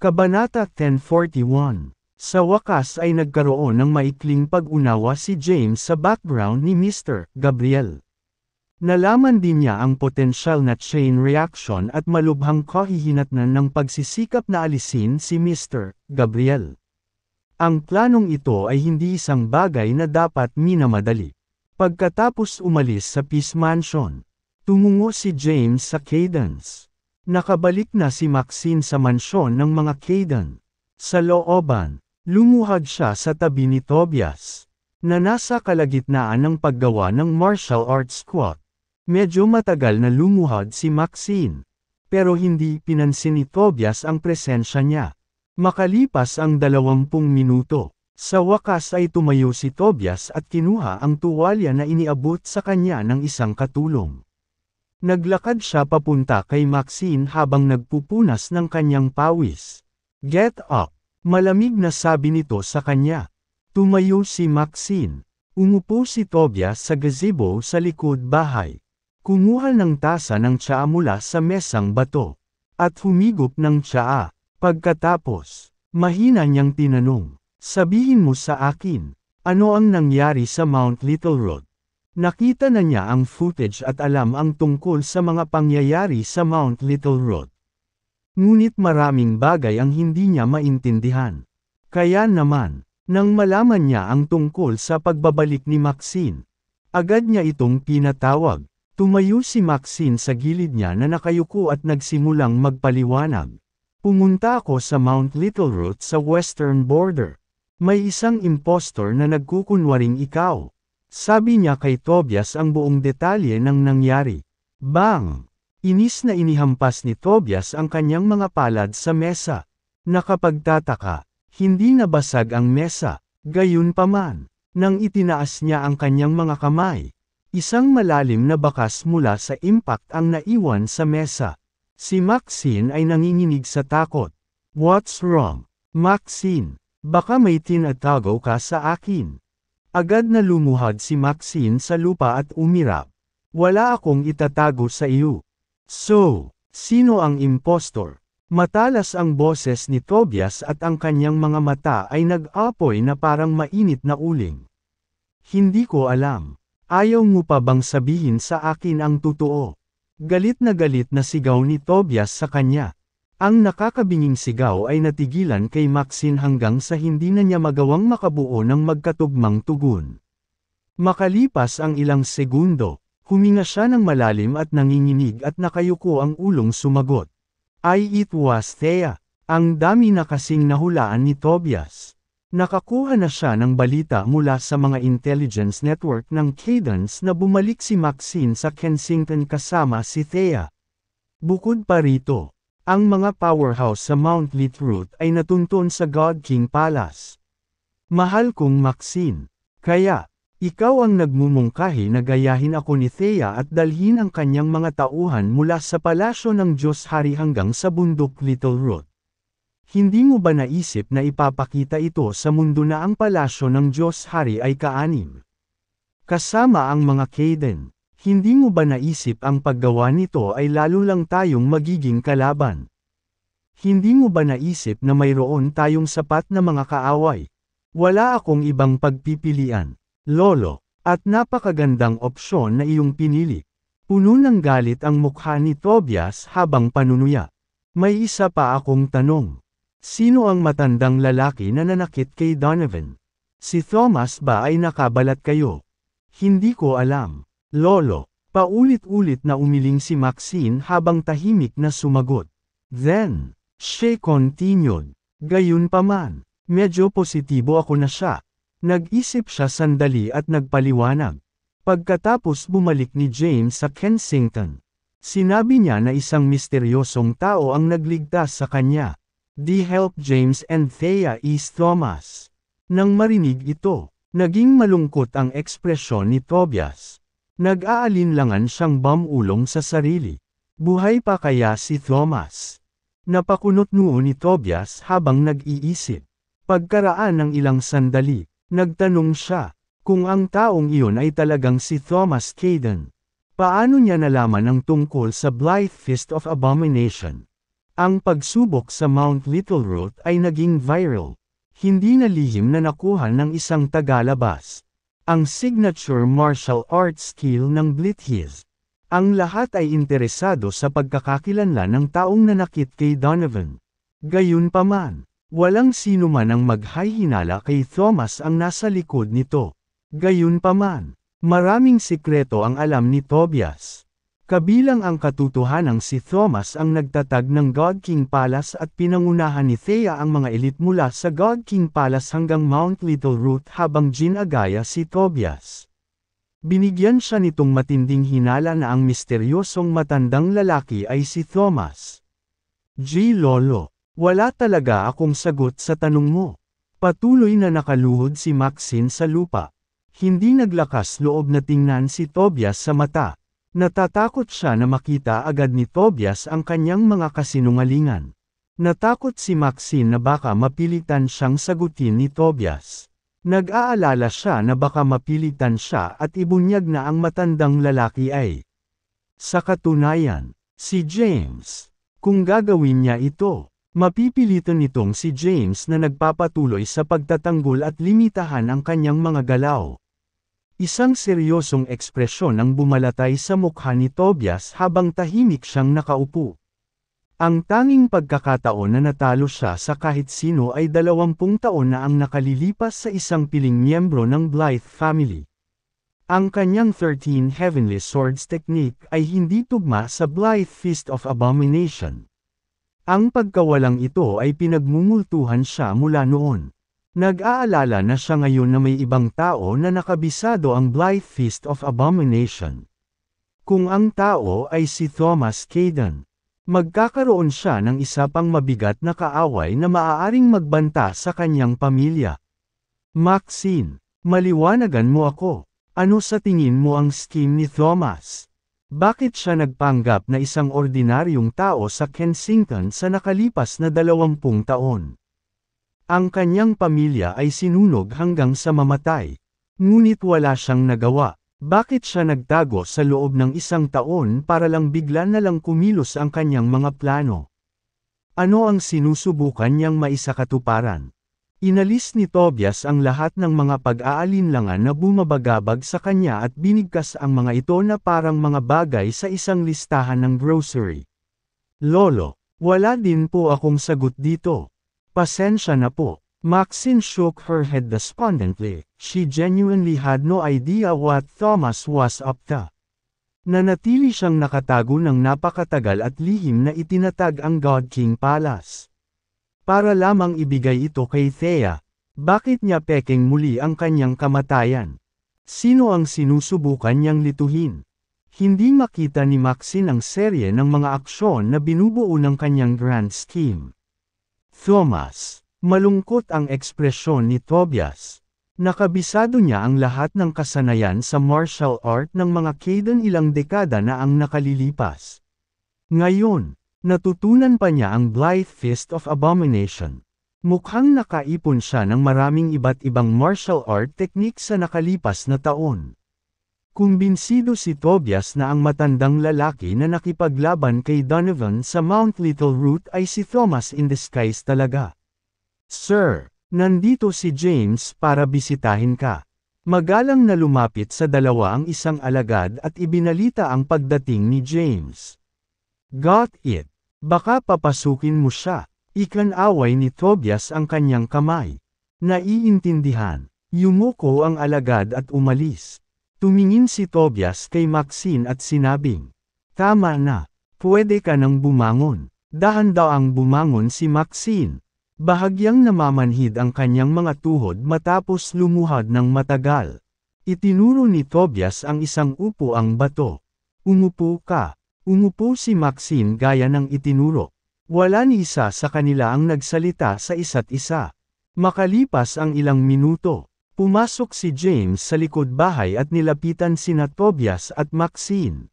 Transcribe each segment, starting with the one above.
Kabanata 1041 Sa wakas ay nagkaroon ng maikling pag-unawa si James sa background ni Mr. Gabriel. Nalaman din niya ang potensyal na chain reaction at malubhang kahihinatnan ng pagsisikap na alisin si Mr. Gabriel. Ang planong ito ay hindi isang bagay na dapat minamadali. Pagkatapos umalis sa Peace Mansion, tumungo si James sa Cadence. Nakabalik na si Maxine sa mansyon ng mga Caden. Sa looban, lumuhad siya sa tabi ni Tobias, na nasa kalagitnaan ng paggawa ng martial arts squat. Medyo matagal na lumuhad si Maxine, pero hindi pinansin ni Tobias ang presensya niya. Makalipas ang 20 minuto, sa wakas ay tumayo si Tobias at kinuha ang tuwalya na iniabot sa kanya ng isang katulong. Naglakad siya papunta kay Maxine habang nagpupunas ng kanyang pawis. Get up! Malamig na sabi nito sa kanya. Tumayo si Maxine. Umupo si Tobias sa gazebo sa likod bahay. Kumuha ng tasa ng tsaa mula sa mesang bato. At humigop ng tsaa. Pagkatapos, mahina niyang tinanong. Sabihin mo sa akin, ano ang nangyari sa Mount Little Road? Nakita na niya ang footage at alam ang tungkol sa mga pangyayari sa Mount Little Road. Ngunit maraming bagay ang hindi niya maintindihan. Kaya naman, nang malaman niya ang tungkol sa pagbabalik ni Maxine, agad niya itong pinatawag. Tumayo si Maxine sa gilid niya na nakayuko at nagsimulang magpaliwanag. Pumunta ako sa Mount Little Road sa western border. May isang impostor na nagkukunwaring ikaw. Sabi niya kay Tobias ang buong detalye ng nangyari. Bang! Inis na inihampas ni Tobias ang kanyang mga palad sa mesa. Nakapagtataka, hindi nabasag ang mesa, gayon paman, nang itinaas niya ang kanyang mga kamay. Isang malalim na bakas mula sa impact ang naiwan sa mesa. Si Maxine ay nanginginig sa takot. What's wrong, Maxine? Baka may tinatago ka sa akin. Agad na lumuhad si Maxine sa lupa at umirap. Wala akong itatago sa iyo. So, sino ang impostor? Matalas ang boses ni Tobias at ang kanyang mga mata ay nag-apoy na parang mainit na uling. Hindi ko alam. Ayaw mo pa bang sabihin sa akin ang totoo? Galit na galit na sigaw ni Tobias sa kanya. Ang nakakabinging sigaw ay natigilan kay Maxine hanggang sa hindi na niya magawang makabuo ng magkatugmang tugon. Makalipas ang ilang segundo, huminga siya ng malalim at nanginginig at nakayuko ang ulong sumagot. Ay it was Thea. Ang dami na kasing nahulaan ni Tobias. Nakakuha na siya ng balita mula sa mga intelligence network ng Cadence na bumalik si Maxine sa Kensington kasama si Thea. Bukod pa rito, ang mga powerhouse sa Mount Litroot ay natuntun sa God King Palace. Mahal kong Maxine. Kaya, ikaw ang nagmumungkahi na gayahin ako ni Thea at dalhin ang kanyang mga tauhan mula sa palasyo ng Diyos Hari hanggang sa bundok Little Root. Hindi mo ba naisip na ipapakita ito sa mundo na ang palasyo ng Diyos Hari ay kaanim? Kasama ang mga Caden. Hindi mo ba naisip ang paggawa nito ay lalo lang tayong magiging kalaban? Hindi mo ba naisip na mayroon tayong sapat na mga kaaway? Wala akong ibang pagpipilian, lolo, at napakagandang opsyon na iyong pinili. Puno ng galit ang mukha ni Tobias habang panunuya. May isa pa akong tanong. Sino ang matandang lalaki na nanakit kay Donovan? Si Thomas ba ay nakabalat kayo? Hindi ko alam. Lolo, paulit-ulit na umiling si Maxine habang tahimik na sumagot. Then, she continued, gayunpaman, medyo positibo ako na siya. Nag-isip siya sandali at nagpaliwanag. Pagkatapos bumalik ni James sa Kensington. Sinabi niya na isang misteryosong tao ang nagligtas sa kanya. Di help James and Thea East Thomas. Nang marinig ito, naging malungkot ang ekspresyon ni Tobias. Nag-aalinlangan siyang bamulong sa sarili. Buhay pa kaya si Thomas? Napakunot noon ni Tobias habang nag-iisip. Pagkaraan ng ilang sandali, nagtanong siya, kung ang taong iyon ay talagang si Thomas Caden. Paano niya nalaman ang tungkol sa Blythe Fist of Abomination? Ang pagsubok sa Mount Little Root ay naging viral. Hindi na lihim na nakuha ng isang tagalabas ang signature martial arts skill ng Blithiz. Ang lahat ay interesado sa pagkakakilanlan ng taong nanakit kay Donovan. Gayunpaman, walang sino man ang maghahinala kay Thomas ang nasa likod nito. Gayunpaman, maraming sikreto ang alam ni Tobias. Kabilang ang katotohanang si Thomas ang nagtatag ng God King Palace at pinangunahan ni Thea ang mga elit mula sa God King Palace hanggang Mount Little Root habang ginagaya si Tobias. Binigyan siya nitong matinding hinala na ang misteryosong matandang lalaki ay si Thomas. G. Lolo, wala talaga akong sagot sa tanong mo. Patuloy na nakaluhod si Maxine sa lupa. Hindi naglakas loob na tingnan si Tobias sa mata. Natatakot siya na makita agad ni Tobias ang kanyang mga kasinungalingan. Natakot si Maxine na baka mapilitan siyang sagutin ni Tobias. Nag-aalala siya na baka mapilitan siya at ibunyag na ang matandang lalaki ay. Sa katunayan, si James. Kung gagawin niya ito, mapipilitan itong si James na nagpapatuloy sa pagtatanggol at limitahan ang kanyang mga galaw. Isang seryosong ekspresyon ang bumalatay sa mukha ni Tobias habang tahimik siyang nakaupo. Ang tanging pagkakataon na natalo siya sa kahit sino ay dalawampung taon na ang nakalilipas sa isang piling miyembro ng Blythe family. Ang kanyang 13 Heavenly Swords technique ay hindi tugma sa Blythe Fist of Abomination. Ang pagkawalang ito ay pinagmumultuhan siya mula noon. Nag-aalala na siya ngayon na may ibang tao na nakabisado ang Blythe Feast of Abomination. Kung ang tao ay si Thomas Caden, magkakaroon siya ng isa pang mabigat na kaaway na maaaring magbanta sa kanyang pamilya. Maxine, maliwanagan mo ako. Ano sa tingin mo ang scheme ni Thomas? Bakit siya nagpanggap na isang ordinaryong tao sa Kensington sa nakalipas na dalawampung taon? Ang kanyang pamilya ay sinunog hanggang sa mamatay. Ngunit wala siyang nagawa. Bakit siya nagtago sa loob ng isang taon para lang bigla na lang kumilos ang kanyang mga plano? Ano ang sinusubukan niyang maisakatuparan? Inalis ni Tobias ang lahat ng mga pag-aalinlangan na bumabagabag sa kanya at binigkas ang mga ito na parang mga bagay sa isang listahan ng grocery. Lolo, wala din po akong sagot dito. Pasensya na po. Maxine shook her head despondently. She genuinely had no idea what Thomas was up to. Nanatili siyang nakatago ng napakatagal at lihim na itinatag ang God King Palace. Para lamang ibigay ito kay Thea, bakit niya peking muli ang kanyang kamatayan? Sino ang sinusubukan niyang lituhin? Hindi makita ni Maxine ang serye ng mga aksyon na binubuo ng kanyang grand scheme. Thomas. Malungkot ang ekspresyon ni Tobias. Nakabisado niya ang lahat ng kasanayan sa martial art ng mga Kaden ilang dekada na ang nakalilipas. Ngayon, natutunan pa niya ang Blythe Fist of Abomination. Mukhang nakaipon siya ng maraming iba't ibang martial art technique sa nakalipas na taon. Kumbinsido si Tobias na ang matandang lalaki na nakipaglaban kay Donovan sa Mount Little Root ay si Thomas in disguise talaga. Sir, nandito si James para bisitahin ka. Magalang na lumapit sa dalawa ang isang alagad at ibinalita ang pagdating ni James. Got it. Baka papasukin mo siya. Ikanaway ni Tobias ang kanyang kamay. Naiintindihan. Yumuko ang alagad at umalis. Tumingin si Tobias kay Maxine at sinabing, Tama na, pwede ka nang bumangon. Dahan daw ang bumangon si Maxine. Bahagyang namamanhid ang kanyang mga tuhod matapos lumuhad ng matagal. Itinuro ni Tobias ang isang upo ang bato. Umupo ka. Umupo si Maxine gaya ng itinuro. Wala ni isa sa kanila ang nagsalita sa isa't isa. Makalipas ang ilang minuto, Pumasok si James sa likod bahay at nilapitan si Natobias at Maxine.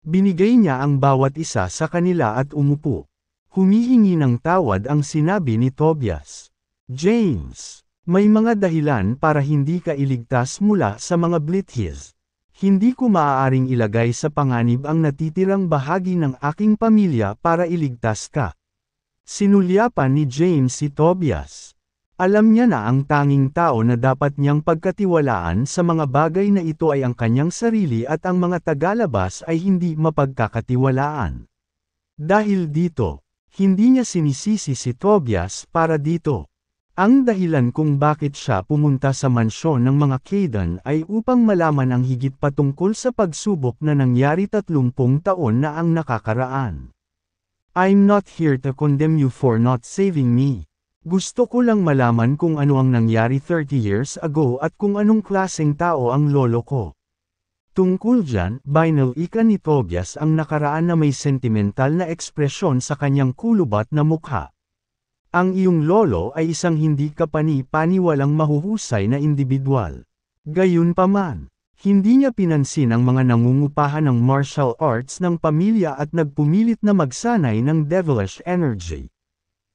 Binigay niya ang bawat isa sa kanila at umupo. Humihingi ng tawad ang sinabi ni Tobias. James, may mga dahilan para hindi ka iligtas mula sa mga blithes. Hindi ko maaaring ilagay sa panganib ang natitirang bahagi ng aking pamilya para iligtas ka. Sinulyapan ni James si Tobias. Alam niya na ang tanging tao na dapat niyang pagkatiwalaan sa mga bagay na ito ay ang kanyang sarili at ang mga tagalabas ay hindi mapagkakatiwalaan. Dahil dito, hindi niya sinisisi si Tobias para dito. Ang dahilan kung bakit siya pumunta sa mansyon ng mga Kaden ay upang malaman ang higit patungkol sa pagsubok na nangyari 30 taon na ang nakakaraan. I'm not here to condemn you for not saving me. Gusto ko lang malaman kung ano ang nangyari 30 years ago at kung anong klaseng tao ang lolo ko. Tungkol dyan, binalikan ni Tobias ang nakaraan na may sentimental na ekspresyon sa kanyang kulubat na mukha. Ang iyong lolo ay isang hindi kapani-paniwalang mahuhusay na individual. Gayunpaman, hindi niya pinansin ang mga nangungupahan ng martial arts ng pamilya at nagpumilit na magsanay ng devilish energy.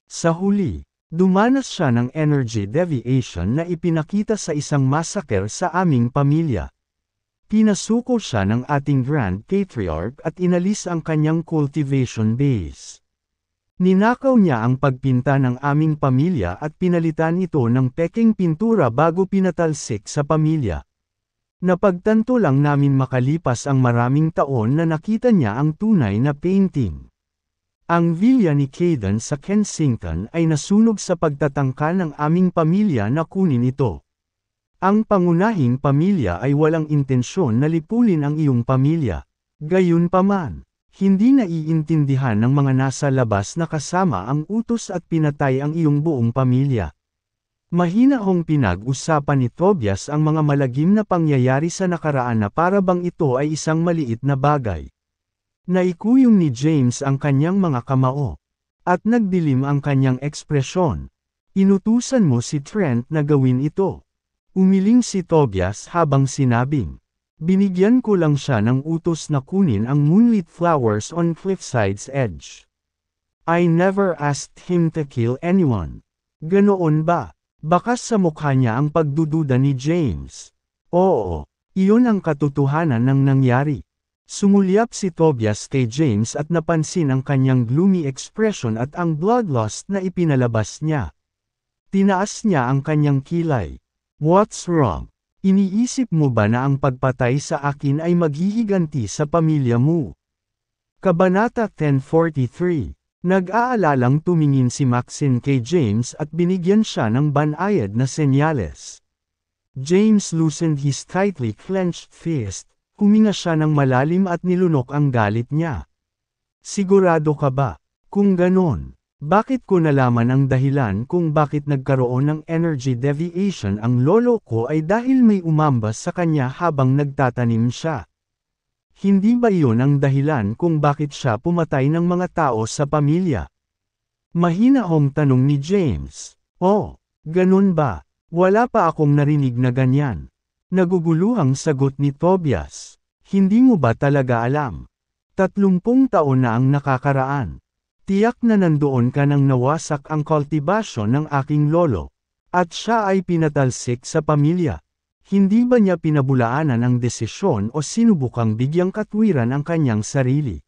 Sa huli, Dumanas siya ng energy deviation na ipinakita sa isang massacre sa aming pamilya. Pinasuko siya ng ating Grand Patriarch at inalis ang kanyang cultivation base. Ninakaw niya ang pagpinta ng aming pamilya at pinalitan ito ng peking pintura bago pinatalsik sa pamilya. Napagtanto lang namin makalipas ang maraming taon na nakita niya ang tunay na painting. Ang villa ni Caden sa Kensington ay nasunog sa pagtatangka ng aming pamilya na kunin ito. Ang pangunahing pamilya ay walang intensyon na lipulin ang iyong pamilya. Gayunpaman, hindi naiintindihan ng mga nasa labas na kasama ang utos at pinatay ang iyong buong pamilya. Mahina hong pinag-usapan ni Tobias ang mga malagim na pangyayari sa nakaraan na para bang ito ay isang maliit na bagay. Naikuyong ni James ang kanyang mga kamao. At nagdilim ang kanyang ekspresyon. Inutusan mo si Trent na gawin ito. Umiling si Tobias habang sinabing, Binigyan ko lang siya ng utos na kunin ang moonlit flowers on cliffside's edge. I never asked him to kill anyone. Ganoon ba? Bakas sa mukha niya ang pagdududa ni James. Oo, iyon ang katotohanan ng nangyari. Sumulyap si Tobias kay James at napansin ang kanyang gloomy expression at ang bloodlust na ipinalabas niya. Tinaas niya ang kanyang kilay. What's wrong? Iniisip mo ba na ang pagpatay sa akin ay maghihiganti sa pamilya mo? Kabanata 1043 Nag-aalalang tumingin si Maxine kay James at binigyan siya ng banayad na senyales. James loosened his tightly clenched fist, Huminga siya ng malalim at nilunok ang galit niya. Sigurado ka ba? Kung ganon, bakit ko nalaman ang dahilan kung bakit nagkaroon ng energy deviation ang lolo ko ay dahil may umambas sa kanya habang nagtatanim siya. Hindi ba iyon ang dahilan kung bakit siya pumatay ng mga tao sa pamilya? Mahinahong tanong ni James. Oh, ganun ba? Wala pa akong narinig na ganyan. Naguguluhang sagot ni Tobias. Hindi mo ba talaga alam? Tatlumpung taon na ang nakakaraan. Tiyak na nandoon ka nang nawasak ang kultibasyon ng aking lolo. At siya ay pinatalsik sa pamilya. Hindi ba niya pinabulaanan ang desisyon o sinubukang bigyang katwiran ang kanyang sarili?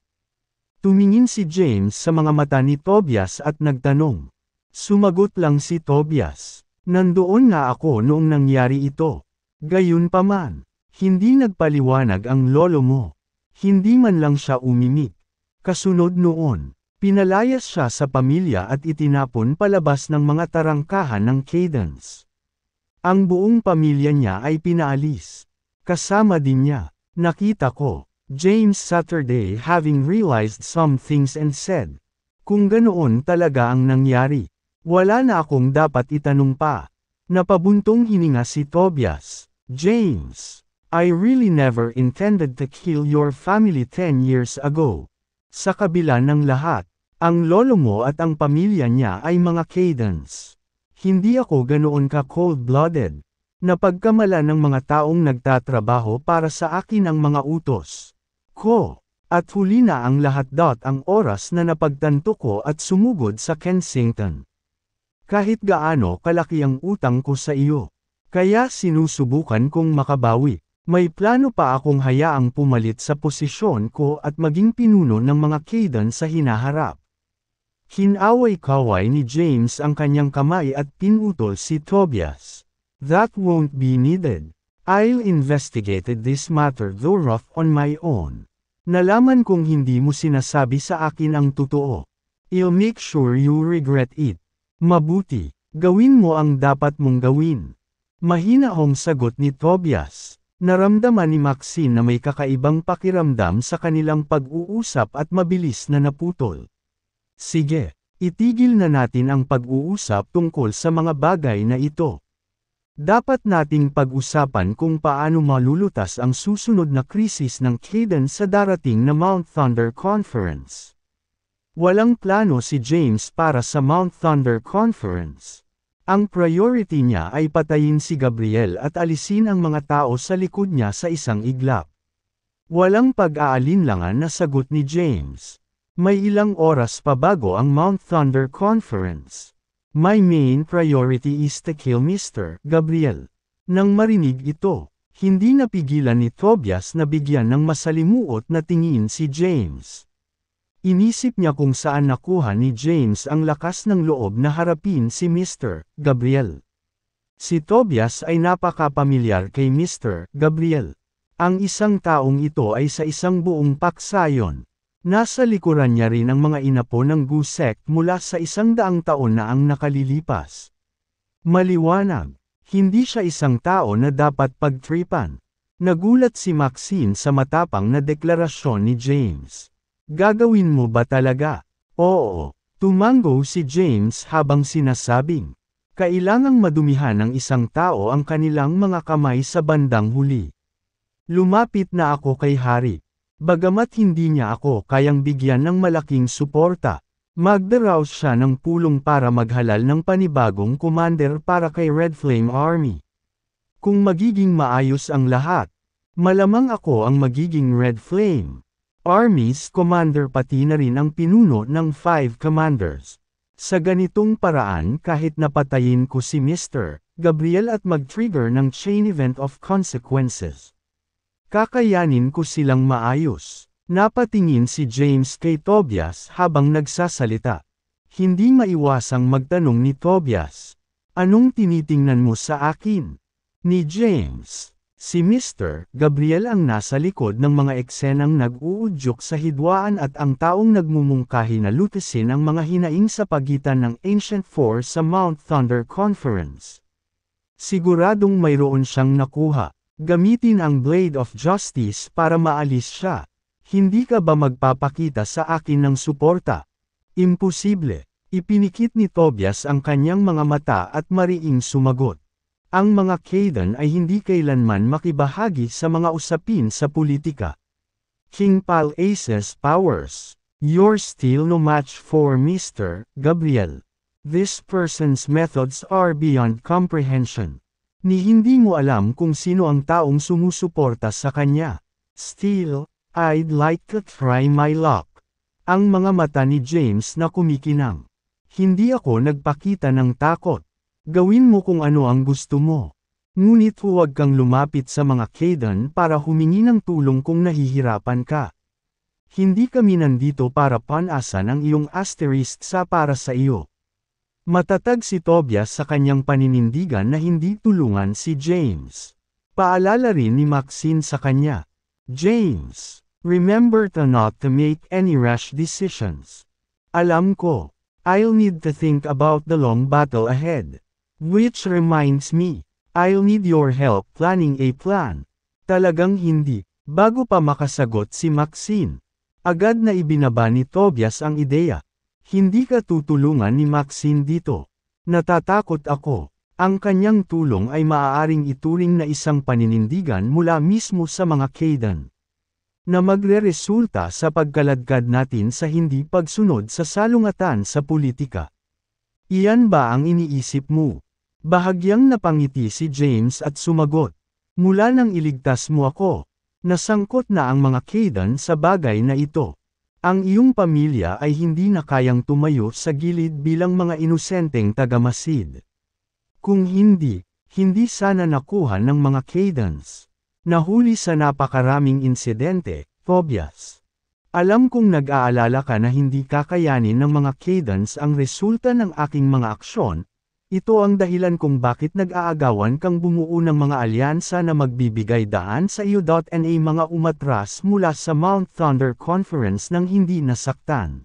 Tumingin si James sa mga mata ni Tobias at nagtanong. Sumagot lang si Tobias. Nandoon na ako noong nangyari ito. Gayunpaman, hindi nagpaliwanag ang lolo mo. Hindi man lang siya umimik. Kasunod noon, pinalayas siya sa pamilya at itinapon palabas ng mga tarangkahan ng Cadence. Ang buong pamilya niya ay pinaalis. Kasama din niya, nakita ko, James Saturday having realized some things and said, Kung ganoon talaga ang nangyari, wala na akong dapat itanong pa. Napabuntong hininga si Tobias. James, I really never intended to kill your family 10 years ago. Sa kabila ng lahat, ang lolo mo at ang pamilya niya ay mga cadence. Hindi ako ganoon ka cold-blooded. Napagkamala ng mga taong nagtatrabaho para sa akin ang mga utos. Ko. At huli na ang lahat dot ang oras na napagtanto ko at sumugod sa Kensington. Kahit gaano kalaki ang utang ko sa iyo. Kaya sinusubukan kong makabawi. May plano pa akong hayaang pumalit sa posisyon ko at maging pinuno ng mga Kaden sa hinaharap. Hinaway-kaway ni James ang kanyang kamay at pinutol si Tobias. That won't be needed. I'll investigate this matter thorough on my own. Nalaman kong hindi mo sinasabi sa akin ang totoo. I'll make sure you regret it. Mabuti, gawin mo ang dapat mong gawin. Mahina ang sagot ni Tobias. Naramdaman ni Maxine na may kakaibang pakiramdam sa kanilang pag-uusap at mabilis na naputol. Sige, itigil na natin ang pag-uusap tungkol sa mga bagay na ito. Dapat nating pag-usapan kung paano malulutas ang susunod na krisis ng cadence sa darating na Mount Thunder Conference. Walang plano si James para sa Mount Thunder Conference. Ang priority niya ay patayin si Gabriel at alisin ang mga tao sa likod niya sa isang iglap. Walang pag-aalinlangan na sagot ni James. May ilang oras pa bago ang Mount Thunder Conference. My main priority is to kill Mr. Gabriel. Nang marinig ito, hindi napigilan ni Tobias na bigyan ng masalimuot na tingin si James. Inisip niya kung saan nakuha ni James ang lakas ng loob na harapin si Mr. Gabriel. Si Tobias ay napakapamilyar kay Mr. Gabriel. Ang isang taong ito ay sa isang buong paksayon. Nasa likuran niya rin ang mga inapo ng Gusek mula sa isang daang taon na ang nakalilipas. Maliwanag, hindi siya isang tao na dapat pagtripan. Nagulat si Maxine sa matapang na deklarasyon ni James. Gagawin mo ba talaga? Oo. Tumango si James habang sinasabing, kailangang madumihan ng isang tao ang kanilang mga kamay sa bandang huli. Lumapit na ako kay Harry. Bagamat hindi niya ako kayang bigyan ng malaking suporta, magdaraos siya ng pulong para maghalal ng panibagong commander para kay Red Flame Army. Kung magiging maayos ang lahat, malamang ako ang magiging Red Flame. Army's commander pati na rin ang pinuno ng five commanders. Sa ganitong paraan kahit napatayin ko si Mr. Gabriel at mag-trigger ng chain event of consequences. Kakayanin ko silang maayos. Napatingin si James kay Tobias habang nagsasalita. Hindi maiwasang magtanong ni Tobias. Anong tinitingnan mo sa akin? Ni James. Si Mr. Gabriel ang nasa likod ng mga eksenang nag-uudyok sa hidwaan at ang taong nagmumungkahi na lutasin ang mga hinaing sa pagitan ng Ancient Four sa Mount Thunder Conference. Siguradong mayroon siyang nakuha. Gamitin ang Blade of Justice para maalis siya. Hindi ka ba magpapakita sa akin ng suporta? Imposible. Ipinikit ni Tobias ang kanyang mga mata at mariing sumagot. Ang mga Kaidan ay hindi kailanman makibahagi sa mga usapin sa politika. King Pal Aces Powers. You're still no match for Mr. Gabriel. This person's methods are beyond comprehension. Ni hindi mo alam kung sino ang taong sumusuporta sa kanya. Still, I'd like to try my luck. Ang mga mata ni James na kumikinang. Hindi ako nagpakita ng takot. Gawin mo kung ano ang gusto mo. Ngunit huwag kang lumapit sa mga Kaden para humingi ng tulong kung nahihirapan ka. Hindi kami nandito para panasan ang iyong asterisk sa para sa iyo. Matatag si Tobias sa kanyang paninindigan na hindi tulungan si James. Paalala rin ni Maxine sa kanya. James, remember to not to make any rash decisions. Alam ko, I'll need to think about the long battle ahead. Which reminds me, I'll need your help planning a plan. Talagang hindi. Bago pa makasagot si Maxine, agad na ibinaba ni Tobias ang ideya. Hindi ka tutulungan ni Maxine dito. Natatakot ako. Ang kanyang tulong ay maaaring ituring na isang paninindigan mula mismo sa mga Kaden. Na magre-resulta sa pagkaladkad natin sa hindi pagsunod sa salungatan sa politika. Iyan ba ang iniisip mo? Bahagyang napangiti si James at sumagot. Mula nang iligtas mo ako, nasangkot na ang mga Kaden sa bagay na ito. Ang iyong pamilya ay hindi na kayang tumayo sa gilid bilang mga inusenteng tagamasid. Kung hindi, hindi sana nakuha ng mga cadence. Nahuli sa napakaraming insidente, phobias. Alam kong nag-aalala ka na hindi kakayanin ng mga cadence ang resulta ng aking mga aksyon, ito ang dahilan kung bakit nag-aagawan kang bumuo ng mga alyansa na magbibigay daan sa iyo. E na mga umatras mula sa Mount Thunder Conference nang hindi nasaktan.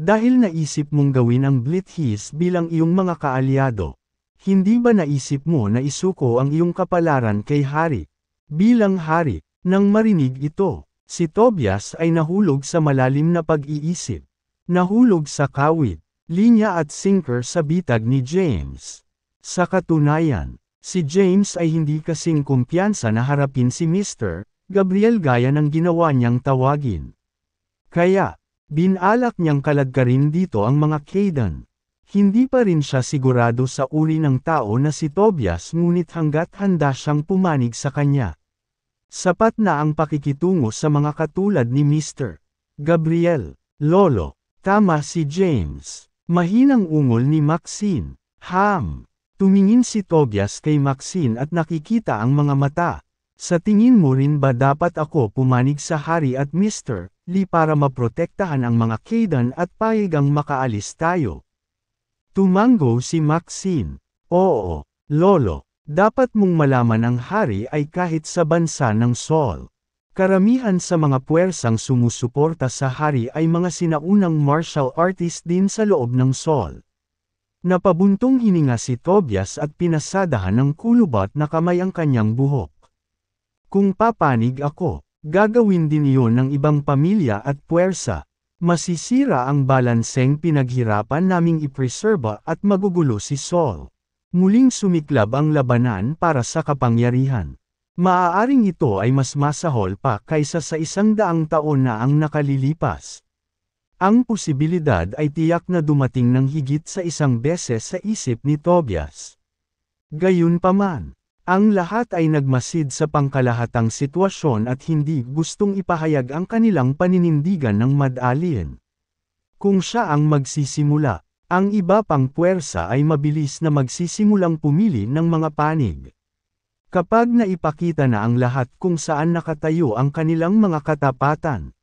Dahil naisip mong gawin ang Blitz bilang iyong mga kaalyado, hindi ba naisip mo na isuko ang iyong kapalaran kay hari? Bilang hari, nang marinig ito, si Tobias ay nahulog sa malalim na pag-iisip. Nahulog sa kawid. Linya at sinker sa bitag ni James. Sa katunayan, si James ay hindi kasing kumpiyansa na harapin si Mr. Gabriel gaya ng ginawa niyang tawagin. Kaya, binalak niyang kaladkarin dito ang mga Caden. Hindi pa rin siya sigurado sa uri ng tao na si Tobias ngunit hanggat handa siyang pumanig sa kanya. Sapat na ang pakikitungo sa mga katulad ni Mr. Gabriel, Lolo, tama si James. Mahinang ungol ni Maxine. Ham! Tumingin si Tobias kay Maxine at nakikita ang mga mata. Sa tingin mo rin ba dapat ako pumanig sa hari at Mr. Lee para maprotektahan ang mga Kaden at payagang makaalis tayo? Tumango si Maxine. Oo, Lolo, dapat mong malaman ang hari ay kahit sa bansa ng Sol. Karamihan sa mga puwersang sumusuporta sa hari ay mga sinaunang martial artist din sa loob ng Seoul. Napabuntong hininga si Tobias at pinasadahan ng kulubat na kamay ang kanyang buhok. Kung papanig ako, gagawin din iyon ng ibang pamilya at puwersa. Masisira ang balanseng pinaghirapan naming ipreserba at magugulo si Saul. Muling sumiklab ang labanan para sa kapangyarihan. Maaaring ito ay mas masahol pa kaysa sa isang daang taon na ang nakalilipas. Ang posibilidad ay tiyak na dumating ng higit sa isang beses sa isip ni Tobias. Gayunpaman, ang lahat ay nagmasid sa pangkalahatang sitwasyon at hindi gustong ipahayag ang kanilang paninindigan ng madalien. Kung siya ang magsisimula, ang iba pang puwersa ay mabilis na magsisimulang pumili ng mga panig. Kapag naipakita na ang lahat kung saan nakatayo ang kanilang mga katapatan,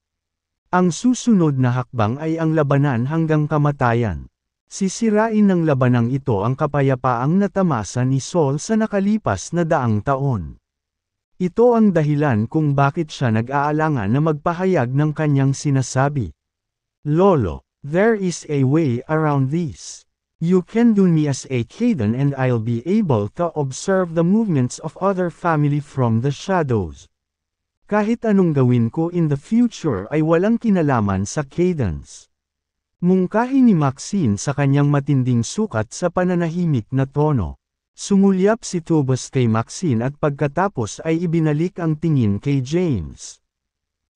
ang susunod na hakbang ay ang labanan hanggang kamatayan. Sisirain ng labanang ito ang kapayapaang natamasa ni Saul sa nakalipas na daang taon. Ito ang dahilan kung bakit siya nag-aalangan na magpahayag ng kanyang sinasabi. Lolo, there is a way around this. You can do me as a Caden and I'll be able to observe the movements of other family from the shadows. Kahit anong gawin ko in the future ay walang kinalaman sa cadence. Mungkahi ni Maxine sa kanyang matinding sukat sa pananahimik na tono. Sumulyap si Tubas kay Maxine at pagkatapos ay ibinalik ang tingin kay James.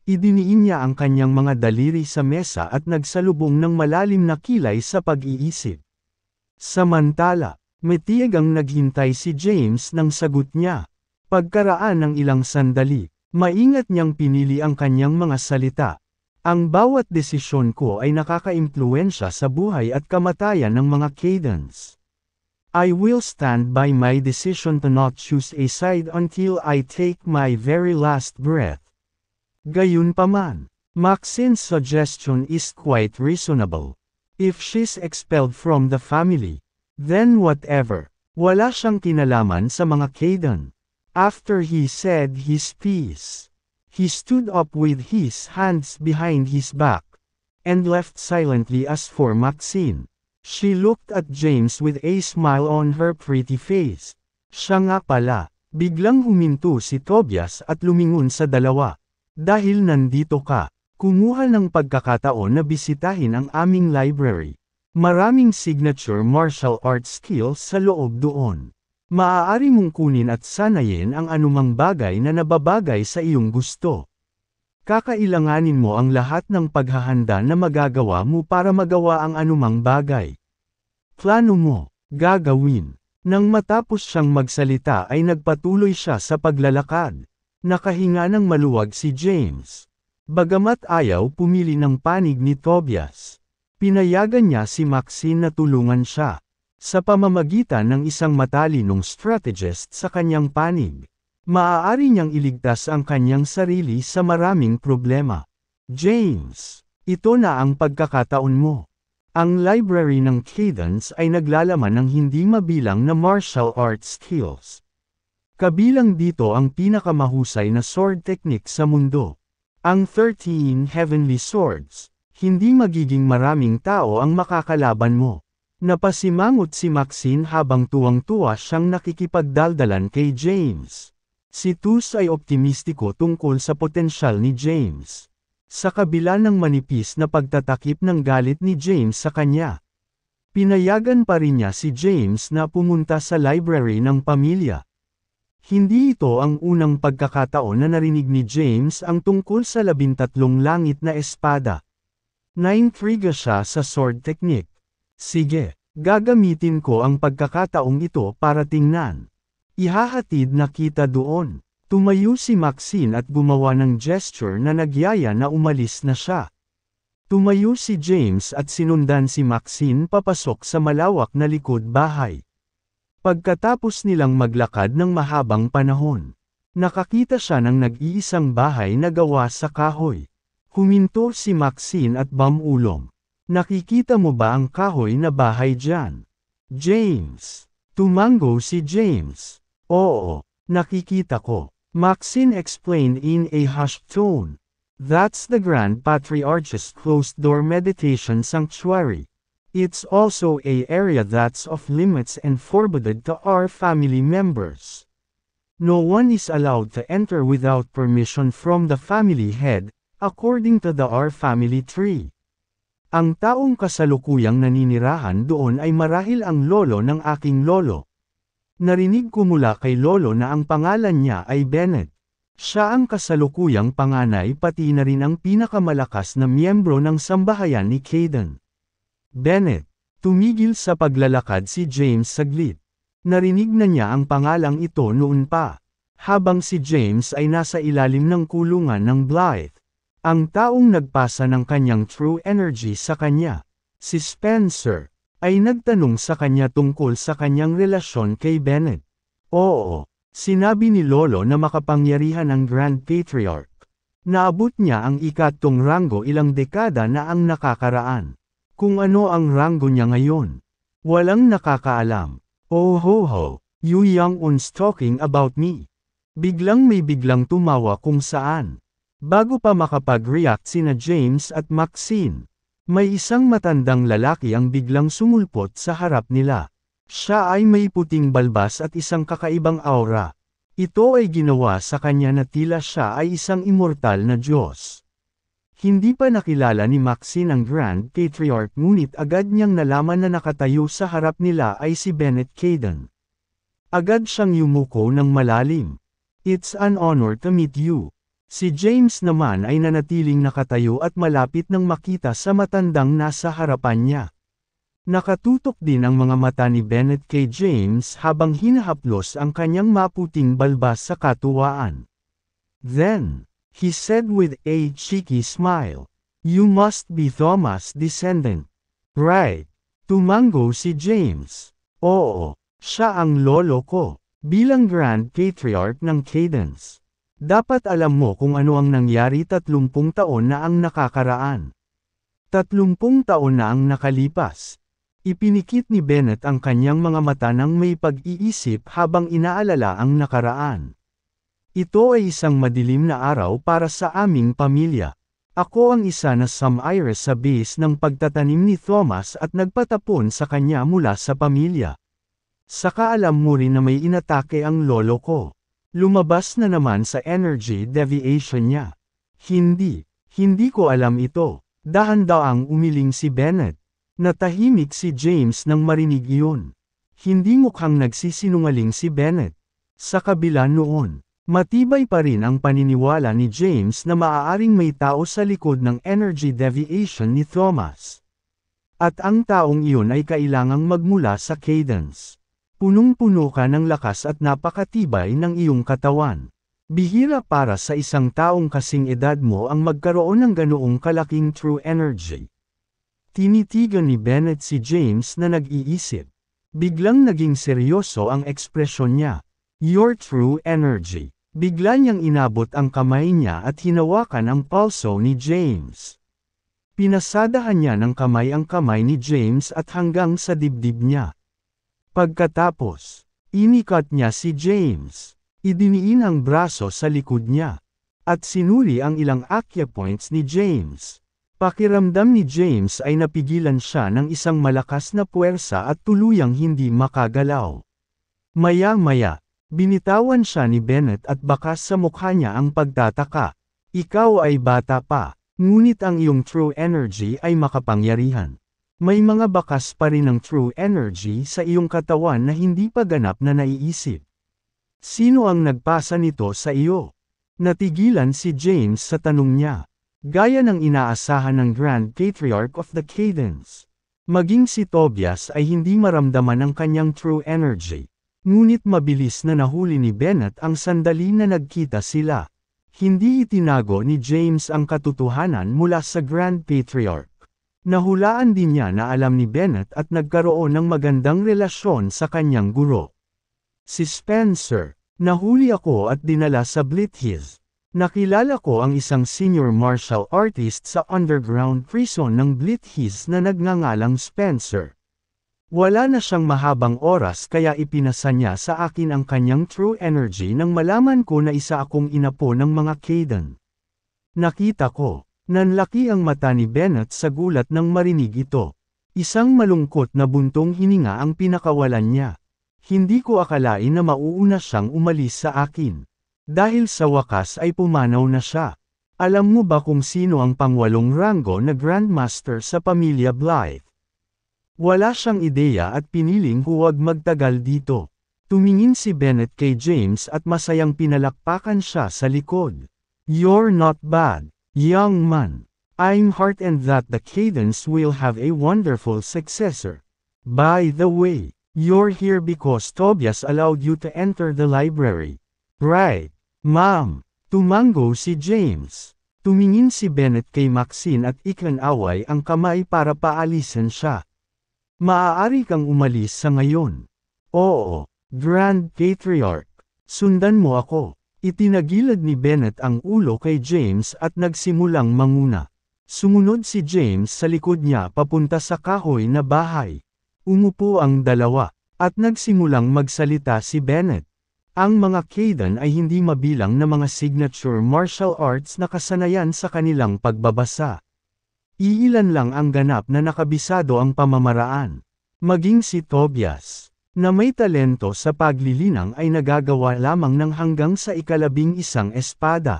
Idiniin niya ang kanyang mga daliri sa mesa at nagsalubong ng malalim na kilay sa pag-iisip. Samantala, metiyag ang naghintay si James ng sagot niya. Pagkaraan ng ilang sandali, maingat niyang pinili ang kanyang mga salita. Ang bawat desisyon ko ay nakaka nakakaimpluensya sa buhay at kamatayan ng mga cadence. I will stand by my decision to not choose a side until I take my very last breath. Gayunpaman, Maxine's suggestion is quite reasonable. If she's expelled from the family, then whatever. Wala siyang kinalaman sa mga Kaden. After he said his piece, he stood up with his hands behind his back, and left silently as for Maxine. She looked at James with a smile on her pretty face. Siya nga pala, biglang huminto si Tobias at lumingon sa dalawa. Dahil nandito ka. Kumuha ng pagkakataon na bisitahin ang aming library. Maraming signature martial arts skills sa loob doon. Maaari mong kunin at sanayin ang anumang bagay na nababagay sa iyong gusto. Kakailanganin mo ang lahat ng paghahanda na magagawa mo para magawa ang anumang bagay. Plano mo, gagawin. Nang matapos siyang magsalita ay nagpatuloy siya sa paglalakad. Nakahinga ng maluwag si James. Bagamat ayaw pumili ng panig ni Tobias, pinayagan niya si Maxine na tulungan siya, sa pamamagitan ng isang matalinong strategist sa kanyang panig. Maaari niyang iligtas ang kanyang sarili sa maraming problema. James, ito na ang pagkakataon mo. Ang library ng Cadence ay naglalaman ng hindi mabilang na martial arts skills. Kabilang dito ang pinakamahusay na sword technique sa mundo. Ang 13 Heavenly Swords, hindi magiging maraming tao ang makakalaban mo. Napasimangot si Maxine habang tuwang-tuwa siyang nakikipagdaldalan kay James. Si Tus ay optimistiko tungkol sa potensyal ni James. Sa kabila ng manipis na pagtatakip ng galit ni James sa kanya, pinayagan pa rin niya si James na pumunta sa library ng pamilya. Hindi ito ang unang pagkakataon na narinig ni James ang tungkol sa labintatlong langit na espada. Naintriga siya sa sword technique. Sige, gagamitin ko ang pagkakataong ito para tingnan. Ihahatid na kita doon. Tumayo si Maxine at gumawa ng gesture na nagyaya na umalis na siya. Tumayo si James at sinundan si Maxine papasok sa malawak na likod bahay. Pagkatapos nilang maglakad ng mahabang panahon, nakakita siya ng nag-iisang bahay na gawa sa kahoy. Huminto si Maxine at Bamulong. Nakikita mo ba ang kahoy na bahay dyan? James. Tumango si James. Oo, nakikita ko. Maxine explained in a hushed tone. That's the Grand Patriarch's closed-door meditation sanctuary. It's also a area that's off limits and forbidden to our family members. No one is allowed to enter without permission from the family head, according to the Our Family Tree. Ang taong kasalukuyang naninirahan doon ay marahil ang lolo ng aking lolo. Narinig ko mula kay lolo na ang pangalan niya ay Bennett. Siya ang kasalukuyang panganay pati na rin ang pinakamalakas na miyembro ng sambahayan ni Caden. Bennett. Tumigil sa paglalakad si James saglit. Narinig na niya ang pangalang ito noon pa. Habang si James ay nasa ilalim ng kulungan ng Blythe. Ang taong nagpasa ng kanyang true energy sa kanya, si Spencer, ay nagtanong sa kanya tungkol sa kanyang relasyon kay Bennett. Oo, sinabi ni Lolo na makapangyarihan ang Grand Patriarch. Naabot niya ang ikatong ranggo ilang dekada na ang nakakaraan kung ano ang ranggo niya ngayon. Walang nakakaalam. Oh ho ho, Yu Yang Un's talking about me. Biglang may biglang tumawa kung saan. Bago pa makapag-react sina James at Maxine, may isang matandang lalaki ang biglang sumulpot sa harap nila. Siya ay may puting balbas at isang kakaibang aura. Ito ay ginawa sa kanya na tila siya ay isang immortal na Diyos. Hindi pa nakilala ni Maxine ang Grand Patriarch ngunit agad niyang nalaman na nakatayo sa harap nila ay si Bennett Caden. Agad siyang yumuko ng malalim. It's an honor to meet you. Si James naman ay nanatiling nakatayo at malapit nang makita sa matandang nasa harapan niya. Nakatutok din ang mga mata ni Bennett kay James habang hinahaplos ang kanyang maputing balbas sa katuwaan. Then, he said with a cheeky smile. You must be Thomas' descendant. Right. Tumango si James. Oo, siya ang lolo ko. Bilang Grand Patriarch ng Cadence. Dapat alam mo kung ano ang nangyari 30 taon na ang nakakaraan. 30 taon na ang nakalipas. Ipinikit ni Bennett ang kanyang mga mata nang may pag-iisip habang inaalala ang nakaraan. Ito ay isang madilim na araw para sa aming pamilya. Ako ang isa na Sam Iris sa base ng pagtatanim ni Thomas at nagpatapon sa kanya mula sa pamilya. Saka alam mo rin na may inatake ang lolo ko. Lumabas na naman sa energy deviation niya. Hindi, hindi ko alam ito. dahan daw ang umiling si Bennett. Natahimik si James nang marinig iyon. Hindi mukhang nagsisinungaling si Bennett. Sa kabila noon, Matibay pa rin ang paniniwala ni James na maaaring may tao sa likod ng energy deviation ni Thomas. At ang taong iyon ay kailangang magmula sa cadence. Punong-puno ka ng lakas at napakatibay ng iyong katawan. Bihira para sa isang taong kasing edad mo ang magkaroon ng ganoong kalaking true energy. Tinitigan ni Bennett si James na nag-iisip. Biglang naging seryoso ang ekspresyon niya. Your true energy. Bigla niyang inabot ang kamay niya at hinawakan ang pulso ni James. Pinasadahan niya ng kamay ang kamay ni James at hanggang sa dibdib niya. Pagkatapos, inikot niya si James. Idiniin ang braso sa likod niya. At sinuli ang ilang acupoints points ni James. Pakiramdam ni James ay napigilan siya ng isang malakas na puwersa at tuluyang hindi makagalaw. Maya-maya, Binitawan siya ni Bennett at bakas sa mukha niya ang pagtataka. Ikaw ay bata pa, ngunit ang iyong true energy ay makapangyarihan. May mga bakas pa rin ng true energy sa iyong katawan na hindi pa ganap na naiisip. Sino ang nagpasa nito sa iyo? Natigilan si James sa tanong niya. Gaya ng inaasahan ng Grand Patriarch of the Cadence. Maging si Tobias ay hindi maramdaman ang kanyang true energy. Ngunit mabilis na nahuli ni Bennett ang sandali na nagkita sila. Hindi itinago ni James ang katotohanan mula sa Grand Patriarch. Nahulaan din niya na alam ni Bennett at nagkaroon ng magandang relasyon sa kanyang guro. Si Spencer, nahuli ako at dinala sa Blithis. Nakilala ko ang isang senior martial artist sa underground prison ng Blithis na nagngangalang Spencer. Wala na siyang mahabang oras kaya ipinasa niya sa akin ang kanyang true energy nang malaman ko na isa akong inapo ng mga Kaden. Nakita ko, nanlaki ang mata ni Bennett sa gulat nang marinig ito. Isang malungkot na buntong hininga ang pinakawalan niya. Hindi ko akalain na mauuna siyang umalis sa akin. Dahil sa wakas ay pumanaw na siya. Alam mo ba kung sino ang pangwalong ranggo na Grandmaster sa pamilya Blythe? Wala siyang ideya at piniling huwag magtagal dito. Tumingin si Bennett kay James at masayang pinalakpakan siya sa likod. You're not bad, young man. I'm heart and that the cadence will have a wonderful successor. By the way, you're here because Tobias allowed you to enter the library. Right, ma'am. Tumango si James. Tumingin si Bennett kay Maxine at ikanaway ang kamay para paalisin siya. Maaari kang umalis sa ngayon. Oo, Grand Patriarch, sundan mo ako. Itinagilad ni Bennett ang ulo kay James at nagsimulang manguna. Sumunod si James sa likod niya papunta sa kahoy na bahay. Umupo ang dalawa, at nagsimulang magsalita si Bennett. Ang mga Kaden ay hindi mabilang na mga signature martial arts na kasanayan sa kanilang pagbabasa. Iilan lang ang ganap na nakabisado ang pamamaraan. Maging si Tobias, na may talento sa paglilinang ay nagagawa lamang ng hanggang sa ikalabing isang espada.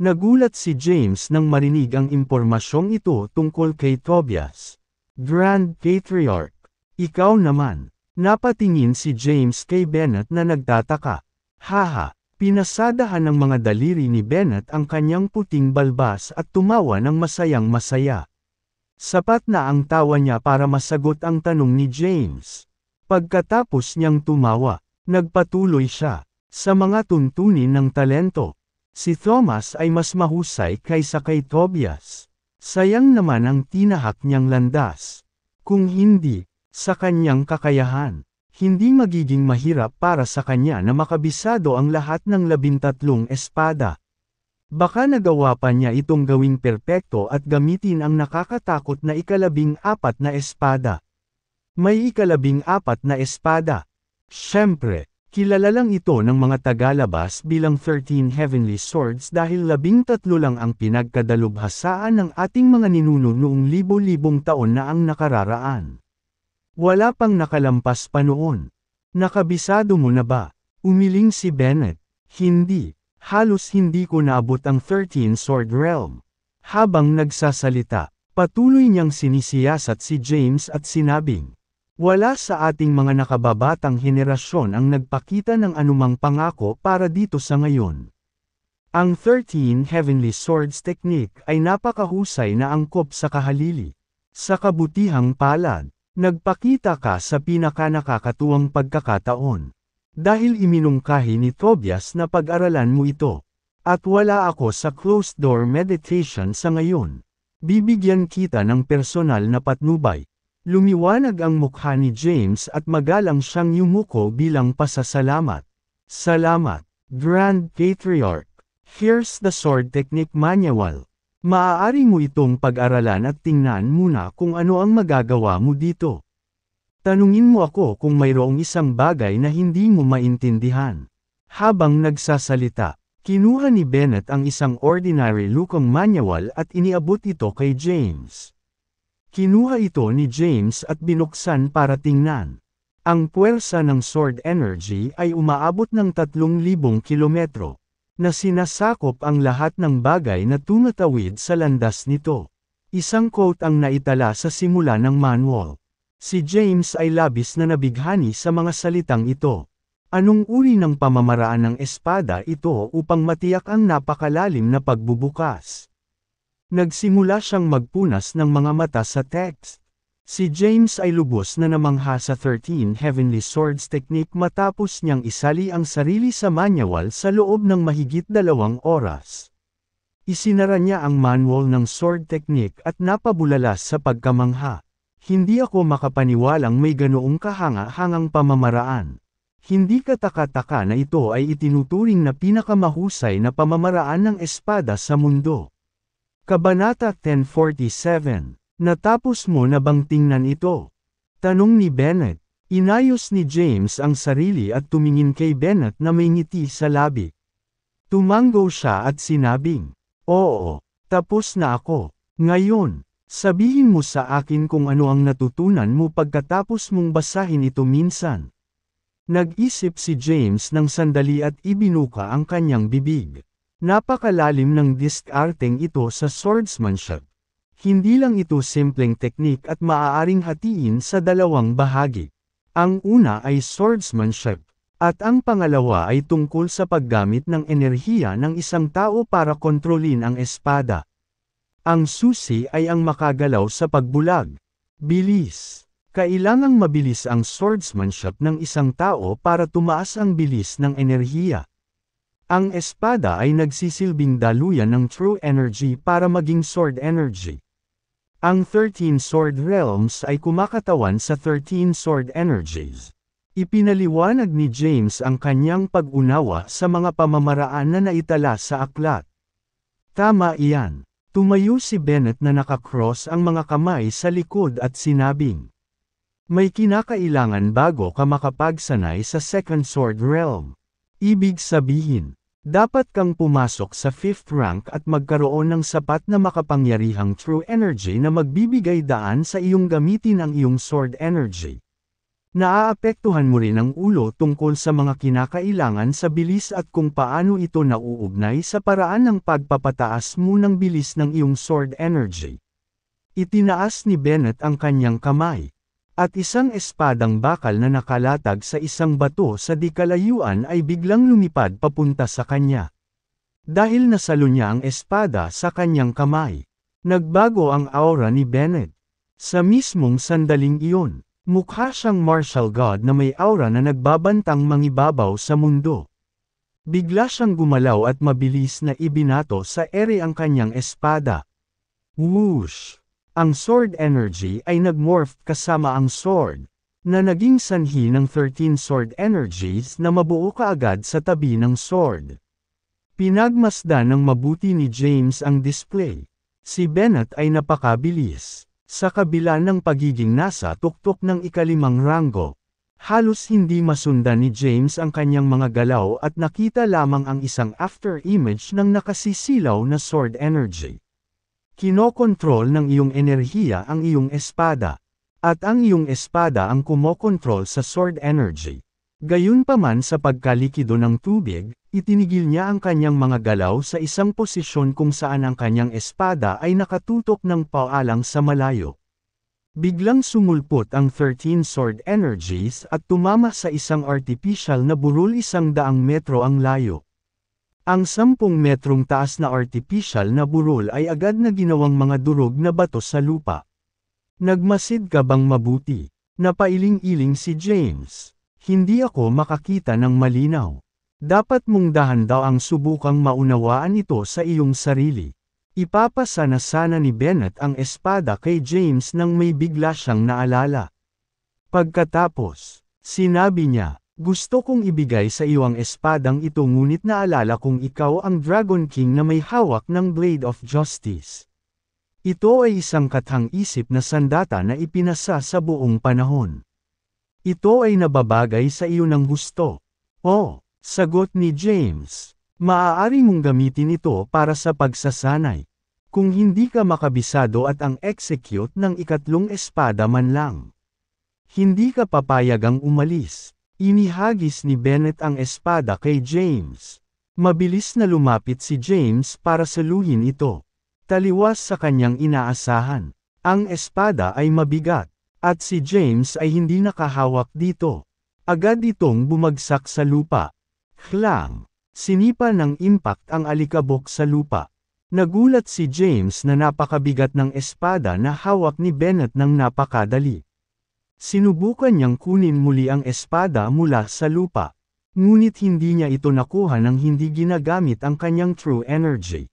Nagulat si James nang marinig ang impormasyong ito tungkol kay Tobias. Grand Patriarch, ikaw naman. Napatingin si James kay Bennett na nagtataka. Haha, Pinasadahan ng mga daliri ni Bennett ang kanyang puting balbas at tumawa ng masayang-masaya. Sapat na ang tawa niya para masagot ang tanong ni James. Pagkatapos niyang tumawa, nagpatuloy siya sa mga tuntunin ng talento. Si Thomas ay mas mahusay kaysa kay Tobias. Sayang naman ang tinahak niyang landas. Kung hindi, sa kanyang kakayahan. Hindi magiging mahirap para sa kanya na makabisado ang lahat ng labintatlong espada. Baka nagawa pa niya itong gawing perpekto at gamitin ang nakakatakot na ikalabing apat na espada. May ikalabing apat na espada. Siyempre, kilala lang ito ng mga Tagalabas bilang 13 Heavenly Swords dahil labing tatlo lang ang pinagkadalubhasaan ng ating mga ninuno noong libo-libong taon na ang nakararaan. Wala pang nakalampas pa noon. Nakabisado mo na ba? Umiling si Bennett. Hindi, halos hindi ko naabot ang 13 Sword Realm. Habang nagsasalita, patuloy niyang sinisiyasat si James at sinabing, Wala sa ating mga nakababatang henerasyon ang nagpakita ng anumang pangako para dito sa ngayon. Ang 13 Heavenly Swords Technique ay napakahusay na angkop sa kahalili. Sa kabutihang palad, Nagpakita ka sa pinakanakakatuwang pagkakataon. Dahil iminungkahi ni Tobias na pag-aralan mo ito. At wala ako sa closed door meditation sa ngayon. Bibigyan kita ng personal na patnubay. Lumiwanag ang mukha ni James at magalang siyang yumuko bilang pasasalamat. Salamat, Grand Patriarch. Here's the sword technique manual. Maaari mo itong pag-aralan at tingnan muna kung ano ang magagawa mo dito. Tanungin mo ako kung mayroong isang bagay na hindi mo maintindihan. Habang nagsasalita, kinuha ni Bennett ang isang ordinary lukong manual at iniabot ito kay James. Kinuha ito ni James at binuksan para tingnan. Ang puwersa ng sword energy ay umaabot ng 3,000 kilometro na sinasakop ang lahat ng bagay na tunatawid sa landas nito. Isang quote ang naitala sa simula ng manual. Si James ay labis na nabighani sa mga salitang ito. Anong uri ng pamamaraan ng espada ito upang matiyak ang napakalalim na pagbubukas? Nagsimula siyang magpunas ng mga mata sa text. Si James ay lubos na namangha sa 13 Heavenly Swords technique matapos niyang isali ang sarili sa manual sa loob ng mahigit dalawang oras. Isinara niya ang manual ng sword technique at napabulalas sa pagkamangha. Hindi ako makapaniwalang may ganoong kahanga-hangang pamamaraan. Hindi kataka-taka na ito ay itinuturing na pinakamahusay na pamamaraan ng espada sa mundo. Kabanata 1047 Natapos mo na bang tingnan ito? Tanong ni Bennett. Inayos ni James ang sarili at tumingin kay Bennett na may ngiti sa labi. Tumanggo siya at sinabing, Oo, tapos na ako. Ngayon, sabihin mo sa akin kung ano ang natutunan mo pagkatapos mong basahin ito minsan. Nag-isip si James ng sandali at ibinuka ang kanyang bibig. Napakalalim ng diskarteng ito sa swordsmanship. Hindi lang ito simpleng teknik at maaaring hatiin sa dalawang bahagi. Ang una ay swordsmanship, at ang pangalawa ay tungkol sa paggamit ng enerhiya ng isang tao para kontrolin ang espada. Ang susi ay ang makagalaw sa pagbulag. Bilis. Kailangang mabilis ang swordsmanship ng isang tao para tumaas ang bilis ng enerhiya. Ang espada ay nagsisilbing daluyan ng true energy para maging sword energy. Ang 13 Sword Realms ay kumakatawan sa 13 Sword Energies. Ipinaliwanag ni James ang kanyang pag-unawa sa mga pamamaraan na naitala sa aklat. Tama iyan. Tumayo si Bennett na nakakross ang mga kamay sa likod at sinabing, May kinakailangan bago ka makapagsanay sa Second Sword Realm. Ibig sabihin, dapat kang pumasok sa 5th rank at magkaroon ng sapat na makapangyarihang true energy na magbibigay daan sa iyong gamitin ang iyong sword energy. Naaapektuhan mo rin ang ulo tungkol sa mga kinakailangan sa bilis at kung paano ito nauugnay sa paraan ng pagpapataas mo ng bilis ng iyong sword energy. Itinaas ni Bennett ang kanyang kamay at isang espadang bakal na nakalatag sa isang bato sa dikalayuan ay biglang lumipad papunta sa kanya. Dahil nasalo niya ang espada sa kanyang kamay, nagbago ang aura ni Bennett. Sa mismong sandaling iyon, mukha siyang martial god na may aura na nagbabantang mangibabaw sa mundo. Bigla siyang gumalaw at mabilis na ibinato sa ere ang kanyang espada. Whoosh! Ang sword energy ay nagmorph kasama ang sword, na naging sanhi ng 13 sword energies na mabuo kaagad sa tabi ng sword. Pinagmasdan ng mabuti ni James ang display. Si Bennett ay napakabilis. Sa kabila ng pagiging nasa tuktok ng ikalimang ranggo, halos hindi masundan ni James ang kanyang mga galaw at nakita lamang ang isang after image ng nakasisilaw na sword energy. Kinokontrol ng iyong enerhiya ang iyong espada. At ang iyong espada ang kumokontrol sa sword energy. Gayunpaman sa pagkalikido ng tubig, itinigil niya ang kanyang mga galaw sa isang posisyon kung saan ang kanyang espada ay nakatutok ng paalang sa malayo. Biglang sumulpot ang 13 sword energies at tumama sa isang artificial na burol isang daang metro ang layo. Ang 10 metrong taas na artificial na burol ay agad na ginawang mga durog na bato sa lupa. Nagmasid ka bang mabuti? Napailing-iling si James. Hindi ako makakita ng malinaw. Dapat mong dahan daw ang subukang maunawaan ito sa iyong sarili. Ipapasa na sana ni Bennett ang espada kay James nang may bigla siyang naalala. Pagkatapos, sinabi niya, gusto kong ibigay sa iyo ang espadang ito ngunit naalala kong ikaw ang Dragon King na may hawak ng Blade of Justice. Ito ay isang kathang-isip na sandata na ipinasa sa buong panahon. Ito ay nababagay sa iyo ng gusto. Oh, sagot ni James. Maaari mong gamitin ito para sa pagsasanay. Kung hindi ka makabisado at ang execute ng ikatlong espada man lang. Hindi ka papayagang umalis. Inihagis ni Bennett ang espada kay James. Mabilis na lumapit si James para saluhin ito. Taliwas sa kanyang inaasahan. Ang espada ay mabigat, at si James ay hindi nakahawak dito. Agad itong bumagsak sa lupa. Klang! Sinipa ng impact ang alikabok sa lupa. Nagulat si James na napakabigat ng espada na hawak ni Bennett ng napakadali. Sinubukan niyang kunin muli ang espada mula sa lupa. Ngunit hindi niya ito nakuha nang hindi ginagamit ang kanyang true energy.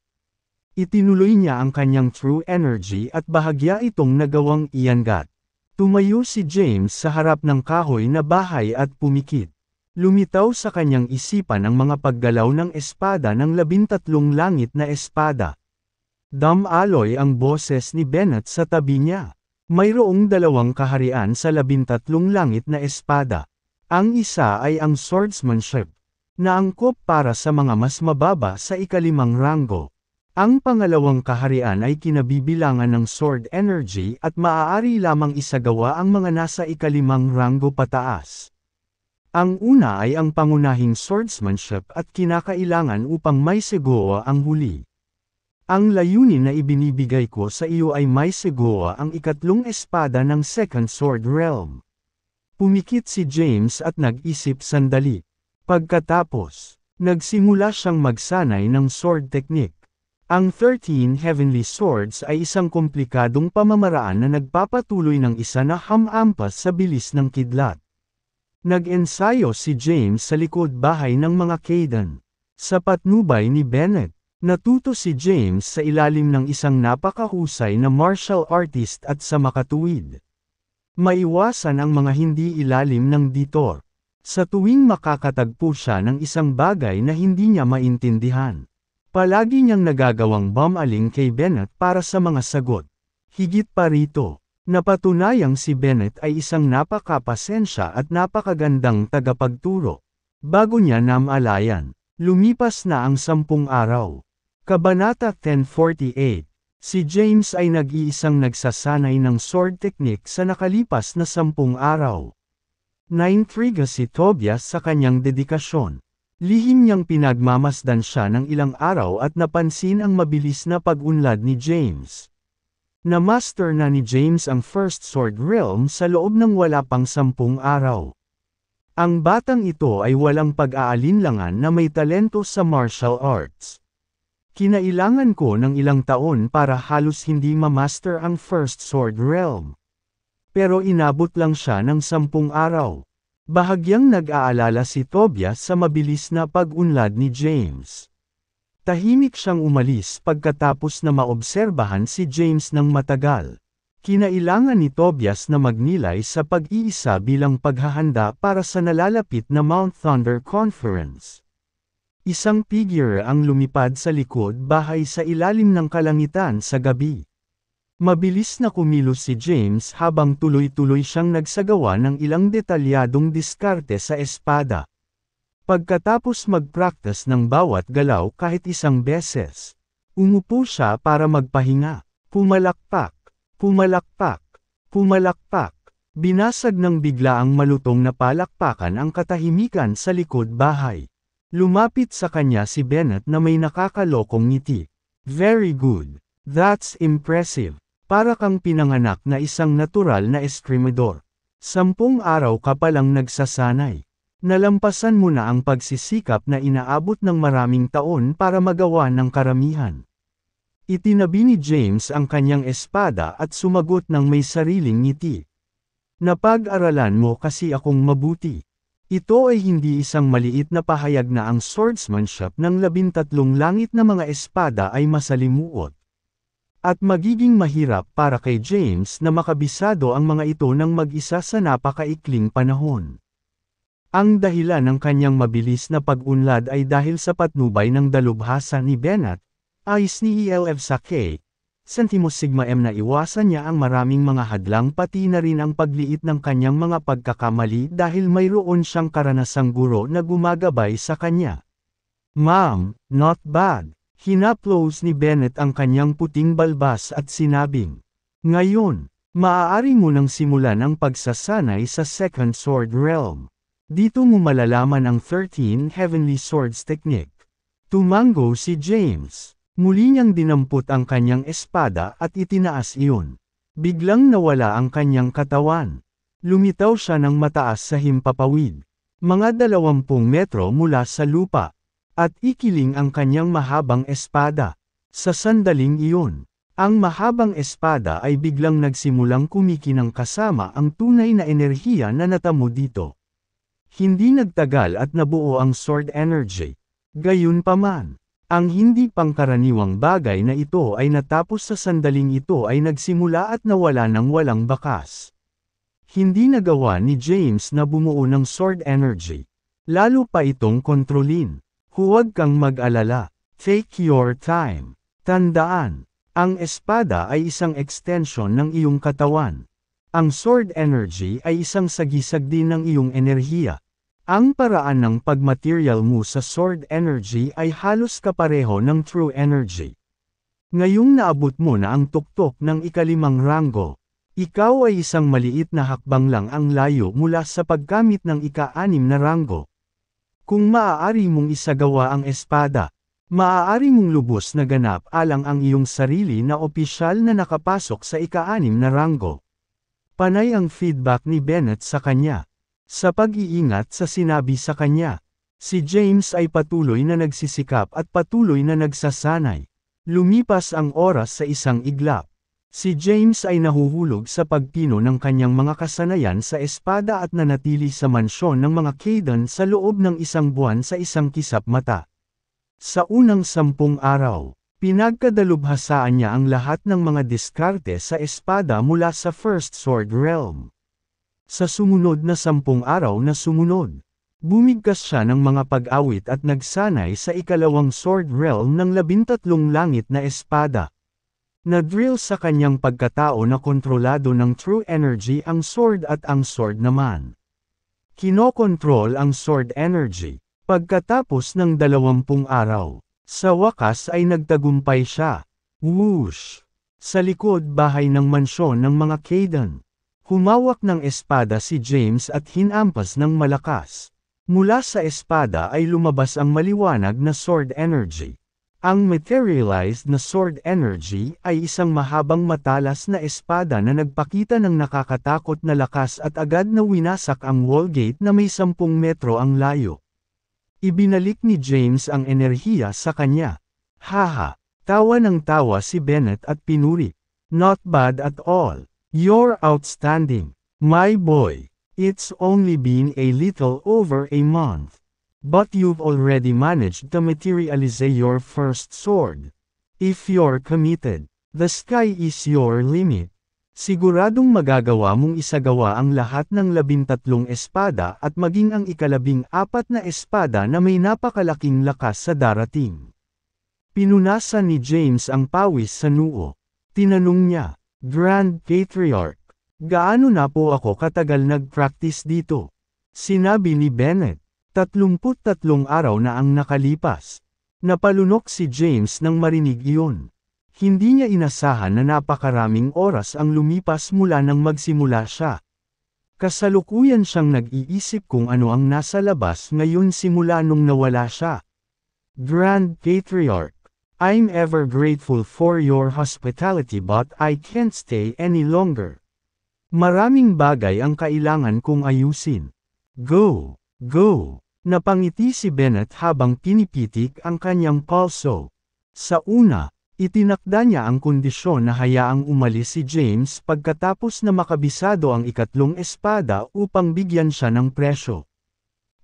Itinuloy niya ang kanyang true energy at bahagya itong nagawang iangat. Tumayo si James sa harap ng kahoy na bahay at pumikit. Lumitaw sa kanyang isipan ang mga paggalaw ng espada ng labintatlong langit na espada. Dam aloy ang boses ni Bennett sa tabi niya. Mayroong dalawang kaharian sa labintatlong langit na espada. Ang isa ay ang swordsmanship, na angkop para sa mga mas mababa sa ikalimang ranggo. Ang pangalawang kaharian ay kinabibilangan ng sword energy at maaari lamang isagawa ang mga nasa ikalimang ranggo pataas. Ang una ay ang pangunahing swordsmanship at kinakailangan upang may seguo ang huli. Ang layunin na ibinibigay ko sa iyo ay may segoa ang ikatlong espada ng Second Sword Realm. Pumikit si James at nag-isip sandali. Pagkatapos, nagsimula siyang magsanay ng sword technique. Ang 13 Heavenly Swords ay isang komplikadong pamamaraan na nagpapatuloy ng isa na hamampas sa bilis ng kidlat. Nag-ensayo si James sa likod bahay ng mga Caden. Sa patnubay ni Bennett, Natuto si James sa ilalim ng isang napakahusay na martial artist at sa makatuwid. Maiwasan ang mga hindi ilalim ng ditor. Sa tuwing makakatagpo siya ng isang bagay na hindi niya maintindihan. Palagi niyang nagagawang bumaling kay Bennett para sa mga sagot. Higit pa rito, napatunayang si Bennett ay isang napakapasensya at napakagandang tagapagturo. Bago niya namalayan, lumipas na ang sampung araw. Kabanata 1048 Si James ay nag-iisang nagsasanay ng sword technique sa nakalipas na sampung araw. Naintriga si Tobias sa kanyang dedikasyon. Lihim niyang pinagmamasdan siya ng ilang araw at napansin ang mabilis na pag-unlad ni James. Na-master na ni James ang First Sword Realm sa loob ng wala pang sampung araw. Ang batang ito ay walang pag-aalinlangan na may talento sa martial arts. Kinailangan ko ng ilang taon para halos hindi ma-master ang First Sword Realm. Pero inabot lang siya ng sampung araw. Bahagyang nag-aalala si Tobias sa mabilis na pag-unlad ni James. Tahimik siyang umalis pagkatapos na maobserbahan si James ng matagal. Kinailangan ni Tobias na magnilay sa pag-iisa bilang paghahanda para sa nalalapit na Mount Thunder Conference. Isang figure ang lumipad sa likod bahay sa ilalim ng kalangitan sa gabi. Mabilis na kumilos si James habang tuloy-tuloy siyang nagsagawa ng ilang detalyadong diskarte sa espada. Pagkatapos mag-practice ng bawat galaw kahit isang beses, umupo siya para magpahinga. Pumalakpak, pumalakpak, pumalakpak. Binasag ng bigla ang malutong na palakpakan ang katahimikan sa likod bahay. Lumapit sa kanya si Bennett na may nakakalokong ngiti. Very good. That's impressive. Para kang pinanganak na isang natural na eskrimador. Sampung araw ka palang nagsasanay. Nalampasan mo na ang pagsisikap na inaabot ng maraming taon para magawa ng karamihan. Itinabi ni James ang kanyang espada at sumagot ng may sariling ngiti. Napag-aralan mo kasi akong mabuti. Ito ay hindi isang maliit na pahayag na ang swordsmanship ng labintatlong langit na mga espada ay masalimuot. At magiging mahirap para kay James na makabisado ang mga ito ng mag-isa sa napakaikling panahon. Ang dahilan ng kanyang mabilis na pag-unlad ay dahil sa patnubay ng dalubhasa ni Bennett, ayos ni ELF Sakay, Sentimos Sigma M na iwasan niya ang maraming mga hadlang pati na rin ang pagliit ng kanyang mga pagkakamali dahil mayroon siyang karanasang guro na gumagabay sa kanya. Ma'am, not bad. Hinaplos ni Bennett ang kanyang puting balbas at sinabing, Ngayon, maaari mo nang simulan ang pagsasanay sa Second Sword Realm. Dito mo malalaman ang 13 Heavenly Swords Technique. Tumango si James. Muli niyang dinampot ang kanyang espada at itinaas iyon. Biglang nawala ang kanyang katawan. Lumitaw siya ng mataas sa himpapawid. Mga dalawampung metro mula sa lupa. At ikiling ang kanyang mahabang espada. Sa sandaling iyon, ang mahabang espada ay biglang nagsimulang kumikinang kasama ang tunay na enerhiya na natamo dito. Hindi nagtagal at nabuo ang sword energy. Gayunpaman, ang hindi pangkaraniwang bagay na ito ay natapos sa sandaling ito ay nagsimula at nawala ng walang bakas. Hindi nagawa ni James na bumuo ng sword energy. Lalo pa itong kontrolin. Huwag kang mag-alala. Take your time. Tandaan, ang espada ay isang extension ng iyong katawan. Ang sword energy ay isang sagisag din ng iyong enerhiya. Ang paraan ng pagmaterial mo sa sword energy ay halos kapareho ng true energy. Ngayong naabot mo na ang tuktok ng ikalimang ranggo, ikaw ay isang maliit na hakbang lang ang layo mula sa paggamit ng ika-anim na ranggo. Kung maaari mong isagawa ang espada, maaari mong lubos na ganap alang ang iyong sarili na opisyal na nakapasok sa ika-anim na ranggo. Panay ang feedback ni Bennett sa kanya. Sa pag-iingat sa sinabi sa kanya, si James ay patuloy na nagsisikap at patuloy na nagsasanay. Lumipas ang oras sa isang iglap. Si James ay nahuhulog sa pagpino ng kanyang mga kasanayan sa espada at nanatili sa mansyon ng mga Caden sa loob ng isang buwan sa isang kisap mata. Sa unang sampung araw, pinagkadalubhasaan niya ang lahat ng mga diskarte sa espada mula sa First Sword Realm. Sa sumunod na sampung araw na sumunod, bumigkas siya ng mga pag-awit at nagsanay sa ikalawang sword realm ng labintatlong langit na espada. Na-drill sa kanyang pagkatao na kontrolado ng true energy ang sword at ang sword naman. Kinokontrol ang sword energy. Pagkatapos ng dalawampung araw, sa wakas ay nagtagumpay siya. Whoosh! Sa likod bahay ng mansyon ng mga Kaden, Humawak ng espada si James at hinampas ng malakas. Mula sa espada ay lumabas ang maliwanag na sword energy. Ang materialized na sword energy ay isang mahabang matalas na espada na nagpakita ng nakakatakot na lakas at agad na winasak ang wall gate na may 10 metro ang layo. Ibinalik ni James ang enerhiya sa kanya. Haha, tawa ng tawa si Bennett at pinuri. Not bad at all. You're outstanding. My boy, it's only been a little over a month. But you've already managed to materialize your first sword. If you're committed, the sky is your limit. Siguradong magagawa mong isagawa ang lahat ng labintatlong espada at maging ang ikalabing apat na espada na may napakalaking lakas sa darating. Pinunasan ni James ang pawis sa noo. Tinanong niya, Grand Patriarch, gaano na po ako katagal nag-practice dito? Sinabi ni Bennett, Tatlumput tatlong araw na ang nakalipas. Napalunok si James nang marinig iyon. Hindi niya inasahan na napakaraming oras ang lumipas mula nang magsimula siya. Kasalukuyan siyang nag-iisip kung ano ang nasa labas ngayon simula nung nawala siya. Grand Patriarch I'm ever grateful for your hospitality but I can't stay any longer. Maraming bagay ang kailangan kong ayusin. Go! Go! Napangiti si Bennett habang pinipitik ang kanyang pulso. Sa una, itinakda niya ang kondisyon na hayaang umalis si James pagkatapos na makabisado ang ikatlong espada upang bigyan siya ng presyo.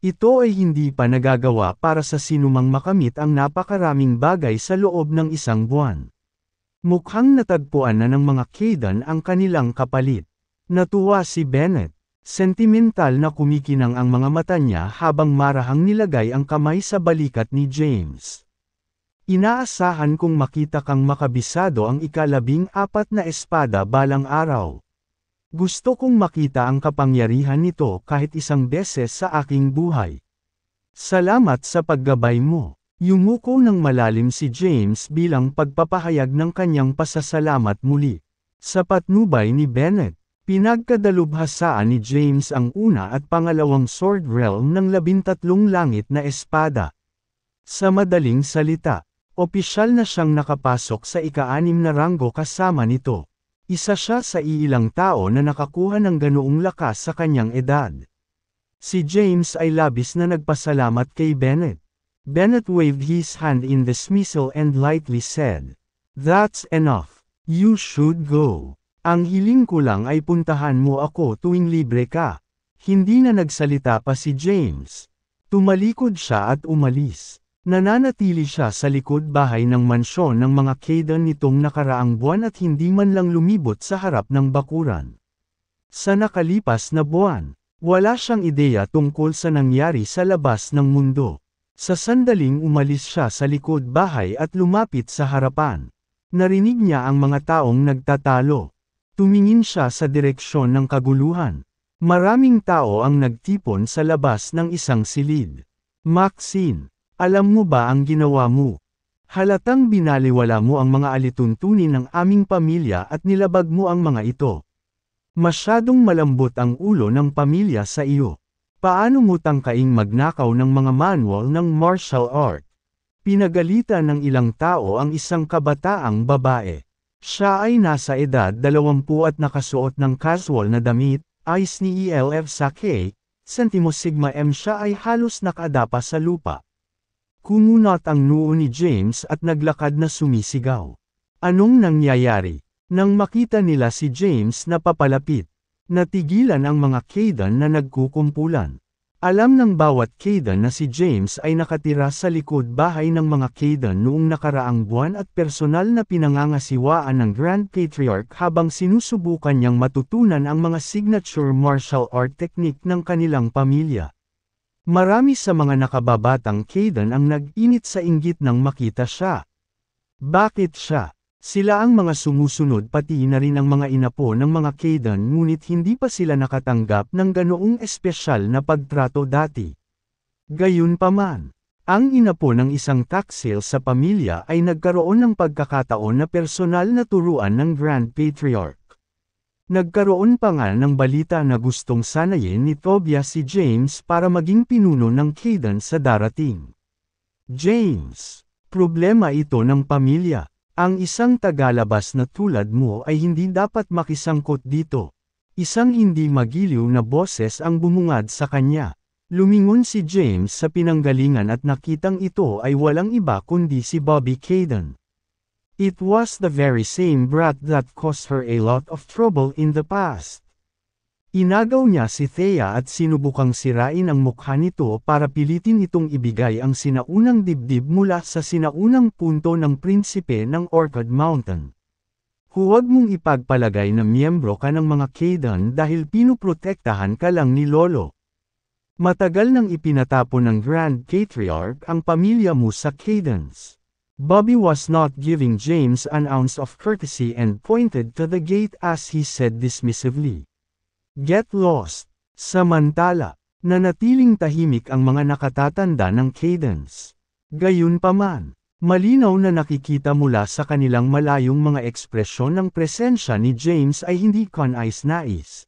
Ito ay hindi pa nagagawa para sa sinumang makamit ang napakaraming bagay sa loob ng isang buwan. Mukhang natagpuan na ng mga Kaden ang kanilang kapalit. Natuwa si Bennett. Sentimental na kumikinang ang mga mata niya habang marahang nilagay ang kamay sa balikat ni James. Inaasahan kong makita kang makabisado ang ikalabing apat na espada balang araw. Gusto kong makita ang kapangyarihan nito kahit isang beses sa aking buhay. Salamat sa paggabay mo. Yumuko ng malalim si James bilang pagpapahayag ng kanyang pasasalamat muli. Sa patnubay ni Bennett, pinagkadalubhasaan ni James ang una at pangalawang sword realm ng labintatlong langit na espada. Sa madaling salita, opisyal na siyang nakapasok sa ika ikaanim na ranggo kasama nito. Isa siya sa iilang tao na nakakuha ng ganoong lakas sa kanyang edad. Si James ay labis na nagpasalamat kay Bennett. Bennett waved his hand in dismissal and lightly said, That's enough. You should go. Ang hiling ko lang ay puntahan mo ako tuwing libre ka. Hindi na nagsalita pa si James. Tumalikod siya at umalis. Nananatili siya sa likod bahay ng mansyon ng mga Kaden nitong nakaraang buwan at hindi man lang lumibot sa harap ng bakuran. Sa nakalipas na buwan, wala siyang ideya tungkol sa nangyari sa labas ng mundo. Sa sandaling umalis siya sa likod bahay at lumapit sa harapan. Narinig niya ang mga taong nagtatalo. Tumingin siya sa direksyon ng kaguluhan. Maraming tao ang nagtipon sa labas ng isang silid. Maxine, alam mo ba ang ginawa mo? Halatang binaliwala mo ang mga alituntunin ng aming pamilya at nilabag mo ang mga ito. Masyadong malambot ang ulo ng pamilya sa iyo. Paano mo tangkaing magnakaw ng mga manual ng martial art? Pinagalitan ng ilang tao ang isang kabataang babae. Siya ay nasa edad 20 at nakasuot ng casual na damit, ayos ni ELF Sake, sentimo sigma M siya ay halos nakadapa sa lupa. Kumunot ang noo ni James at naglakad na sumisigaw. Anong nangyayari? Nang makita nila si James na papalapit, natigilan ang mga Kaden na nagkukumpulan. Alam ng bawat Kaden na si James ay nakatira sa likod bahay ng mga Kaden noong nakaraang buwan at personal na pinangangasiwaan ng Grand Patriarch habang sinusubukan niyang matutunan ang mga signature martial art technique ng kanilang pamilya. Marami sa mga nakababatang Kaden ang nag-init sa inggit nang makita siya. Bakit siya? Sila ang mga sumusunod pati na rin ang mga inapo ng mga Kaden ngunit hindi pa sila nakatanggap ng ganoong espesyal na pagtrato dati. Gayunpaman, ang inapo ng isang taxil sa pamilya ay nagkaroon ng pagkakataon na personal na turuan ng Grand Patriarch. Nagkaroon pa nga ng balita na gustong sanayin ni Tobias si James para maging pinuno ng Caden sa darating. James, problema ito ng pamilya. Ang isang tagalabas na tulad mo ay hindi dapat makisangkot dito. Isang hindi magiliw na boses ang bumungad sa kanya. Lumingon si James sa pinanggalingan at nakitang ito ay walang iba kundi si Bobby Caden. It was the very same brat that caused her a lot of trouble in the past. Inagaw niya si Thea at sinubukang sirain ang mukha nito para pilitin itong ibigay ang sinaunang dibdib mula sa sinaunang punto ng prinsipe ng Orchid Mountain. Huwag mong ipagpalagay na miyembro ka ng mga Kadan dahil pinuprotektahan ka lang ni Lolo. Matagal nang ipinatapon ng Grand Patriarch ang pamilya mo sa Cadence. Bobby was not giving James an ounce of courtesy and pointed to the gate as he said dismissively. Get lost. Samantala, nanatiling tahimik ang mga nakatatanda ng cadence. Gayunpaman, malinaw na nakikita mula sa kanilang malayong mga ekspresyon ng presensya ni James ay hindi kanais-nais.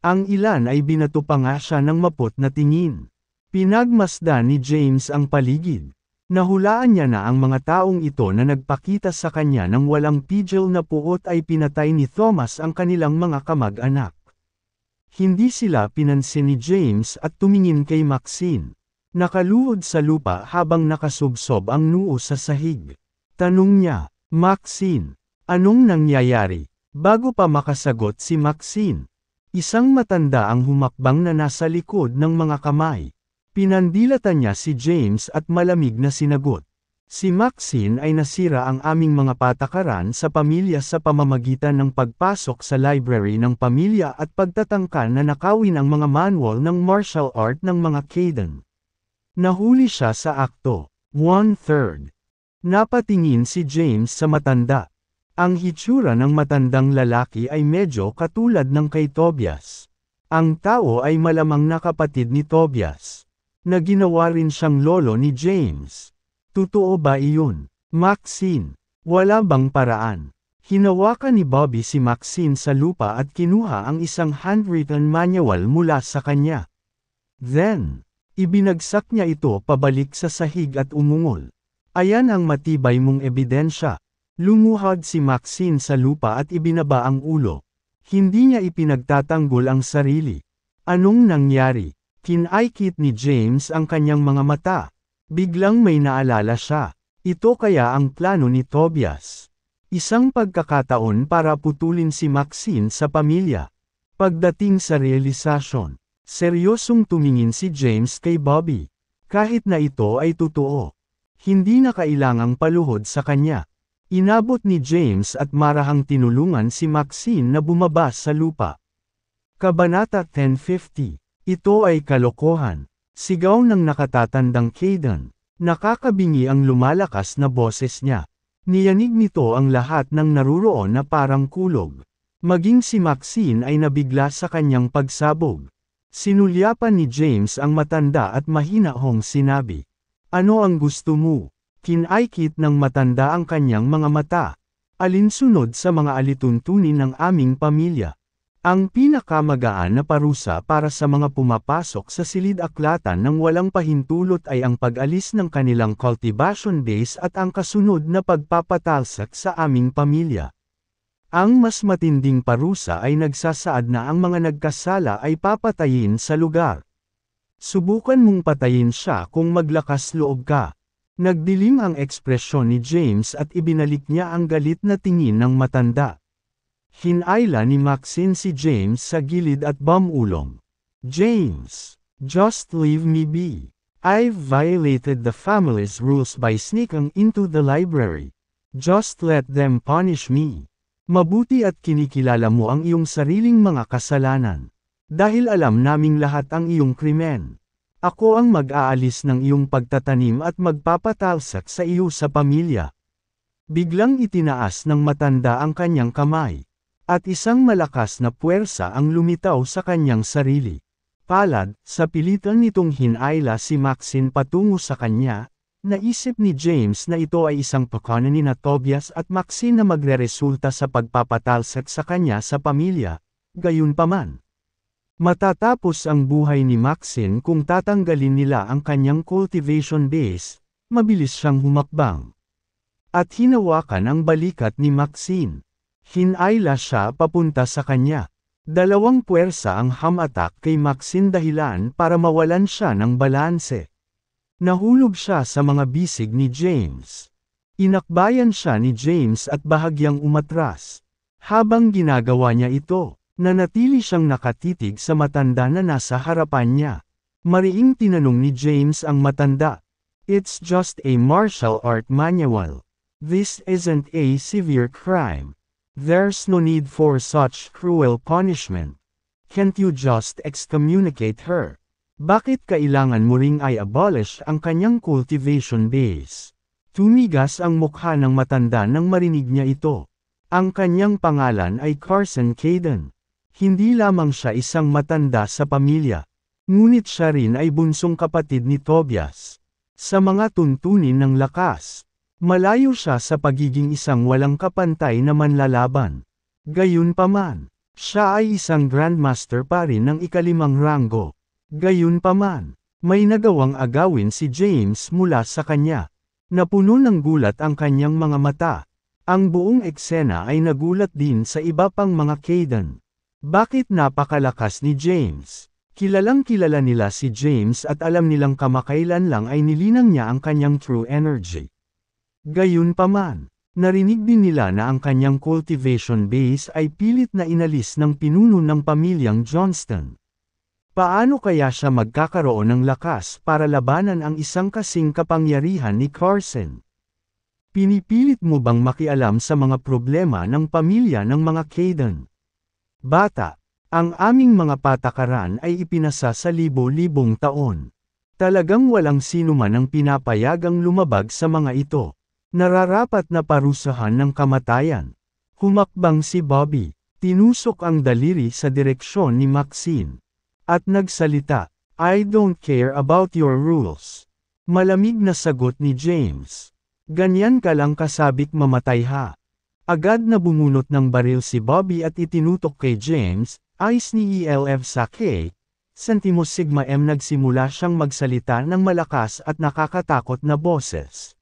Ang ilan ay binato pa nga siya ng mapot na tingin. Pinagmasdan ni James ang paligid. Nahulaan niya na ang mga taong ito na nagpakita sa kanya ng walang pigil na puot ay pinatay ni Thomas ang kanilang mga kamag-anak. Hindi sila pinansin ni James at tumingin kay Maxine. Nakaluhod sa lupa habang nakasubsob ang noo sa sahig. Tanong niya, Maxine, anong nangyayari? Bago pa makasagot si Maxine, isang matanda ang humakbang na nasa likod ng mga kamay. Pinandilatan niya si James at malamig na sinagot. Si Maxine ay nasira ang aming mga patakaran sa pamilya sa pamamagitan ng pagpasok sa library ng pamilya at pagtatangka na nakawin ang mga manual ng martial art ng mga Caden. Nahuli siya sa akto. One-third. Napatingin si James sa matanda. Ang hitsura ng matandang lalaki ay medyo katulad ng kay Tobias. Ang tao ay malamang na kapatid ni Tobias na ginawa rin siyang lolo ni James. Totoo ba iyon? Maxine, wala bang paraan? Hinawakan ni Bobby si Maxine sa lupa at kinuha ang isang handwritten manual mula sa kanya. Then, ibinagsak niya ito pabalik sa sahig at umungol. Ayan ang matibay mong ebidensya. Lumuhod si Maxine sa lupa at ibinaba ang ulo. Hindi niya ipinagtatanggol ang sarili. Anong nangyari? Kinaykit ni James ang kanyang mga mata. Biglang may naalala siya. Ito kaya ang plano ni Tobias. Isang pagkakataon para putulin si Maxine sa pamilya. Pagdating sa realisasyon, seryosong tumingin si James kay Bobby. Kahit na ito ay totoo, hindi na kailangang paluhod sa kanya. Inabot ni James at marahang tinulungan si Maxine na bumaba sa lupa. Kabanata 1050 ito ay kalokohan. Sigaw ng nakatatandang Caden. Nakakabingi ang lumalakas na boses niya. Niyanig nito ang lahat ng naruroon na parang kulog. Maging si Maxine ay nabigla sa kanyang pagsabog. Sinulyapan ni James ang matanda at mahinahong sinabi. Ano ang gusto mo? Kinaikit ng matanda ang kanyang mga mata. Alinsunod sa mga alituntunin ng aming pamilya. Ang pinakamagaan na parusa para sa mga pumapasok sa silid-aklatan ng walang pahintulot ay ang pag-alis ng kanilang cultivation base at ang kasunod na pagpapatalsak sa aming pamilya. Ang mas matinding parusa ay nagsasaad na ang mga nagkasala ay papatayin sa lugar. Subukan mong patayin siya kung maglakas loob ka. Nagdilim ang ekspresyon ni James at ibinalik niya ang galit na tingin ng matanda. Hinayla ni Maxine si James sa gilid at bumulong. James, just leave me be. I've violated the family's rules by sneaking into the library. Just let them punish me. Mabuti at kinikilala mo ang iyong sariling mga kasalanan. Dahil alam naming lahat ang iyong krimen. Ako ang mag-aalis ng iyong pagtatanim at magpapatalsak sa iyo sa pamilya. Biglang itinaas ng matanda ang kanyang kamay. At isang malakas na puwersa ang lumitaw sa kanyang sarili. Palad, sa pilitan nitong hinayla si Maxine patungo sa kanya, naisip ni James na ito ay isang pakanani na Tobias at Maxine na magreresulta sa pagpapatalsat sa kanya sa pamilya, gayunpaman. Matatapos ang buhay ni Maxine kung tatanggalin nila ang kanyang cultivation base, mabilis siyang humakbang. At hinawakan ang balikat ni Maxine. Hinayla siya papunta sa kanya. Dalawang puwersa ang ham attack kay Maxin dahilan para mawalan siya ng balanse. Nahulog siya sa mga bisig ni James. Inakbayan siya ni James at bahagyang umatras. Habang ginagawa niya ito, nanatili siyang nakatitig sa matanda na nasa harapan niya. Mariing tinanong ni James ang matanda. It's just a martial art manual. This isn't a severe crime. There's no need for such cruel punishment. Can't you just excommunicate her? Bakit kailangan mo ring ay abolish ang kanyang cultivation base? Tumigas ang mukha ng matanda nang marinig niya ito. Ang kanyang pangalan ay Carson Caden. Hindi lamang siya isang matanda sa pamilya. Ngunit siya rin ay bunsong kapatid ni Tobias. Sa mga tuntunin ng lakas, Malayo siya sa pagiging isang walang kapantay na manlalaban. Gayunpaman, siya ay isang grandmaster pa rin ng ikalimang ranggo. Gayunpaman, may nagawang agawin si James mula sa kanya. Napuno ng gulat ang kanyang mga mata. Ang buong eksena ay nagulat din sa iba pang mga Kaden. Bakit napakalakas ni James? Kilalang kilala nila si James at alam nilang kamakailan lang ay nilinang niya ang kanyang true energy. Gayunpaman, narinig din nila na ang kanyang cultivation base ay pilit na inalis ng pinuno ng pamilyang Johnston. Paano kaya siya magkakaroon ng lakas para labanan ang isang kasing kapangyarihan ni Carson? Pinipilit mo bang makialam sa mga problema ng pamilya ng mga Caden? Bata, ang aming mga patakaran ay ipinasa sa libo-libong taon. Talagang walang sino man ang pinapayagang lumabag sa mga ito. Nararapat na parusahan ng kamatayan. Humakbang si Bobby, tinusok ang daliri sa direksyon ni Maxine. At nagsalita, I don't care about your rules. Malamig na sagot ni James. Ganyan ka lang kasabik mamatay ha. Agad na bumunot ng baril si Bobby at itinutok kay James, eyes ni ELF sa K. Santimo Sigma M nagsimula siyang magsalita ng malakas at nakakatakot na boses.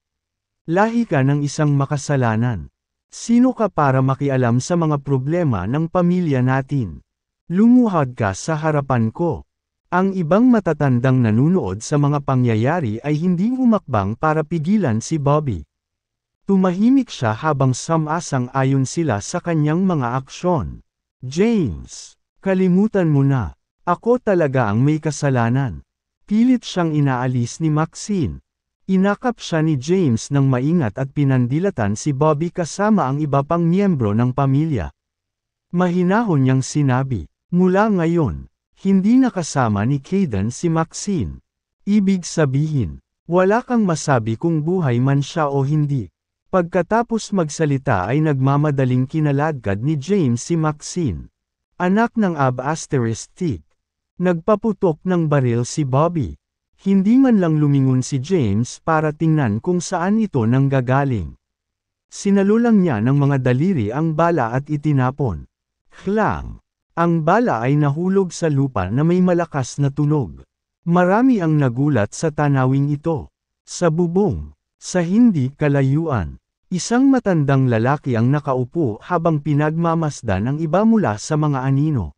Lahi ka ng isang makasalanan. Sino ka para makialam sa mga problema ng pamilya natin? Lumuhod ka sa harapan ko. Ang ibang matatandang nanunood sa mga pangyayari ay hindi humakbang para pigilan si Bobby. Tumahimik siya habang samasang ayon sila sa kanyang mga aksyon. James, kalimutan mo na. Ako talaga ang may kasalanan. Pilit siyang inaalis ni Maxine. Inakap siya ni James ng maingat at pinandilatan si Bobby kasama ang iba pang miyembro ng pamilya. Mahinahon niyang sinabi, mula ngayon, hindi nakasama ni Caden si Maxine. Ibig sabihin, wala kang masabi kung buhay man siya o hindi. Pagkatapos magsalita ay nagmamadaling kinaladkad ni James si Maxine. Anak ng Ab asterisk Nagpaputok ng baril si Bobby. Hindi man lang lumingon si James para tingnan kung saan ito nanggagaling. Sinalulang niya ng mga daliri ang bala at itinapon. Klang! Ang bala ay nahulog sa lupa na may malakas na tunog. Marami ang nagulat sa tanawing ito. Sa bubong, sa hindi kalayuan, isang matandang lalaki ang nakaupo habang pinagmamasdan ang iba mula sa mga anino.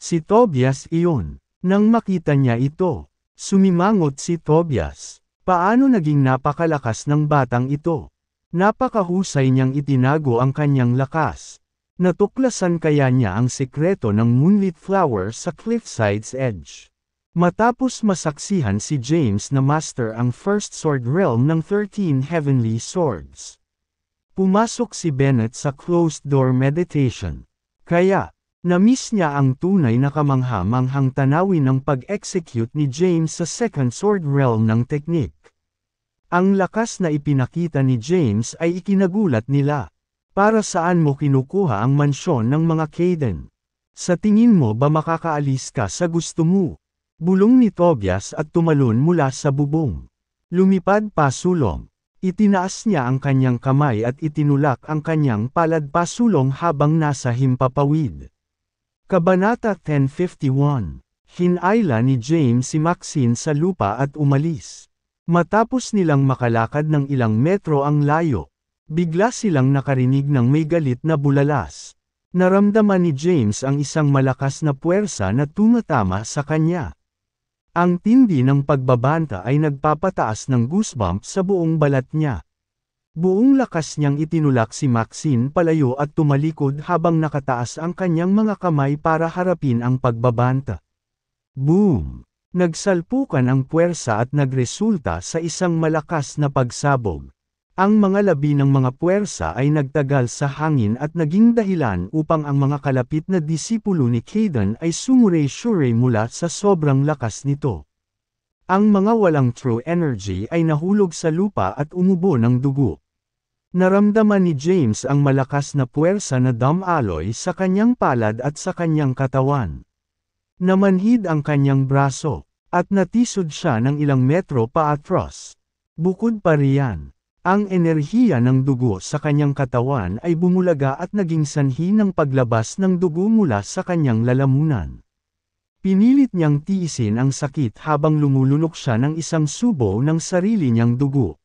Si Tobias iyon, nang makita niya ito. Sumimangot si Tobias. Paano naging napakalakas ng batang ito? Napakahusay niyang itinago ang kanyang lakas. Natuklasan kaya niya ang sekreto ng Moonlit Flower sa Cliffside's Edge. Matapos masaksihan si James na master ang First Sword Realm ng 13 Heavenly Swords. Pumasok si Bennett sa closed door meditation. Kaya, Namiss niya ang tunay na kamanghamanghang tanawin ng pag-execute ni James sa Second Sword Realm ng technique. Ang lakas na ipinakita ni James ay ikinagulat nila. Para saan mo kinukuha ang mansyon ng mga Caden? Sa tingin mo ba makakaalis ka sa gusto mo? Bulong ni Tobias at tumalon mula sa bubong. Lumipad pasulong. Itinaas niya ang kanyang kamay at itinulak ang kanyang palad pasulong habang nasa himpapawid. Kabanata 1051. Hinaila ni James si Maxine sa lupa at umalis. Matapos nilang makalakad ng ilang metro ang layo, bigla silang nakarinig ng may galit na bulalas. Naramdaman ni James ang isang malakas na puwersa na tumatama sa kanya. Ang tindi ng pagbabanta ay nagpapataas ng goosebumps sa buong balat niya. Buong lakas niyang itinulak si Maxine palayo at tumalikod habang nakataas ang kanyang mga kamay para harapin ang pagbabanta. Boom! Nagsalpukan ang puwersa at nagresulta sa isang malakas na pagsabog. Ang mga labi ng mga puwersa ay nagtagal sa hangin at naging dahilan upang ang mga kalapit na disipulo ni Caden ay sumure-sure mula sa sobrang lakas nito. Ang mga walang true energy ay nahulog sa lupa at umubo ng dugo. Naramdaman ni James ang malakas na puwersa na damaloy sa kanyang palad at sa kanyang katawan. Namanhid ang kanyang braso, at natisod siya ng ilang metro pa at paatros. Bukod pa riyan, ang enerhiya ng dugo sa kanyang katawan ay bumulaga at naging sanhi ng paglabas ng dugo mula sa kanyang lalamunan. Pinilit niyang tiisin ang sakit habang lumulunok siya ng isang subo ng sarili niyang dugo.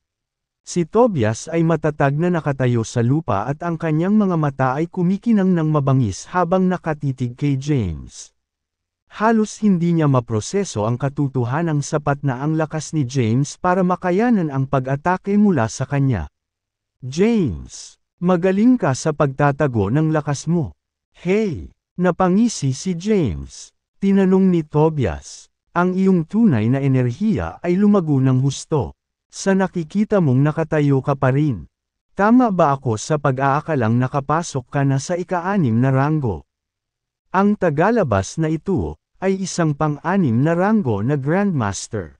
Si Tobias ay matatag na nakatayo sa lupa at ang kanyang mga mata ay kumikinang ng mabangis habang nakatitig kay James. Halos hindi niya maproseso ang katutuhanang sapat na ang lakas ni James para makayanan ang pag-atake mula sa kanya. James, magaling ka sa pagtatago ng lakas mo. Hey, napangisi si James. Tinanong ni Tobias, ang iyong tunay na enerhiya ay lumago ng husto. Sa nakikita mong nakatayo ka pa rin. Tama ba ako sa pag-aakalang nakapasok ka na sa ika-anim na ranggo? Ang tagalabas na ito, ay isang pang-anim na ranggo na Grandmaster.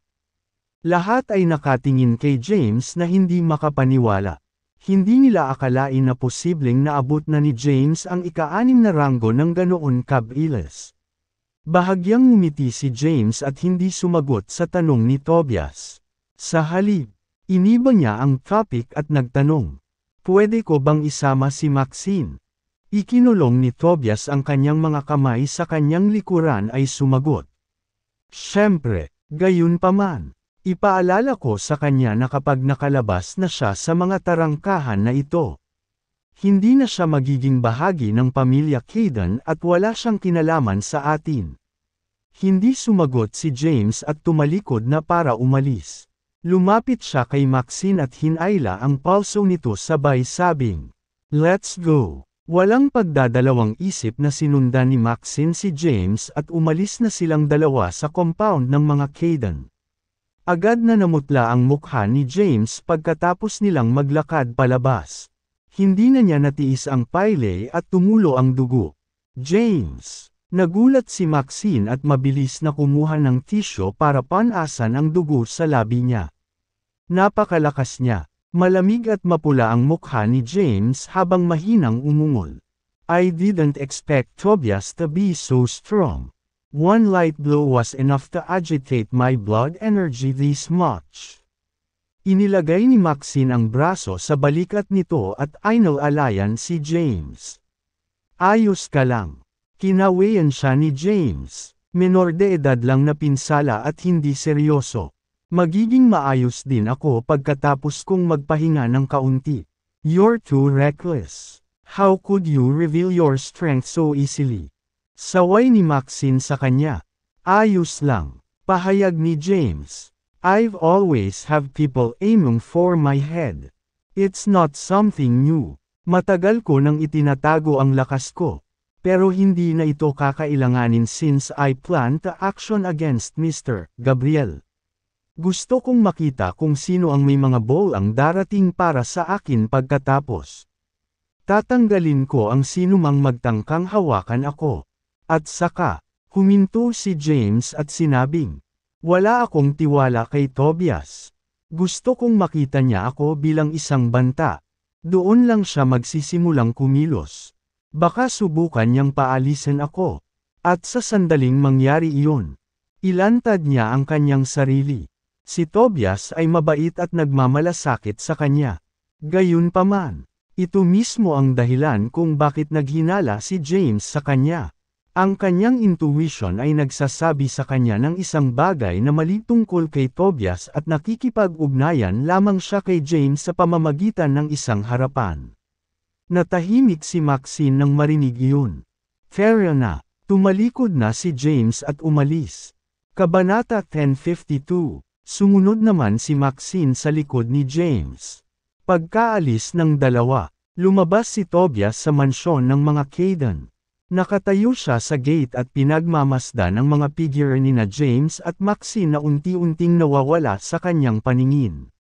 Lahat ay nakatingin kay James na hindi makapaniwala. Hindi nila akalain na posibleng naabot na ni James ang ika-anim na ranggo ng ganoon kabilis. Bahagyang ngumiti si James at hindi sumagot sa tanong ni Tobias. Sa halip, inibang niya ang topic at nagtanong, Pwede ko bang isama si Maxine? Ikinulong ni Tobias ang kanyang mga kamay sa kanyang likuran ay sumagot. Siyempre, gayon paman. Ipaalala ko sa kanya na kapag nakalabas na siya sa mga tarangkahan na ito, hindi na siya magiging bahagi ng pamilya Caden at wala siyang kinalaman sa atin. Hindi sumagot si James at tumalikod na para umalis. Lumapit siya kay Maxine at hinayla ang palso nito sabay sabing, Let's go! Walang pagdadalawang isip na sinundan ni Maxine si James at umalis na silang dalawa sa compound ng mga Caden. Agad na namutla ang mukha ni James pagkatapos nilang maglakad palabas. Hindi na niya natiis ang paile at tumulo ang dugo. James! Nagulat si Maxine at mabilis na kumuha ng tisyo para panasan ang dugo sa labi niya. Napakalakas niya. Malamig at mapula ang mukha ni James habang mahinang umungol. I didn't expect Tobias to be so strong. One light blow was enough to agitate my blood energy this much. Inilagay ni Maxine ang braso sa balikat nito at ainal-alayan si James. Ayos ka lang. Kinawayan siya ni James. Menor de edad lang na pinsala at hindi seryoso. Magiging maayos din ako pagkatapos kong magpahinga ng kaunti. You're too reckless. How could you reveal your strength so easily? Saway ni Maxine sa kanya. Ayos lang. Pahayag ni James. I've always have people aiming for my head. It's not something new. Matagal ko nang itinatago ang lakas ko. Pero hindi na ito kakailanganin since I plan to action against Mr. Gabriel. Gusto kong makita kung sino ang may mga bowl ang darating para sa akin pagkatapos. Tatanggalin ko ang sinumang magtangkang hawakan ako. At saka, huminto si James at sinabing, Wala akong tiwala kay Tobias. Gusto kong makita niya ako bilang isang banta. Doon lang siya magsisimulang kumilos. Baka subukan niyang paalisin ako. At sa sandaling mangyari iyon, ilantad niya ang kanyang sarili. Si Tobias ay mabait at nagmamalasakit sa kanya. Gayunpaman, ito mismo ang dahilan kung bakit naghinala si James sa kanya. Ang kanyang intuition ay nagsasabi sa kanya ng isang bagay na mali tungkol kay Tobias at nakikipag-ugnayan lamang siya kay James sa pamamagitan ng isang harapan. Natahimik si Maxine nang marinig iyon. Fair na, tumalikod na si James at umalis. Kabanata 1052 Sumunod naman si Maxine sa likod ni James. Pagkaalis ng dalawa, lumabas si Tobias sa mansyon ng mga Caden. Nakatayo siya sa gate at pinagmamasdan ng mga figure ni na James at Maxine na unti-unting nawawala sa kanyang paningin.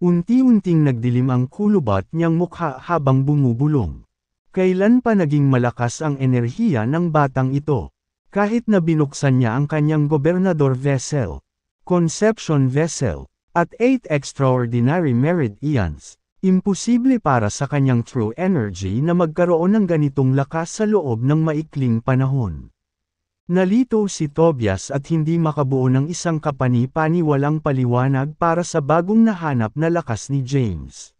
Unti-unting nagdilim ang kulubat niyang mukha habang bumubulong. Kailan pa naging malakas ang enerhiya ng batang ito? Kahit na binuksan niya ang kanyang gobernador vessel, conception vessel, at 8 extraordinary married eons. Imposible para sa kanyang true energy na magkaroon ng ganitong lakas sa loob ng maikling panahon. Nalito si Tobias at hindi makabuo ng isang kapani-paniwalang paliwanag para sa bagong nahanap na lakas ni James.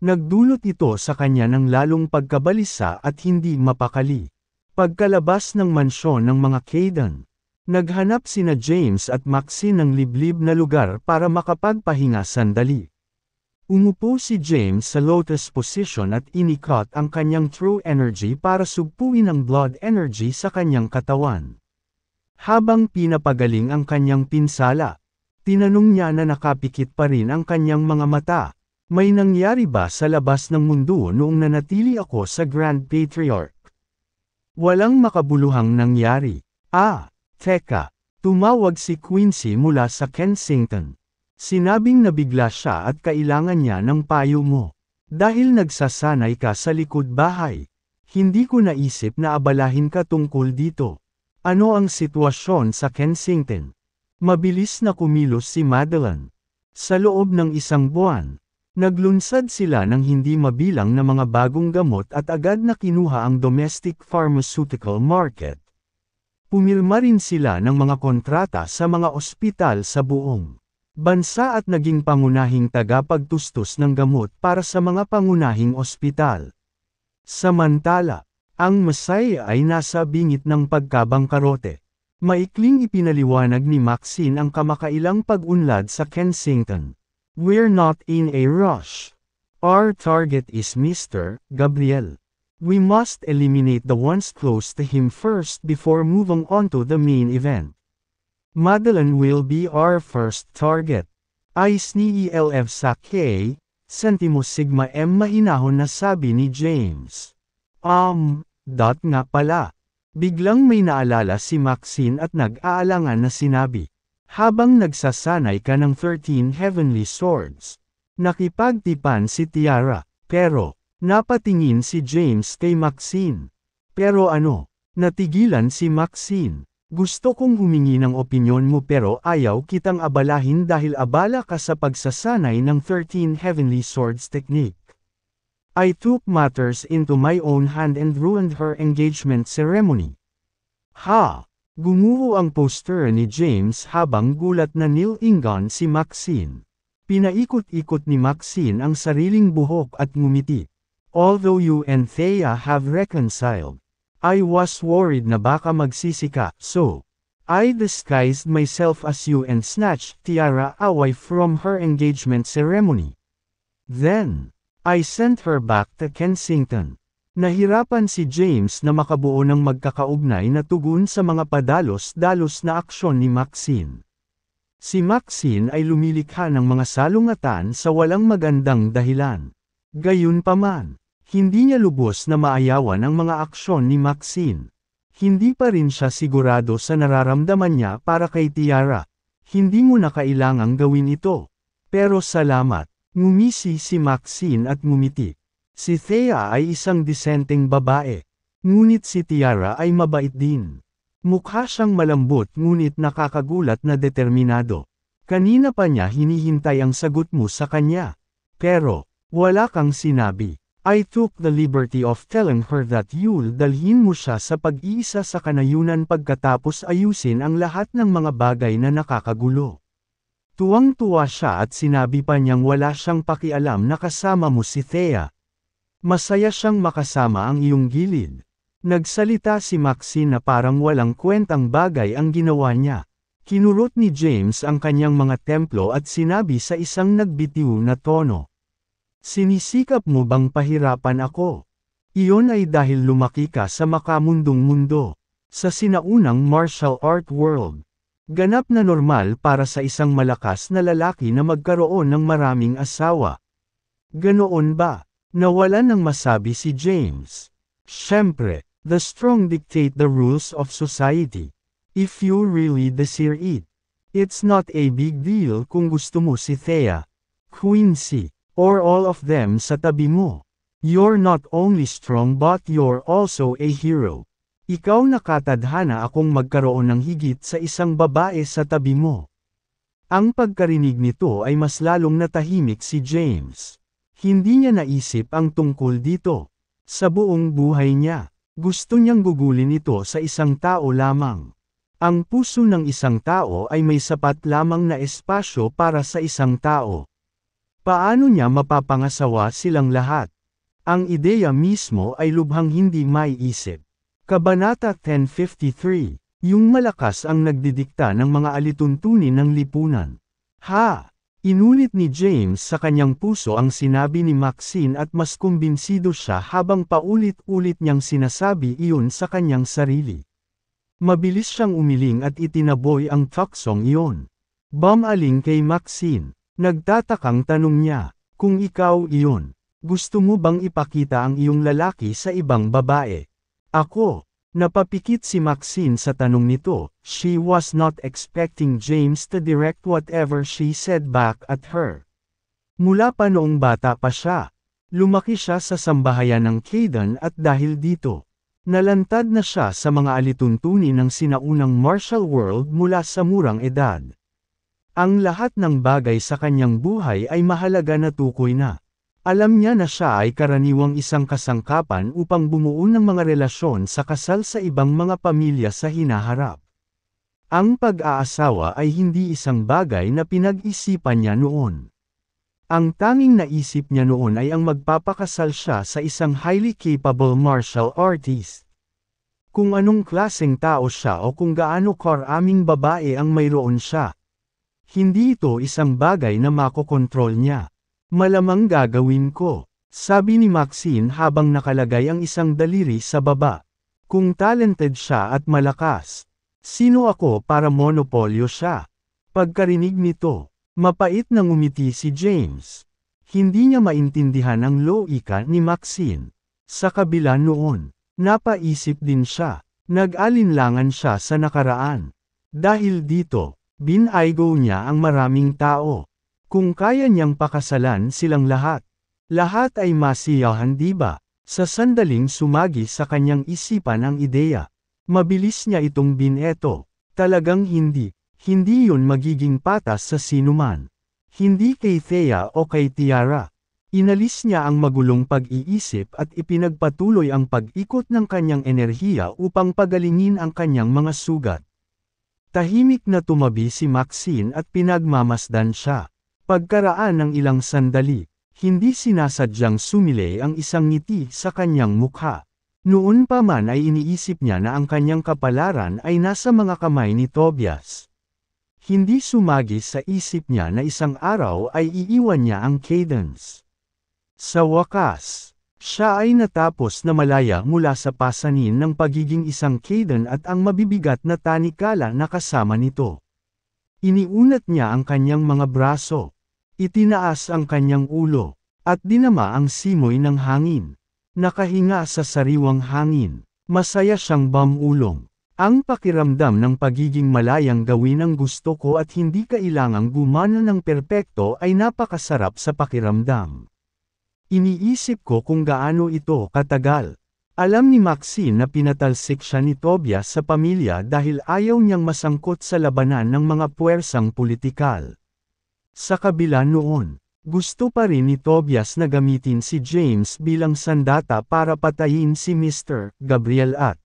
Nagdulot ito sa kanya ng lalong pagkabalisa at hindi mapakali. Pagkalabas ng mansyon ng mga Caden, Naghanap sina James at Maxine ng liblib na lugar para makapagpahinga sandali. Umupo si James sa lotus position at inikot ang kanyang true energy para sugpuin ang blood energy sa kanyang katawan. Habang pinapagaling ang kanyang pinsala, tinanong niya na nakapikit pa rin ang kanyang mga mata, may nangyari ba sa labas ng mundo noong nanatili ako sa Grand Patriarch? Walang makabuluhang nangyari. Ah! Teka, tumawag si Quincy mula sa Kensington. Sinabing nabigla siya at kailangan niya ng payo mo. Dahil nagsasanay ka sa likod bahay. Hindi ko naisip na abalahin ka tungkol dito. Ano ang sitwasyon sa Kensington? Mabilis na kumilos si Madeline. Sa loob ng isang buwan, naglunsad sila ng hindi mabilang na mga bagong gamot at agad na kinuha ang domestic pharmaceutical market. Pumirma rin sila ng mga kontrata sa mga ospital sa buong bansa at naging pangunahing tagapagtustos ng gamot para sa mga pangunahing ospital. Samantala, ang Masay ay nasa bingit ng pagkabangkarote. Maikling ipinaliwanag ni Maxine ang kamakailang pag-unlad sa Kensington. We're not in a rush. Our target is Mr. Gabriel. We must eliminate the ones close to him first before moving on to the main event. Madeline will be our first target. Ayos ni ELF sa K, Sentimo Sigma M mahinahon na sabi ni James. Um, dot nga pala. Biglang may naalala si Maxine at nag-aalangan na sinabi. Habang nagsasanay ka ng 13 Heavenly Swords, nakipagtipan si Tiara, pero, Napatingin si James kay Maxine. Pero ano, natigilan si Maxine. Gusto kong humingi ng opinyon mo pero ayaw kitang abalahin dahil abala ka sa pagsasanay ng 13 Heavenly Swords technique. I took matters into my own hand and ruined her engagement ceremony. Ha! Gumuho ang poster ni James habang gulat na Neil Ingon si Maxine. Pinaikot-ikot ni Maxine ang sariling buhok at ngumiti. Although you and Thea have reconciled, I was worried na baka magsisi ka, so, I disguised myself as you and snatched Tiara away from her engagement ceremony. Then, I sent her back to Kensington. Nahirapan si James na makabuo ng magkakaugnay na tugon sa mga padalos-dalos na aksyon ni Maxine. Si Maxine ay lumilikha ng mga salungatan sa walang magandang dahilan. Gayunpaman, hindi niya lubos na maayawan ang mga aksyon ni Maxine. Hindi pa rin siya sigurado sa nararamdaman niya para kay Tiara. Hindi mo na kailangang gawin ito. Pero salamat, ngumisi si Maxine at ngumiti. Si Thea ay isang disenteng babae. Ngunit si Tiara ay mabait din. Mukha siyang malambot ngunit nakakagulat na determinado. Kanina pa niya hinihintay ang sagot mo sa kanya. Pero, wala kang sinabi. I took the liberty of telling her that you'll dalhin mo siya sa pag-iisa sa kanayunan pagkatapos ayusin ang lahat ng mga bagay na nakakagulo. Tuwang-tuwa siya at sinabi pa niyang wala siyang pakialam na kasama mo si Thea. Masaya siyang makasama ang iyong gilid. Nagsalita si Maxine na parang walang kwentang bagay ang ginawa niya. Kinurot ni James ang kanyang mga templo at sinabi sa isang nagbitiw na tono. Sinisikap mo bang pahirapan ako? Iyon ay dahil lumaki ka sa makamundong mundo. Sa sinaunang martial art world. Ganap na normal para sa isang malakas na lalaki na magkaroon ng maraming asawa. Ganoon ba? Nawalan ng masabi si James. Siyempre, the strong dictate the rules of society. If you really desire it, it's not a big deal kung gusto mo si Thea. Quincy or all of them sa tabi mo. You're not only strong but you're also a hero. Ikaw na nakatadhana akong magkaroon ng higit sa isang babae sa tabi mo. Ang pagkarinig nito ay mas lalong natahimik si James. Hindi niya naisip ang tungkol dito. Sa buong buhay niya, gusto niyang gugulin ito sa isang tao lamang. Ang puso ng isang tao ay may sapat lamang na espasyo para sa isang tao. Paano niya mapapangasawa silang lahat? Ang ideya mismo ay lubhang hindi maiisip. Kabanata 1053, yung malakas ang nagdidikta ng mga alituntunin ng lipunan. Ha! Inulit ni James sa kanyang puso ang sinabi ni Maxine at mas kumbinsido siya habang paulit-ulit niyang sinasabi iyon sa kanyang sarili. Mabilis siyang umiling at itinaboy ang taksong iyon. Bumaling kay Maxine. Nagtatakang tanong niya, kung ikaw iyon, gusto mo bang ipakita ang iyong lalaki sa ibang babae? Ako, napapikit si Maxine sa tanong nito, she was not expecting James to direct whatever she said back at her. Mula pa noong bata pa siya, lumaki siya sa sambahayan ng Caden at dahil dito, nalantad na siya sa mga alituntunin ng sinaunang martial world mula sa murang edad. Ang lahat ng bagay sa kanyang buhay ay mahalaga na tukoy na. Alam niya na siya ay karaniwang isang kasangkapan upang bumuo ng mga relasyon sa kasal sa ibang mga pamilya sa hinaharap. Ang pag-aasawa ay hindi isang bagay na pinag-isipan niya noon. Ang tanging naisip niya noon ay ang magpapakasal siya sa isang highly capable martial artist. Kung anong klaseng tao siya o kung gaano karaming babae ang mayroon siya, hindi ito isang bagay na makokontrol niya. Malamang gagawin ko. Sabi ni Maxine habang nakalagay ang isang daliri sa baba. Kung talented siya at malakas. Sino ako para monopolyo siya? Pagkarinig nito, mapait nang umiti si James. Hindi niya maintindihan ang loika ni Maxine. Sa kabila noon, napaisip din siya. Nag-alinlangan siya sa nakaraan. Dahil dito, Binaygo niya ang maraming tao. Kung kaya niyang pakasalan silang lahat. Lahat ay masiyahan ba? Sa sandaling sumagi sa kanyang isipan ang ideya. Mabilis niya itong bineto. Talagang hindi. Hindi yun magiging patas sa sinuman. Hindi kay Thea o kay Tiara. Inalis niya ang magulong pag-iisip at ipinagpatuloy ang pag-ikot ng kanyang enerhiya upang pagalingin ang kanyang mga sugat. Tahimik na tumabi si Maxine at pinagmamasdan siya. Pagkaraan ng ilang sandali, hindi sinasadyang sumile ang isang ngiti sa kanyang mukha. Noon pa man ay iniisip niya na ang kanyang kapalaran ay nasa mga kamay ni Tobias. Hindi sumagi sa isip niya na isang araw ay iiwan niya ang cadence. Sa wakas, siya ay natapos na malaya mula sa pasanin ng pagiging isang Kaden at ang mabibigat na tanikala na kasama nito. Iniunat niya ang kanyang mga braso, itinaas ang kanyang ulo, at dinama ang simoy ng hangin. Nakahinga sa sariwang hangin, masaya siyang bamulong. Ang pakiramdam ng pagiging malayang gawin ang gusto ko at hindi kailangang gumana ng perpekto ay napakasarap sa pakiramdam. Iniisip ko kung gaano ito katagal. Alam ni Maxine na pinatalsik siya ni Tobias sa pamilya dahil ayaw niyang masangkot sa labanan ng mga puwersang politikal. Sa kabila noon, gusto pa rin ni Tobias na gamitin si James bilang sandata para patayin si Mr. Gabriel at,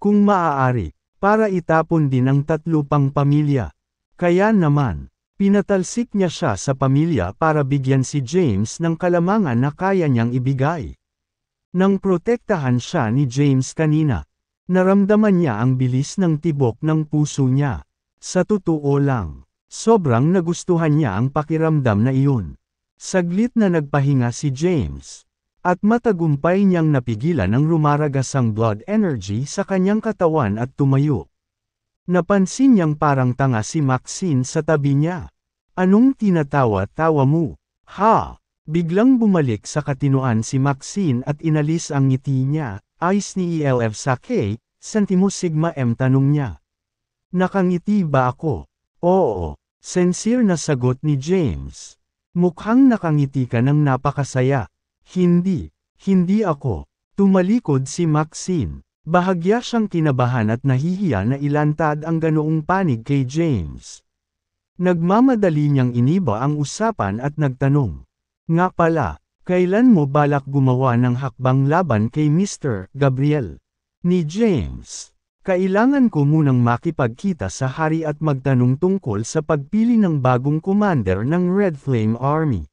kung maaari, para itapon din ang tatlo pang pamilya. Kaya naman, Pinatalsik niya siya sa pamilya para bigyan si James ng kalamangan na kaya niyang ibigay. Nang protektahan siya ni James kanina, naramdaman niya ang bilis ng tibok ng puso niya. Sa totoo lang, sobrang nagustuhan niya ang pakiramdam na iyon. Saglit na nagpahinga si James, at matagumpay niyang napigilan ang rumaragasang blood energy sa kanyang katawan at tumayo. Napansin niyang parang tanga si Maxine sa tabi niya. Anong tinatawa-tawa mo? Ha! Biglang bumalik sa katinuan si Maxine at inalis ang ngiti niya, ayos ni ELF sa K, Sentimo sigma M tanong niya. Nakangiti ba ako? Oo, sincere na sagot ni James. Mukhang nakangiti ka ng napakasaya. Hindi, hindi ako. Tumalikod si Maxine. Bahagya siyang kinabahan at nahihiya na ilantad ang ganoong panig kay James. Nagmamadali niyang iniba ang usapan at nagtanong. Nga pala, kailan mo balak gumawa ng hakbang laban kay Mr. Gabriel? Ni James. Kailangan ko munang makipagkita sa hari at magtanong tungkol sa pagpili ng bagong commander ng Red Flame Army.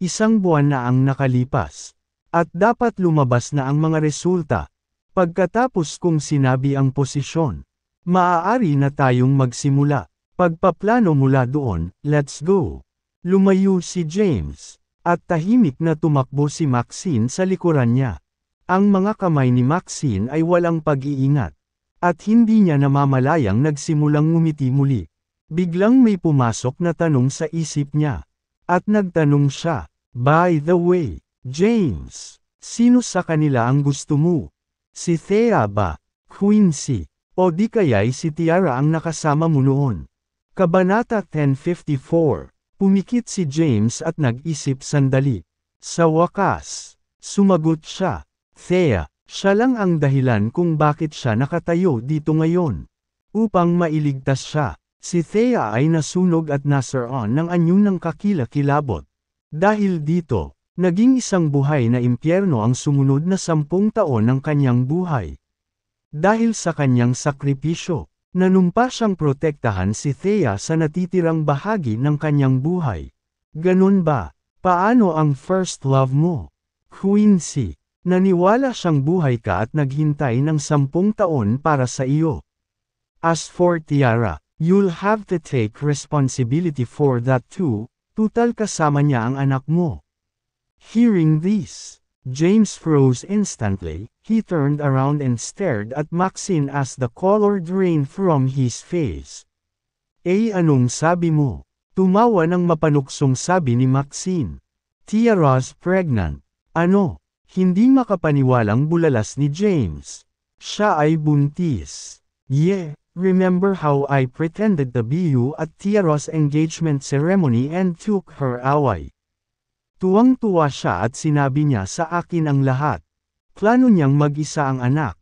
Isang buwan na ang nakalipas. At dapat lumabas na ang mga resulta. Pagkatapos kong sinabi ang posisyon, maaari na tayong magsimula. Pagpaplano mula doon, let's go. Lumayo si James, at tahimik na tumakbo si Maxine sa likuran niya. Ang mga kamay ni Maxine ay walang pag-iingat, at hindi niya namamalayang nagsimulang ngumiti muli. Biglang may pumasok na tanong sa isip niya, at nagtanong siya, By the way, James, sino sa kanila ang gusto mo? Si Thea ba? Quincy. O di kaya'y si Tiara ang nakasama mo noon. Kabanata 1054. Pumikit si James at nag-isip sandali. Sa wakas, sumagot siya. Thea, siya lang ang dahilan kung bakit siya nakatayo dito ngayon. Upang mailigtas siya, si Thea ay nasunog at nasaron ng anyo ng kakila-kilabot. Dahil dito, Naging isang buhay na impyerno ang sumunod na sampung taon ng kanyang buhay. Dahil sa kanyang sakripisyo, nanumpa siyang protektahan si Thea sa natitirang bahagi ng kanyang buhay. Ganun ba? Paano ang first love mo? Quincy, naniwala siyang buhay ka at naghintay ng sampung taon para sa iyo. As for Tiara, you'll have to take responsibility for that too, tutal kasama niya ang anak mo. Hearing this, James froze instantly, he turned around and stared at Maxine as the color drained from his face. Eh anong sabi mo? Tumawa ng mapanuksong sabi ni Maxine. Tiara's pregnant. Ano? Hindi makapaniwalang bulalas ni James. Siya ay buntis. Yeah, remember how I pretended to be you at Tiara's engagement ceremony and took her away. Tuwang-tuwa siya at sinabi niya sa akin ang lahat. Plano niyang mag-isa ang anak.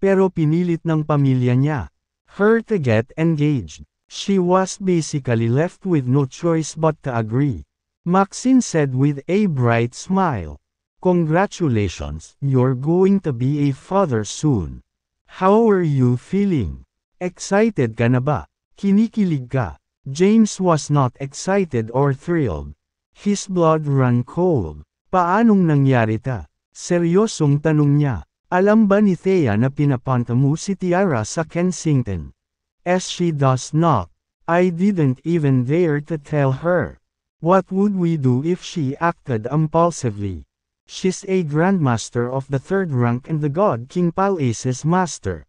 Pero pinilit ng pamilya niya. Her to get engaged. She was basically left with no choice but to agree. Maxine said with a bright smile. Congratulations, you're going to be a father soon. How are you feeling? Excited ka na ba? Kinikilig ka? James was not excited or thrilled. His blood ran cold. Paanong nangyari ta? Seryosong tanong niya. Alam ba ni Thea na pinapunta mo si Tiara sa Kensington? As she does not. I didn't even dare to tell her. What would we do if she acted impulsively? She's a grandmaster of the third rank and the god King Palace's master.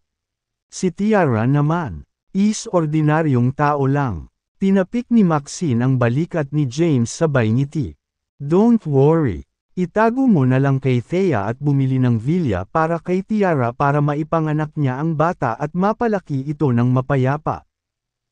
Si Tiara naman, is ordinaryong tao lang. Tinapik ni Maxine ang balikat ni James sa ngiti. Don't worry. Itago mo na lang kay Thea at bumili ng villa para kay Tiara para maipanganak niya ang bata at mapalaki ito ng mapayapa.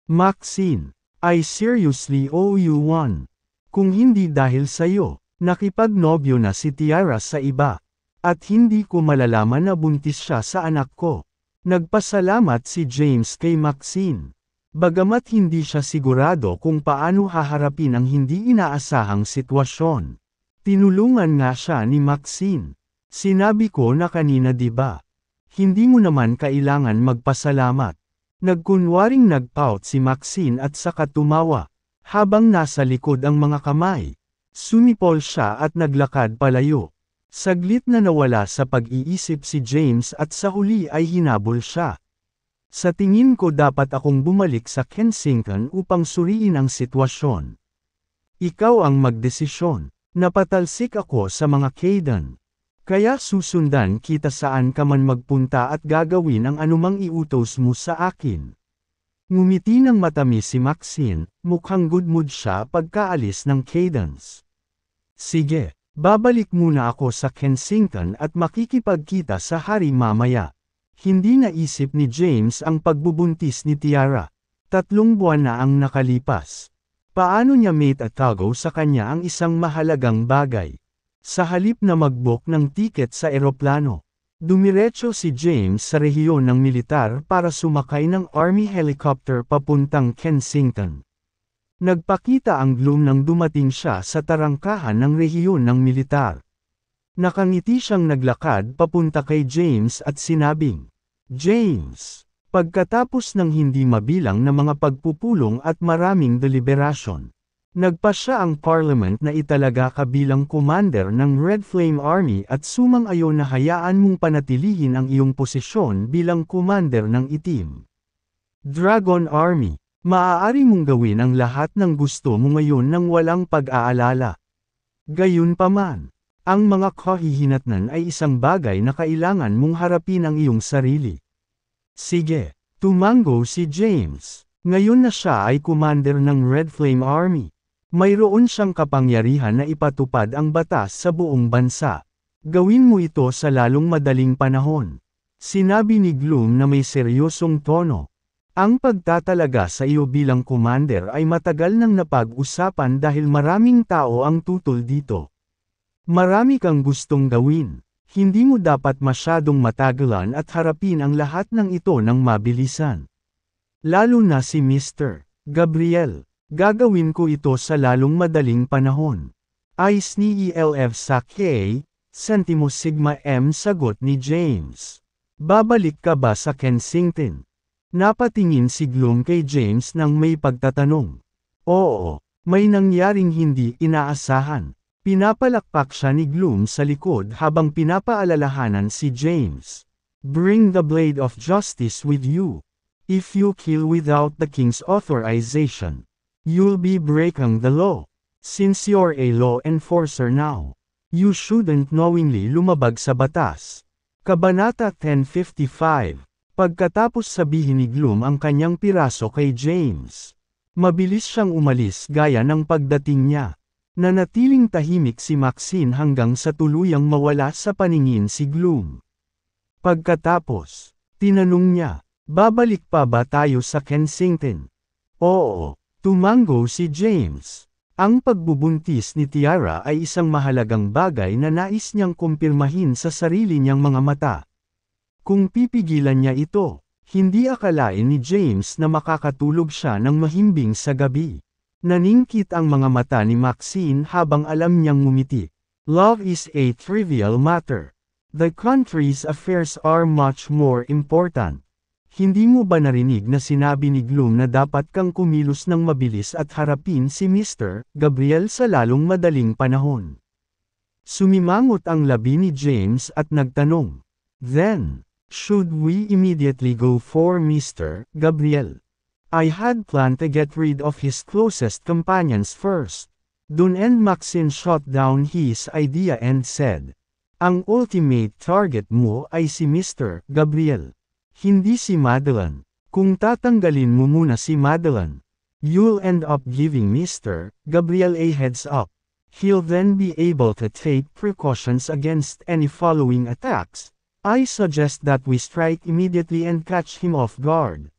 Maxine, I seriously owe you one. Kung hindi dahil sa'yo, nakipagnobyo na si Tiara sa iba. At hindi ko malalaman na buntis siya sa anak ko. Nagpasalamat si James kay Maxine. Bagamat hindi siya sigurado kung paano haharapin ang hindi inaasahang sitwasyon. Tinulungan nga siya ni Maxine. Sinabi ko na kanina di ba? Hindi mo naman kailangan magpasalamat. Nagkunwaring nagpout si Maxine at saka tumawa, habang nasa likod ang mga kamay. Sumipol siya at naglakad palayo. Saglit na nawala sa pag-iisip si James at sa huli ay hinabol siya. Sa tingin ko dapat akong bumalik sa Kensington upang suriin ang sitwasyon. Ikaw ang magdesisyon. Napatalsik ako sa mga Kaden. Kaya susundan kita saan ka man magpunta at gagawin ang anumang iutos mo sa akin. Ngumiti ng matamis si Maxine, mukhang good mood siya pagkaalis ng cadence. Sige, babalik muna ako sa Kensington at makikipagkita sa hari mamaya. Hindi naisip ni James ang pagbubuntis ni Tiara. Tatlong buwan na ang nakalipas. Paano niya mate at tago sa kanya ang isang mahalagang bagay? Sa halip na magbook ng tiket sa eroplano, dumiretso si James sa rehiyon ng militar para sumakay ng Army helicopter papuntang Kensington. Nagpakita ang gloom nang dumating siya sa tarangkahan ng rehiyon ng militar. Nakangiti siyang naglakad papunta kay James at sinabing, James. Pagkatapos ng hindi mabilang na mga pagpupulong at maraming deliberasyon, nagpa siya ang parliament na italaga kabilang commander ng Red Flame Army at sumang-ayo na hayaan mong panatilihin ang iyong posisyon bilang commander ng itim. Dragon Army Maaari mong gawin ang lahat ng gusto mo ngayon nang walang pag-aalala. Gayunpaman, ang mga kahihinatnan ay isang bagay na kailangan mong harapin ang iyong sarili. Sige, tumango si James. Ngayon na siya ay commander ng Red Flame Army. Mayroon siyang kapangyarihan na ipatupad ang batas sa buong bansa. Gawin mo ito sa lalong madaling panahon. Sinabi ni Gloom na may seryosong tono. Ang pagtatalaga sa iyo bilang commander ay matagal nang napag-usapan dahil maraming tao ang tutol dito. Marami kang gustong gawin. Hindi mo dapat masyadong matagalan at harapin ang lahat ng ito ng mabilisan. Lalo na si Mr. Gabriel. Gagawin ko ito sa lalong madaling panahon. Ayos ni ELF sa K, Sentimo Sigma M sagot ni James. Babalik ka ba sa Kensington? Napatingin si Gloom kay James nang may pagtatanong. Oo, may nangyaring hindi inaasahan. Pinapalakpak siya ni Gloom sa likod habang pinapaalalahanan si James. Bring the blade of justice with you. If you kill without the king's authorization, you'll be breaking the law. Since you're a law enforcer now, you shouldn't knowingly lumabag sa batas. Kabanata 1055 Pagkatapos sabihin ni Gloom ang kanyang piraso kay James. Mabilis siyang umalis gaya ng pagdating niya. Nanatiling tahimik si Maxine hanggang sa tuluyang mawala sa paningin si Gloom. Pagkatapos, tinanong niya, babalik pa ba tayo sa Kensington? Oo, tumango si James. Ang pagbubuntis ni Tiara ay isang mahalagang bagay na nais niyang kumpirmahin sa sarili niyang mga mata. Kung pipigilan niya ito, hindi akalain ni James na makakatulog siya ng mahimbing sa gabi. Naningkit ang mga mata ni Maxine habang alam niyang ngumiti. Love is a trivial matter. The country's affairs are much more important. Hindi mo ba narinig na sinabi ni Gloom na dapat kang kumilos ng mabilis at harapin si Mr. Gabriel sa lalong madaling panahon? Sumimangot ang labi ni James at nagtanong. Then, should we immediately go for Mr. Gabriel? I had planned to get rid of his closest companions first. Dun and Maxin shot down his idea and said, Ang ultimate target mo ay si Mr. Gabriel. Hindi si Madeline. Kung tatanggalin mo muna si Madeline, you'll end up giving Mr. Gabriel a heads up. He'll then be able to take precautions against any following attacks. I suggest that we strike immediately and catch him off guard.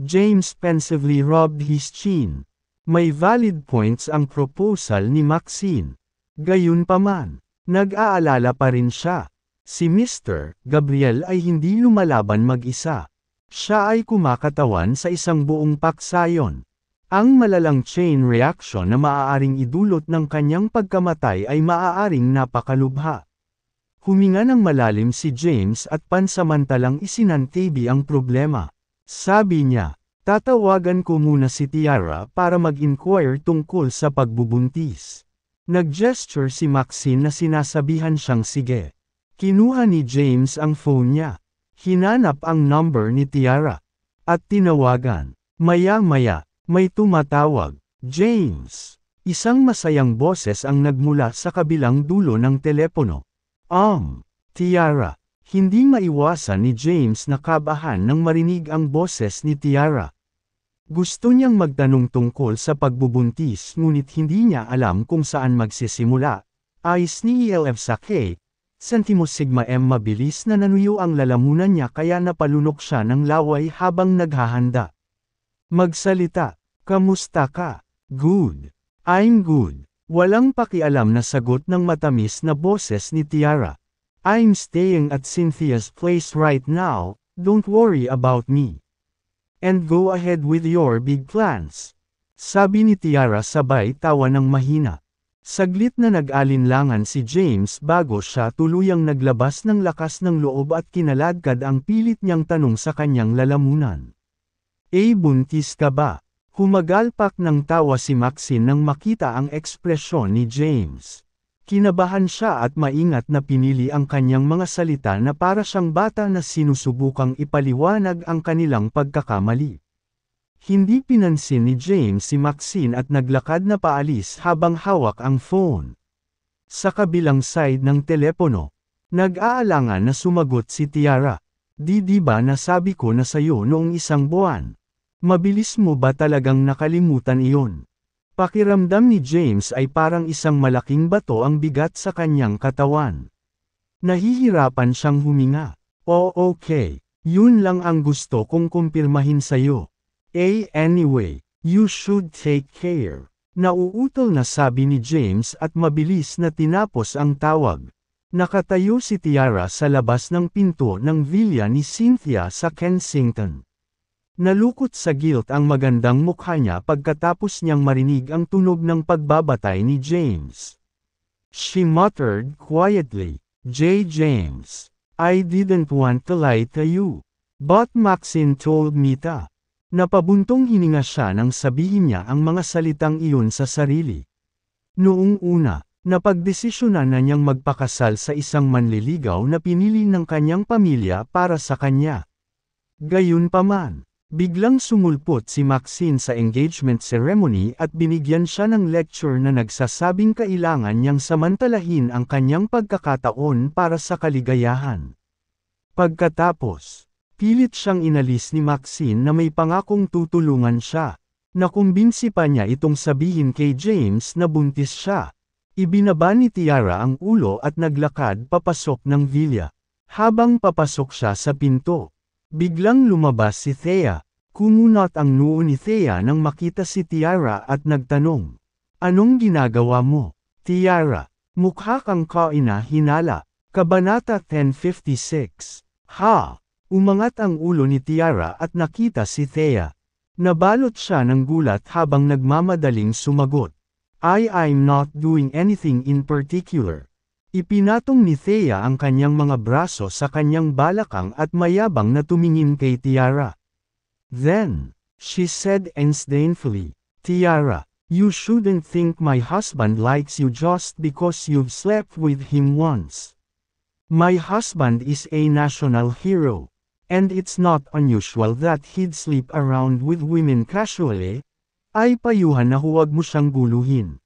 James pensively rubbed his chin. May valid points ang proposal ni Maxine. Gayunpaman, nag-aalala pa rin siya. Si Mr. Gabriel ay hindi lumalaban mag-isa. Siya ay kumakatawan sa isang buong paksayon. Ang malalang chain reaction na maaaring idulot ng kanyang pagkamatay ay maaaring napakalubha. Huminga ng malalim si James at pansamantalang isinantibi ang problema. Sabi niya, tatawagan ko muna si Tiara para mag-inquire tungkol sa pagbubuntis. Nag-gesture si Maxine na sinasabihan siyang sige. Kinuha ni James ang phone niya. Hinanap ang number ni Tiara. At tinawagan. Maya-maya, may tumatawag. James. Isang masayang boses ang nagmula sa kabilang dulo ng telepono. Um, Tiara, hindi maiwasan ni James na kabahan nang marinig ang boses ni Tiara. Gusto niyang magtanong tungkol sa pagbubuntis ngunit hindi niya alam kung saan magsisimula. Ayos ni ELF sa K. Santimo Sigma M mabilis na nanuyo ang lalamunan niya kaya napalunok siya ng laway habang naghahanda. Magsalita, kamusta ka? Good. I'm good. Walang pakialam na sagot ng matamis na boses ni Tiara. I'm staying at Cynthia's place right now, don't worry about me. And go ahead with your big plans. Sabi ni Tiara sabay tawa ng mahina. Saglit na nag-alinlangan si James bago siya tuluyang naglabas ng lakas ng loob at kinaladkad ang pilit niyang tanong sa kanyang lalamunan. Eh buntis ka ba? Humagalpak ng tawa si Maxine nang makita ang ekspresyon ni James. Kinabahan siya at maingat na pinili ang kanyang mga salita na para siyang bata na sinusubukang ipaliwanag ang kanilang pagkakamali. Hindi pinansin ni James si Maxine at naglakad na paalis habang hawak ang phone. Sa kabilang side ng telepono, nag-aalangan na sumagot si Tiara. Di di ba nasabi ko na sayo noong isang buwan? Mabilis mo ba talagang nakalimutan iyon? Pakiramdam ni James ay parang isang malaking bato ang bigat sa kanyang katawan. Nahihirapan siyang huminga. O oh, okay, yun lang ang gusto kong kumpirmahin sa'yo. A anyway, you should take care. Nauutol na sabi ni James at mabilis na tinapos ang tawag. Nakatayo si Tiara sa labas ng pinto ng villa ni Cynthia sa Kensington. Nalukot sa guilt ang magandang mukha niya pagkatapos niyang marinig ang tunog ng pagbabatay ni James. She muttered quietly, J. James, I didn't want to lie to you. But Maxine told me ta. Napabuntong hininga siya nang sabihin niya ang mga salitang iyon sa sarili. Noong una, napagdesisyonan na niyang magpakasal sa isang manliligaw na pinili ng kanyang pamilya para sa kanya. Gayunpaman, Biglang sumulpot si Maxine sa engagement ceremony at binigyan siya ng lecture na nagsasabing kailangan niyang samantalahin ang kanyang pagkakataon para sa kaligayahan. Pagkatapos, pilit siyang inalis ni Maxine na may pangakong tutulungan siya. Nakumbinsi pa niya itong sabihin kay James na buntis siya. Ibinaba ni Tiara ang ulo at naglakad papasok ng villa. Habang papasok siya sa pinto, Biglang lumabas si Thea. Kumunot ang noo ni Thea nang makita si Tiara at nagtanong. Anong ginagawa mo? Tiara, mukha kang kaina hinala. Kabanata 1056. Ha! Umangat ang ulo ni Tiara at nakita si Thea. Nabalot siya ng gulat habang nagmamadaling sumagot. I I'm not doing anything in particular. Ipinatong ni Thea ang kanyang mga braso sa kanyang balakang at mayabang na tumingin kay Tiara. Then, she said insdainfully, Tiara, you shouldn't think my husband likes you just because you've slept with him once. My husband is a national hero, and it's not unusual that he'd sleep around with women casually, ay payuhan na huwag mo siyang guluhin.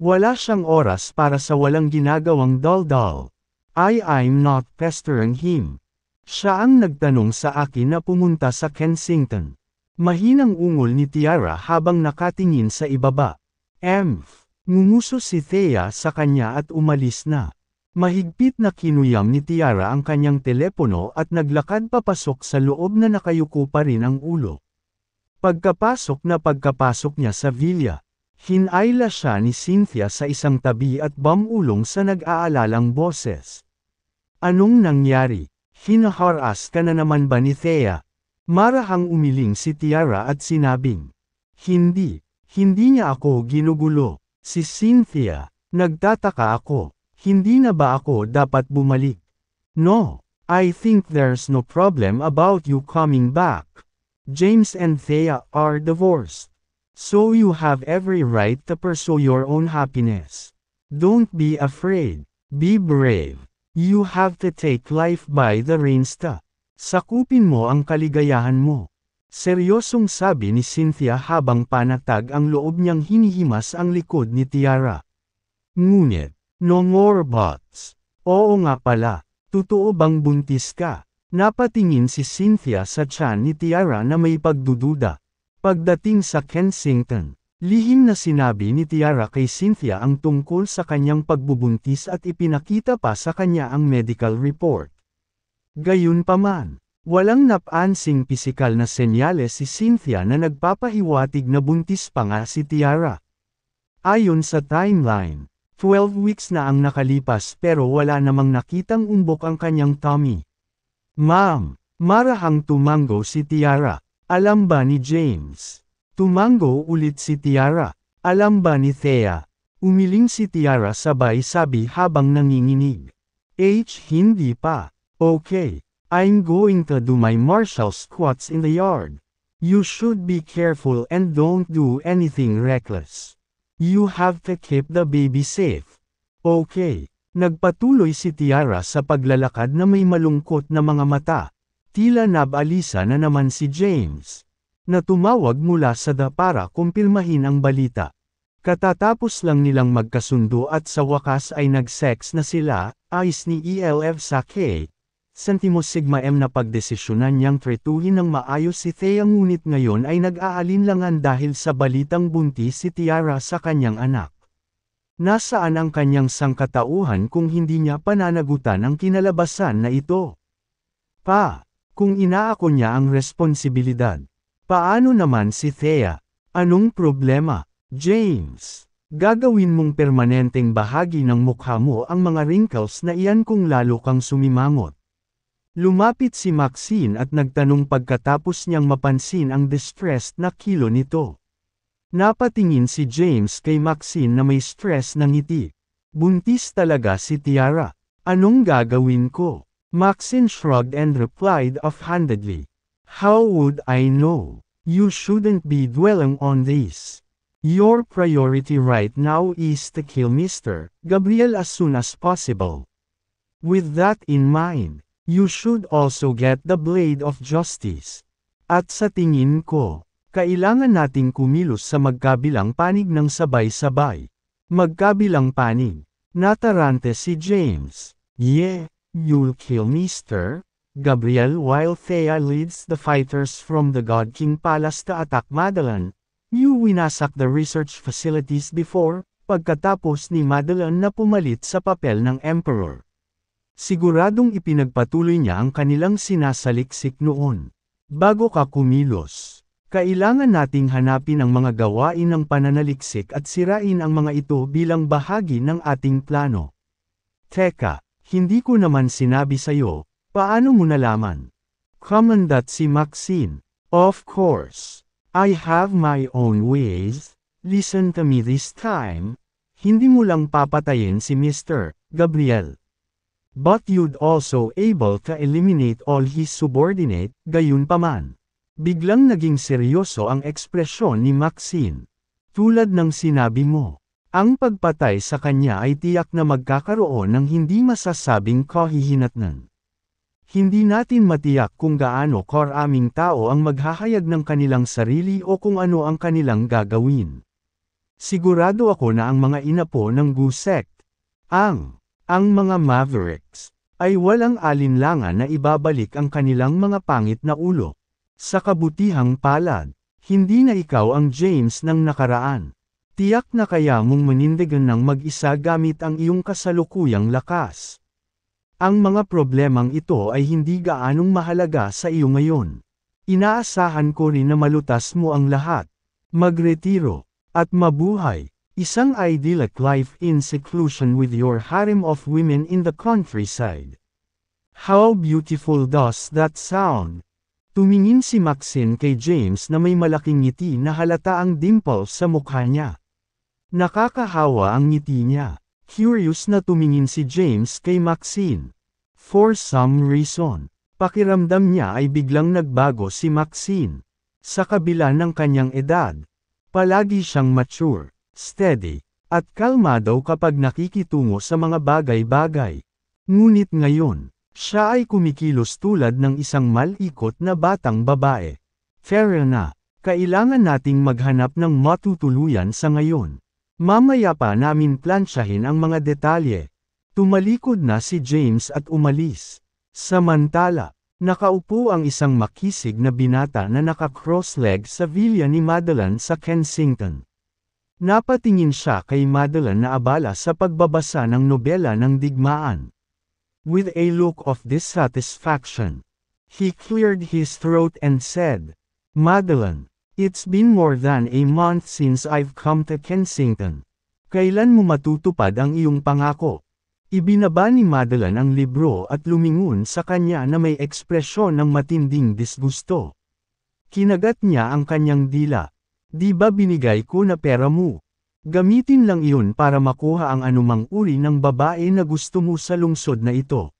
Wala siyang oras para sa walang ginagawang dal-dal. I I'm not pestering him. Siya ang nagtanong sa akin na pumunta sa Kensington. Mahinang ungol ni Tiara habang nakatingin sa ibaba. Emph. Ngumuso si Thea sa kanya at umalis na. Mahigpit na kinuyam ni Tiara ang kanyang telepono at naglakad papasok sa loob na nakayuko pa rin ang ulo. Pagkapasok na pagkapasok niya sa villa, Hinayla siya ni Cynthia sa isang tabi at bamulong sa nag-aalalang boses. Anong nangyari? Hinaharas ka na naman ba ni Thea? Marahang umiling si Tiara at sinabing, Hindi, hindi niya ako ginugulo. Si Cynthia, nagtataka ako, hindi na ba ako dapat bumalik? No, I think there's no problem about you coming back. James and Thea are divorced. So you have every right to pursue your own happiness. Don't be afraid. Be brave. You have to take life by the reins ta. Sakupin mo ang kaligayahan mo. Seryosong sabi ni Cynthia habang panatag ang loob niyang hinihimas ang likod ni Tiara. Ngunit, no more bots. Oo nga pala, totoo bang buntis ka? Napatingin si Cynthia sa tiyan ni Tiara na may pagdududa. Pagdating sa Kensington, lihim na sinabi ni Tiara kay Cynthia ang tungkol sa kanyang pagbubuntis at ipinakita pa sa kanya ang medical report. Gayunpaman, walang napansing pisikal na senyales si Cynthia na nagpapahiwatig na buntis pa nga si Tiara. Ayon sa timeline, 12 weeks na ang nakalipas pero wala namang nakitang umbok ang kanyang tummy. Ma'am, marahang tumango si Tiara. Alam ba ni James? Tumango ulit si Tiara. Alam ba ni Thea? Umiling si Tiara sabay sabi habang nanginginig. H hindi pa. Okay. I'm going to do my martial squats in the yard. You should be careful and don't do anything reckless. You have to keep the baby safe. Okay. Nagpatuloy si Tiara sa paglalakad na may malungkot na mga mata, Tila nabalisa na naman si James, na tumawag mula sa da para kumpilmahin ang balita. Katatapos lang nilang magkasundo at sa wakas ay nag-sex na sila, ayos ni ELF sa Kate. Santimo Sigma M na pagdesisyonan niyang tretuhin ng maayos si Thea ngunit ngayon ay nag-aalinlangan dahil sa balitang buntis si Tiara sa kanyang anak. Nasaan ang kanyang sangkatauhan kung hindi niya pananagutan ang kinalabasan na ito? Pa! Kung inaako niya ang responsibilidad, paano naman si Thea? Anong problema? James, gagawin mong permanenteng bahagi ng mukha mo ang mga wrinkles na iyan kung lalo kang sumimangot. Lumapit si Maxine at nagtanong pagkatapos niyang mapansin ang distressed na kilo nito. Napatingin si James kay Maxine na may stress na ng ngiti. Buntis talaga si Tiara. Anong gagawin ko? Maxine shrugged and replied offhandedly. How would I know? You shouldn't be dwelling on this. Your priority right now is to kill Mr. Gabriel as soon as possible. With that in mind, you should also get the blade of justice. At sa tingin ko, kailangan nating kumilos sa magkabilang panig ng sabay-sabay. Magkabilang panig. Natarante si James. Yeah. You'll kill me, Gabriel while Thea leads the fighters from the God King Palace to attack Madeline. You winasak the research facilities before, pagkatapos ni Madeline na pumalit sa papel ng Emperor. Siguradong ipinagpatuloy niya ang kanilang sinasaliksik noon. Bago ka kumilos, kailangan nating hanapin ang mga gawain ng pananaliksik at sirain ang mga ito bilang bahagi ng ating plano. Teka, hindi ko naman sinabi sa'yo, paano mo nalaman? Kumandat si Maxine. Of course. I have my own ways. Listen to me this time. Hindi mo lang papatayin si Mr. Gabriel. But you'd also able to eliminate all his subordinate, gayon paman. Biglang naging seryoso ang ekspresyon ni Maxine. Tulad ng sinabi mo. Ang pagpatay sa kanya ay tiyak na magkakaroon ng hindi masasabing kahihinatnan. Hindi natin matiyak kung gaano koraming tao ang maghahayag ng kanilang sarili o kung ano ang kanilang gagawin. Sigurado ako na ang mga inapo ng Gusek, ang, ang mga Mavericks, ay walang alinlangan na ibabalik ang kanilang mga pangit na ulo. Sa kabutihang palad, hindi na ikaw ang James ng nakaraan. Tiyak na kaya mong manindigan ng mag-isa gamit ang iyong kasalukuyang lakas. Ang mga problemang ito ay hindi gaanong mahalaga sa iyo ngayon. Inaasahan ko rin na malutas mo ang lahat. Magretiro, at mabuhay. Isang idyllic life in seclusion with your harem of women in the countryside. How beautiful does that sound? Tumingin si Maxine kay James na may malaking ngiti na halata ang dimple sa mukha niya. Nakakahawa ang ngiti niya. Curious na tumingin si James kay Maxine. For some reason, pakiramdam niya ay biglang nagbago si Maxine. Sa kabila ng kanyang edad, palagi siyang mature, steady, at kalmado kapag nakikitungo sa mga bagay-bagay. Ngunit ngayon, siya ay kumikilos tulad ng isang malikot na batang babae. Fair na, kailangan nating maghanap ng matutuluyan sa ngayon. Mamaya pa namin plansyahin ang mga detalye. Tumalikod na si James at umalis. Samantala, nakaupo ang isang makisig na binata na naka-cross-leg sa villa ni Madeline sa Kensington. Napatingin siya kay Madeline na abala sa pagbabasa ng nobela ng digmaan. With a look of dissatisfaction, he cleared his throat and said, Madeline, It's been more than a month since I've come to Kensington. Kailan mo matutupad ang iyong pangako? Ibinaba ni Madeline ang libro at lumingon sa kanya na may ekspresyon ng matinding disgusto. Kinagat niya ang kanyang dila. Di ba binigay ko na pera mo? Gamitin lang iyon para makuha ang anumang uri ng babae na gusto mo sa lungsod na ito.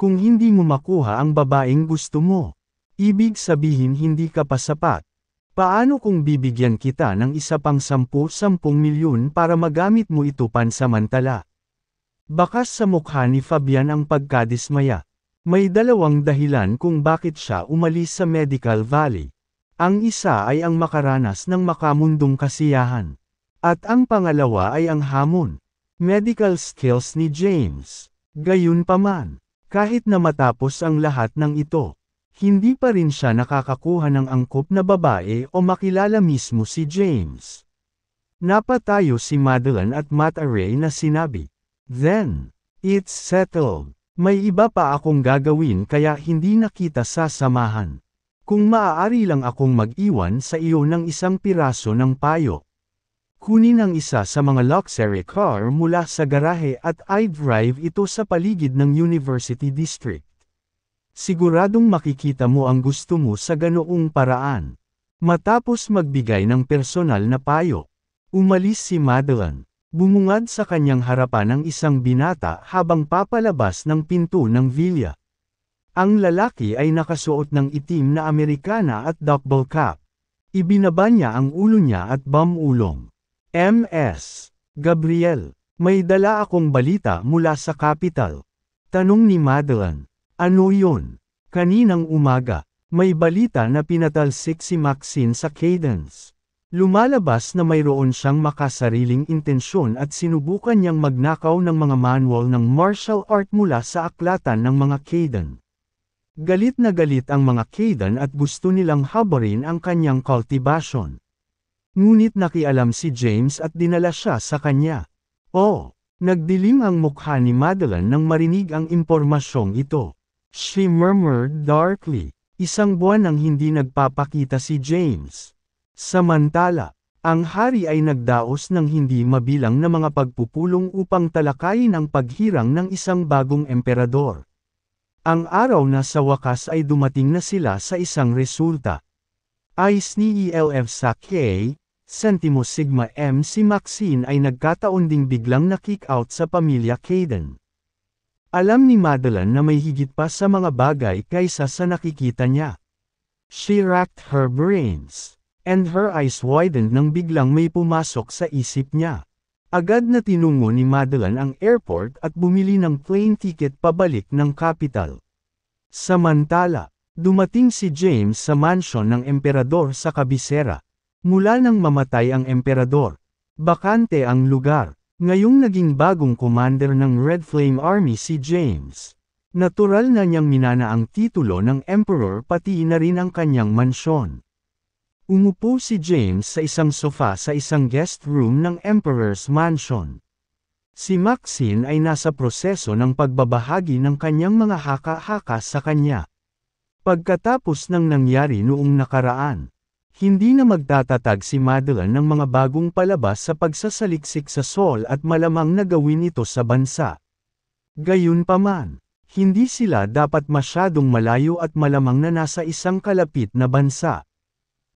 Kung hindi mo makuha ang babaeng gusto mo, ibig sabihin hindi ka pa sapat. Paano kung bibigyan kita ng isa pang sampu-sampung milyon para magamit mo ito pansamantala? Bakas sa mukha ni Fabian ang pagkadismaya. May dalawang dahilan kung bakit siya umalis sa Medical Valley. Ang isa ay ang makaranas ng makamundong kasiyahan. At ang pangalawa ay ang hamon. Medical skills ni James. Gayunpaman, kahit na matapos ang lahat ng ito, hindi pa rin siya nakakakuha ng angkop na babae o makilala mismo si James. Napatayo si Madeline at Matt Array na sinabi, Then, it's settled. May iba pa akong gagawin kaya hindi nakita kita sasamahan. Kung maaari lang akong mag-iwan sa iyo ng isang piraso ng payo. Kunin ang isa sa mga luxury car mula sa garahe at i-drive ito sa paligid ng University District. Siguradong makikita mo ang gusto mo sa ganoong paraan. Matapos magbigay ng personal na payo, umalis si Madeline. Bumungad sa kanyang harapan ng isang binata habang papalabas ng pinto ng villa. Ang lalaki ay nakasuot ng itim na Amerikana at double cap. Ibinaba niya ang ulo niya at bamulong. M.S. Gabriel, may dala akong balita mula sa capital. Tanong ni Madeline, ano yon? Kaninang umaga, may balita na pinatalsik si Maxine sa Cadence. Lumalabas na mayroon siyang makasariling intensyon at sinubukan niyang magnakaw ng mga manual ng martial art mula sa aklatan ng mga Caden. Galit na galit ang mga Caden at gusto nilang habarin ang kanyang cultivation. Ngunit nakialam si James at dinala siya sa kanya. Oh, nagdilim ang mukha ni Madeline nang marinig ang impormasyong ito. She murmured darkly. Isang buwan ang hindi nagpapakita si James. Samantala, ang hari ay nagdaos ng hindi mabilang na mga pagpupulong upang talakayin ang paghirang ng isang bagong emperador. Ang araw na sa wakas ay dumating na sila sa isang resulta. Ayos ni ELF sa K, Sentimo Sigma M si Maxine ay nagkataon ding biglang na-kick out sa pamilya Caden. Alam ni Madeline na may higit pa sa mga bagay kaysa sa nakikita niya. She racked her brains, and her eyes widened nang biglang may pumasok sa isip niya. Agad na tinungo ni Madeline ang airport at bumili ng plane ticket pabalik ng capital. Samantala, dumating si James sa mansion ng emperador sa Kabisera. Mula nang mamatay ang emperador, bakante ang lugar. Ngayong naging bagong commander ng Red Flame Army si James. Natural na niyang minana ang titulo ng Emperor pati na rin ang kanyang mansyon. Umupo si James sa isang sofa sa isang guest room ng Emperor's Mansion. Si Maxine ay nasa proseso ng pagbabahagi ng kanyang mga haka-haka sa kanya. Pagkatapos ng nangyari noong nakaraan, hindi na magtatatag si Madeline ng mga bagong palabas sa pagsasaliksik sa Seoul at malamang nagawin ito sa bansa. Gayunpaman, hindi sila dapat masyadong malayo at malamang na nasa isang kalapit na bansa.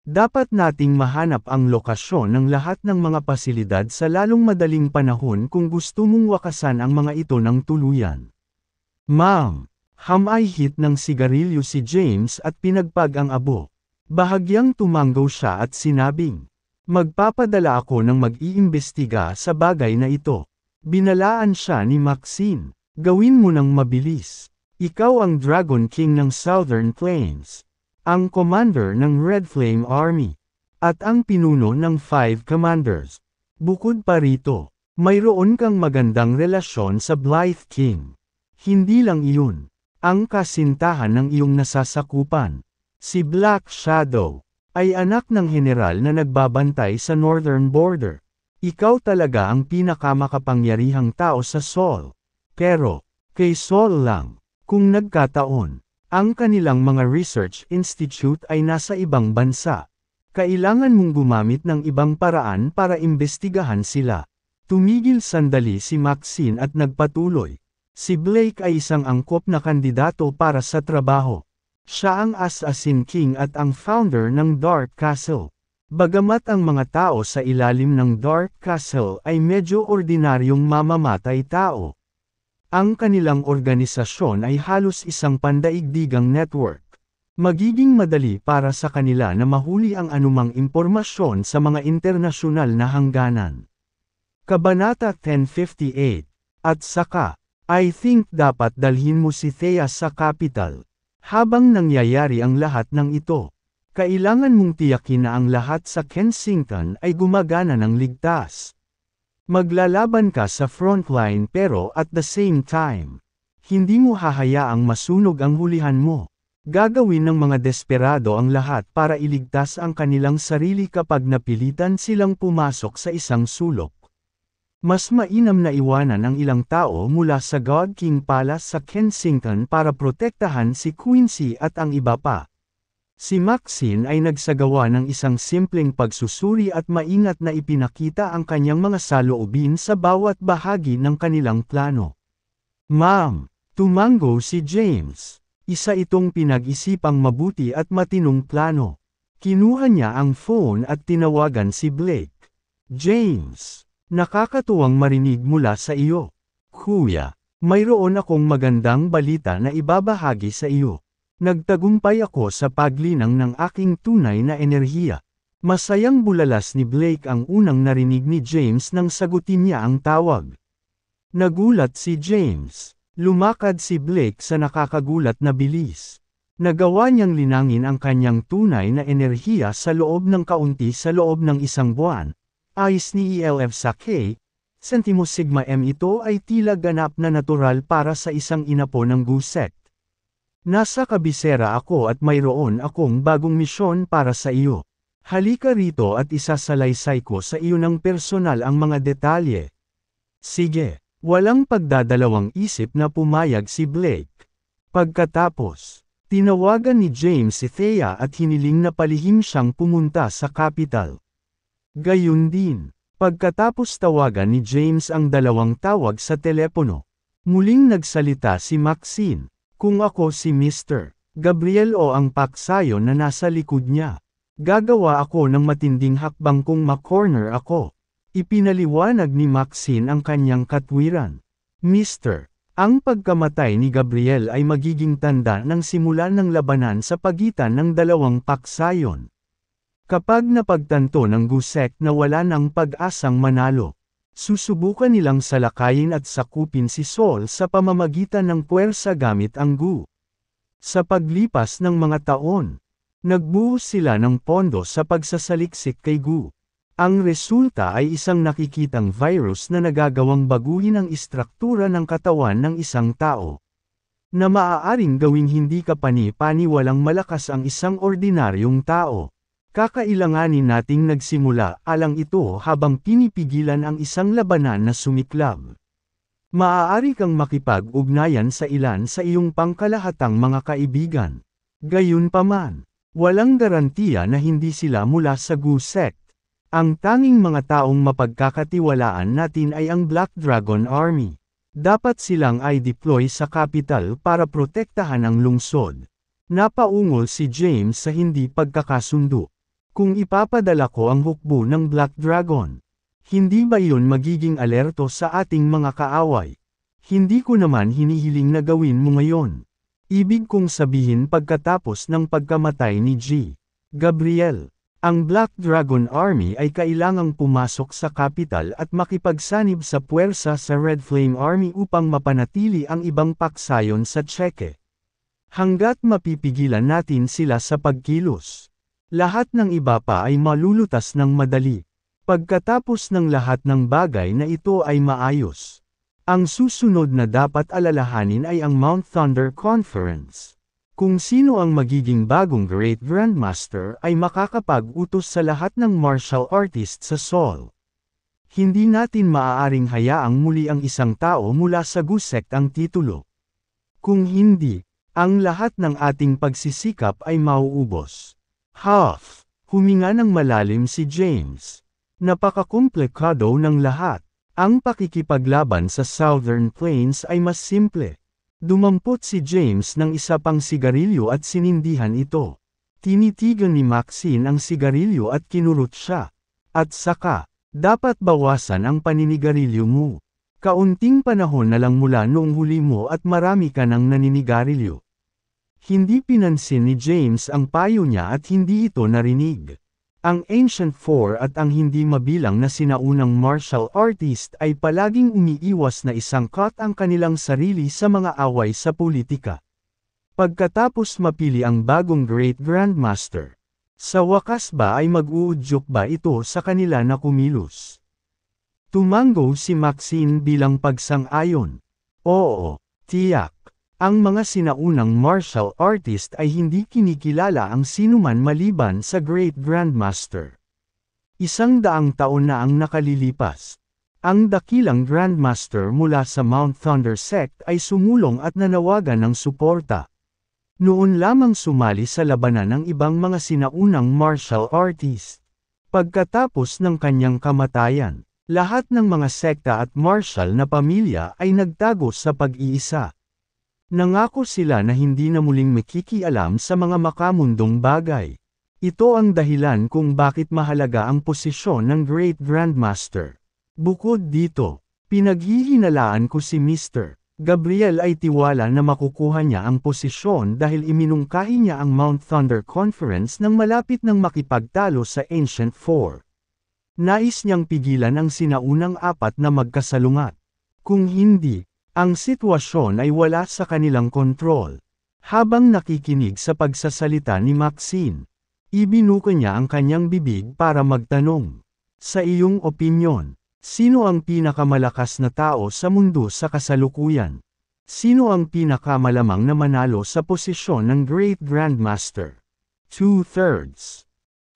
Dapat nating mahanap ang lokasyon ng lahat ng mga pasilidad sa lalong madaling panahon kung gusto mong wakasan ang mga ito ng tuluyan. Ma'am, hamay hit ng sigarilyo si James at pinagpag ang abo. Bahagyang tumanggaw siya at sinabing, Magpapadala ako ng mag-iimbestiga sa bagay na ito. Binalaan siya ni Maxine. Gawin mo ng mabilis. Ikaw ang Dragon King ng Southern Plains. Ang commander ng Red Flame Army. At ang pinuno ng Five Commanders. Bukod pa rito, mayroon kang magandang relasyon sa Blythe King. Hindi lang iyon. Ang kasintahan ng iyong nasasakupan. Si Black Shadow ay anak ng general na nagbabantay sa northern border. Ikaw talaga ang pinakamakapangyarihang tao sa Seoul. Pero, kay Seoul lang, kung nagkataon, ang kanilang mga research institute ay nasa ibang bansa. Kailangan mong gumamit ng ibang paraan para imbestigahan sila. Tumigil sandali si Maxine at nagpatuloy. Si Blake ay isang angkop na kandidato para sa trabaho. Siya ang as king at ang founder ng Dark Castle. Bagamat ang mga tao sa ilalim ng Dark Castle ay medyo ordinaryong mamamatay tao. Ang kanilang organisasyon ay halos isang pandaigdigang network. Magiging madali para sa kanila na mahuli ang anumang impormasyon sa mga internasyonal na hangganan. Kabanata 1058 At saka, I think dapat dalhin mo si Thea sa capital. Habang nangyayari ang lahat ng ito, kailangan mong tiyakin na ang lahat sa Kensington ay gumagana ng ligtas. Maglalaban ka sa frontline pero at the same time, hindi mo hahayaang masunog ang hulihan mo. Gagawin ng mga desperado ang lahat para iligtas ang kanilang sarili kapag napilitan silang pumasok sa isang sulok. Mas mainam na iwanan ang ilang tao mula sa God King Palace sa Kensington para protektahan si Quincy at ang iba pa. Si Maxine ay nagsagawa ng isang simpleng pagsusuri at maingat na ipinakita ang kanyang mga saloobin sa bawat bahagi ng kanilang plano. Ma'am, tumango si James. Isa itong pinag-isipang mabuti at matinong plano. Kinuha niya ang phone at tinawagan si Blake. James, Nakakatuwang marinig mula sa iyo. Kuya, mayroon akong magandang balita na ibabahagi sa iyo. Nagtagumpay ako sa paglinang ng aking tunay na enerhiya. Masayang bulalas ni Blake ang unang narinig ni James nang sagutin niya ang tawag. Nagulat si James. Lumakad si Blake sa nakakagulat na bilis. Nagawa niyang linangin ang kanyang tunay na enerhiya sa loob ng kaunti sa loob ng isang buwan, Ayos ni ELF sa K, Sentimo Sigma M ito ay tila ganap na natural para sa isang inapo ng guset. Nasa kabisera ako at mayroon akong bagong misyon para sa iyo. Halika rito at isasalaysay ko sa iyo ng personal ang mga detalye. Sige, walang pagdadalawang isip na pumayag si Blake. Pagkatapos, tinawagan ni James si Thea at hiniling na palihim siyang pumunta sa capital. Gayun din, pagkatapos tawagan ni James ang dalawang tawag sa telepono, muling nagsalita si Maxine, kung ako si Mr. Gabriel o ang paksayo na nasa likod niya. Gagawa ako ng matinding hakbang kung makorner ako. Ipinaliwanag ni Maxine ang kanyang katwiran. Mr. Ang pagkamatay ni Gabriel ay magiging tanda ng simula ng labanan sa pagitan ng dalawang paksayon. Kapag napagtanto ng Gusek na wala ng pag-asang manalo, susubukan nilang salakayin at sakupin si Sol sa pamamagitan ng puwersa gamit ang Gu. Sa paglipas ng mga taon, nagbuhos sila ng pondo sa pagsasaliksik kay Gu. Ang resulta ay isang nakikitang virus na nagagawang baguhin ang istruktura ng katawan ng isang tao. Na maaaring gawing hindi ka paniwalang malakas ang isang ordinaryong tao. Kakailanganin nating nagsimula alang ito habang pinipigilan ang isang labanan na sumiklab. Maaari kang makipag-ugnayan sa ilan sa iyong pangkalahatang mga kaibigan. Gayunpaman, walang garantiya na hindi sila mula sa gusek. Ang tanging mga taong mapagkakatiwalaan natin ay ang Black Dragon Army. Dapat silang ay deploy sa capital para protektahan ang lungsod. Napaungol si James sa hindi pagkakasundo. Kung ipapadala ko ang hukbo ng Black Dragon, hindi ba iyon magiging alerto sa ating mga kaaway? Hindi ko naman hinihiling na gawin mo ngayon. Ibig kong sabihin pagkatapos ng pagkamatay ni G. Gabriel, ang Black Dragon Army ay kailangang pumasok sa capital at makipagsanib sa puwersa sa Red Flame Army upang mapanatili ang ibang paksayon sa Tseke. Hanggat mapipigilan natin sila sa pagkilos. Lahat ng iba pa ay malulutas ng madali. Pagkatapos ng lahat ng bagay na ito ay maayos. Ang susunod na dapat alalahanin ay ang Mount Thunder Conference. Kung sino ang magiging bagong Great Grandmaster ay makakapag-utos sa lahat ng martial artist sa Seoul. Hindi natin maaaring hayaang muli ang isang tao mula sa gusect ang titulo. Kung hindi, ang lahat ng ating pagsisikap ay mauubos. Huff! Huminga ng malalim si James. Napakakomplikado ng lahat. Ang pakikipaglaban sa Southern Plains ay mas simple. Dumampot si James ng isa pang sigarilyo at sinindihan ito. Tinitigan ni Maxine ang sigarilyo at kinurot siya. At saka, dapat bawasan ang paninigarilyo mo. Kaunting panahon na lang mula noong huli mo at marami ka ng naninigarilyo. Hindi pinansin ni James ang payo niya at hindi ito narinig. Ang Ancient Four at ang hindi mabilang na sinaunang martial artist ay palaging umiiwas na isang isangkot ang kanilang sarili sa mga away sa politika. Pagkatapos mapili ang bagong Great Grandmaster, sa wakas ba ay mag-uudyok ba ito sa kanila na kumilos? Tumango si Maxine bilang pagsang-ayon. Oo, tiyak. Ang mga sinaunang martial artist ay hindi kinikilala ang sinuman maliban sa Great Grandmaster. Isang daang taon na ang nakalilipas. Ang dakilang Grandmaster mula sa Mount Thunder Sect ay sumulong at nanawagan ng suporta. Noon lamang sumali sa labanan ng ibang mga sinaunang martial artist. Pagkatapos ng kanyang kamatayan, lahat ng mga sekta at martial na pamilya ay nagtago sa pag-iisa. Nangako sila na hindi na muling makikialam sa mga makamundong bagay. Ito ang dahilan kung bakit mahalaga ang posisyon ng Great Grandmaster. Bukod dito, pinaghihinalaan ko si Mr. Gabriel ay tiwala na makukuha niya ang posisyon dahil iminungkahi niya ang Mount Thunder Conference nang malapit ng makipagtalo sa Ancient Four. Nais niyang pigilan ang sinaunang apat na magkasalungat. Kung hindi, ang sitwasyon ay wala sa kanilang kontrol. Habang nakikinig sa pagsasalita ni Maxine, ibinuko niya ang kanyang bibig para magtanong. Sa iyong opinyon, sino ang pinakamalakas na tao sa mundo sa kasalukuyan? Sino ang pinakamalamang na manalo sa posisyon ng Great Grandmaster? Two-thirds.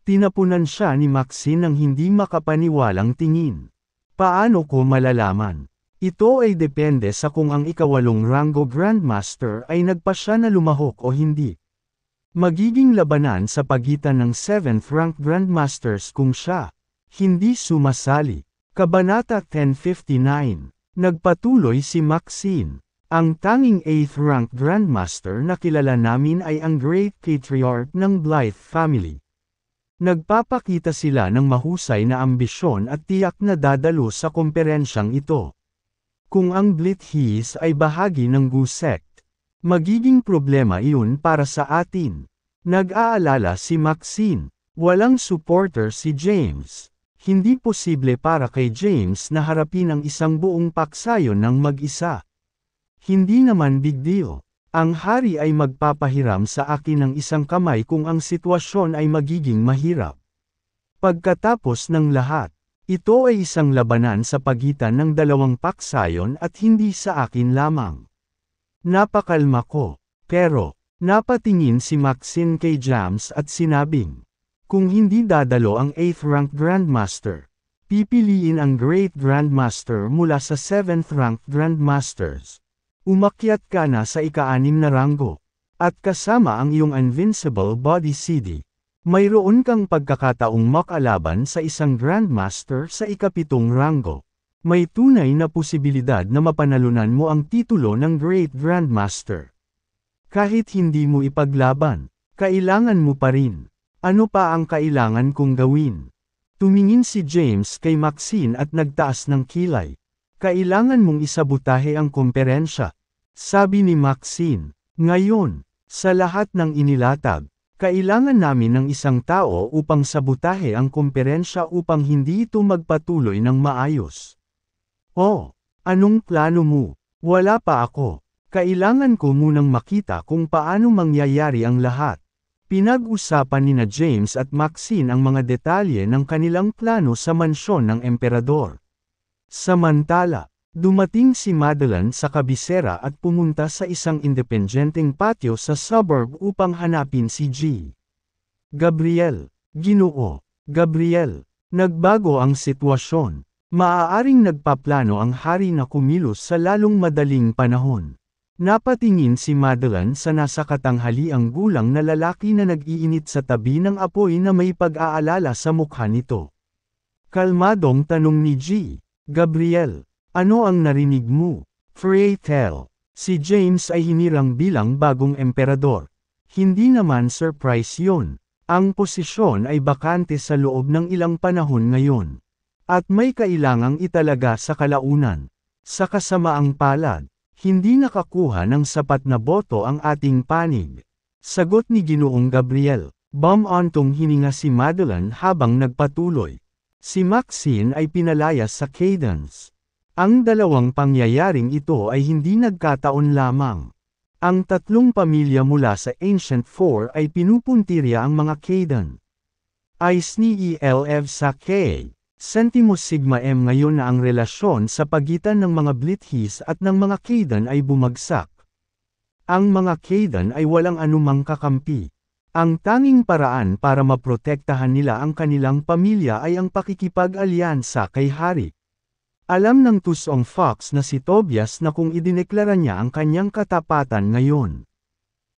Tinapunan siya ni Maxine ng hindi makapaniwalang tingin. Paano ko malalaman? Ito ay depende sa kung ang ikawalong Rango Grandmaster ay nagpasya na lumahok o hindi. Magiging labanan sa pagitan ng 7th rank Grandmasters kung siya hindi sumasali. Kabanata 1059 Nagpatuloy si Maxine. Ang tanging 8th rank Grandmaster na kilala namin ay ang Great Patriarch ng Blythe Family. Nagpapakita sila ng mahusay na ambisyon at tiyak na dadalo sa komperensyang ito. Kung ang blithis ay bahagi ng gusect, magiging problema iyon para sa atin. Nag-aalala si Maxine, walang supporter si James. Hindi posible para kay James na harapin ang isang buong paksayon ng mag-isa. Hindi naman big deal. Ang hari ay magpapahiram sa akin ng isang kamay kung ang sitwasyon ay magiging mahirap. Pagkatapos ng lahat, ito ay isang labanan sa pagitan ng dalawang paksayon at hindi sa akin lamang. Napakalma ko, pero, napatingin si Maxine kay Jams at sinabing, kung hindi dadalo ang 8th rank Grandmaster, pipiliin ang Great Grandmaster mula sa 7th rank Grandmasters. Umakyat ka na sa ika na ranggo, at kasama ang iyong Invincible Body CD. Mayroon kang pagkakataong makalaban sa isang grandmaster sa ikapitong ranggo. May tunay na posibilidad na mapanalunan mo ang titulo ng Great Grandmaster. Kahit hindi mo ipaglaban, kailangan mo pa rin. Ano pa ang kailangan kong gawin? Tumingin si James kay Maxine at nagtaas ng kilay. Kailangan mong isabutahe ang komperensya. Sabi ni Maxine, ngayon, sa lahat ng inilatag, kailangan namin ng isang tao upang sabutahe ang kumperensya upang hindi ito magpatuloy ng maayos. Oh, anong plano mo? Wala pa ako. Kailangan ko munang makita kung paano mangyayari ang lahat. Pinag-usapan ni na James at Maxine ang mga detalye ng kanilang plano sa mansyon ng emperador. Samantala, Dumating si Madeline sa kabisera at pumunta sa isang independenteng patio sa suburb upang hanapin si G. Gabriel. Ginoo. Gabriel. Nagbago ang sitwasyon. Maaaring nagpaplano ang hari na kumilos sa lalong madaling panahon. Napatingin si Madeline sa nasa katanghaliang gulang na lalaki na nag-iinit sa tabi ng apoy na may pag-aalala sa mukha nito. Kalmadong tanong ni G. Gabriel, ano ang narinig mo? Pray tell. Si James ay hinirang bilang bagong emperador. Hindi naman surprise yon. Ang posisyon ay bakante sa loob ng ilang panahon ngayon. At may kailangang italaga sa kalaunan. Sa kasamaang palad, hindi nakakuha ng sapat na boto ang ating panig. Sagot ni Ginoong Gabriel, bamantong hininga si Madeline habang nagpatuloy. Si Maxine ay pinalayas sa cadence. Ang dalawang pangyayaring ito ay hindi nagkataon lamang. Ang tatlong pamilya mula sa Ancient Four ay pinupuntirya ang mga Kaden. Ais ni ELF sa K. Sentimos Sigma M ngayon na ang relasyon sa pagitan ng mga Blithis at ng mga Kaden ay bumagsak. Ang mga Kaden ay walang anumang kakampi. Ang tanging paraan para maprotektahan nila ang kanilang pamilya ay ang pakikipag-alyansa kay Hari. Alam ng tusong Fox na si Tobias na kung idineklara niya ang kanyang katapatan ngayon.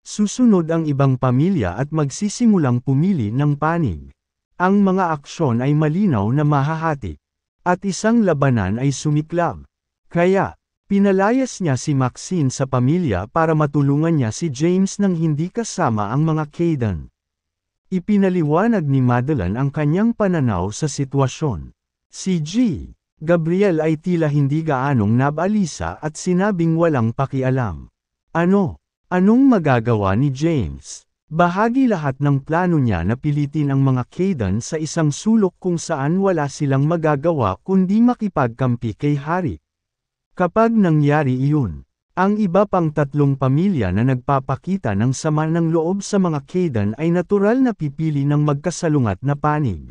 Susunod ang ibang pamilya at magsisimulang pumili ng panig. Ang mga aksyon ay malinaw na mahahati. At isang labanan ay sumiklab. Kaya, Pinalayas niya si Maxine sa pamilya para matulungan niya si James nang hindi kasama ang mga Caden. Ipinaliwanag ni Madeline ang kanyang pananaw sa sitwasyon. Si G. Gabriel ay tila hindi gaanong nabalisa at sinabing walang pakialam. Ano? Anong magagawa ni James? Bahagi lahat ng plano niya na pilitin ang mga Kaden sa isang sulok kung saan wala silang magagawa kundi makipagkampi kay Hari. Kapag nangyari iyon, ang iba pang tatlong pamilya na nagpapakita ng sama ng loob sa mga Kaden ay natural na pipili ng magkasalungat na panig.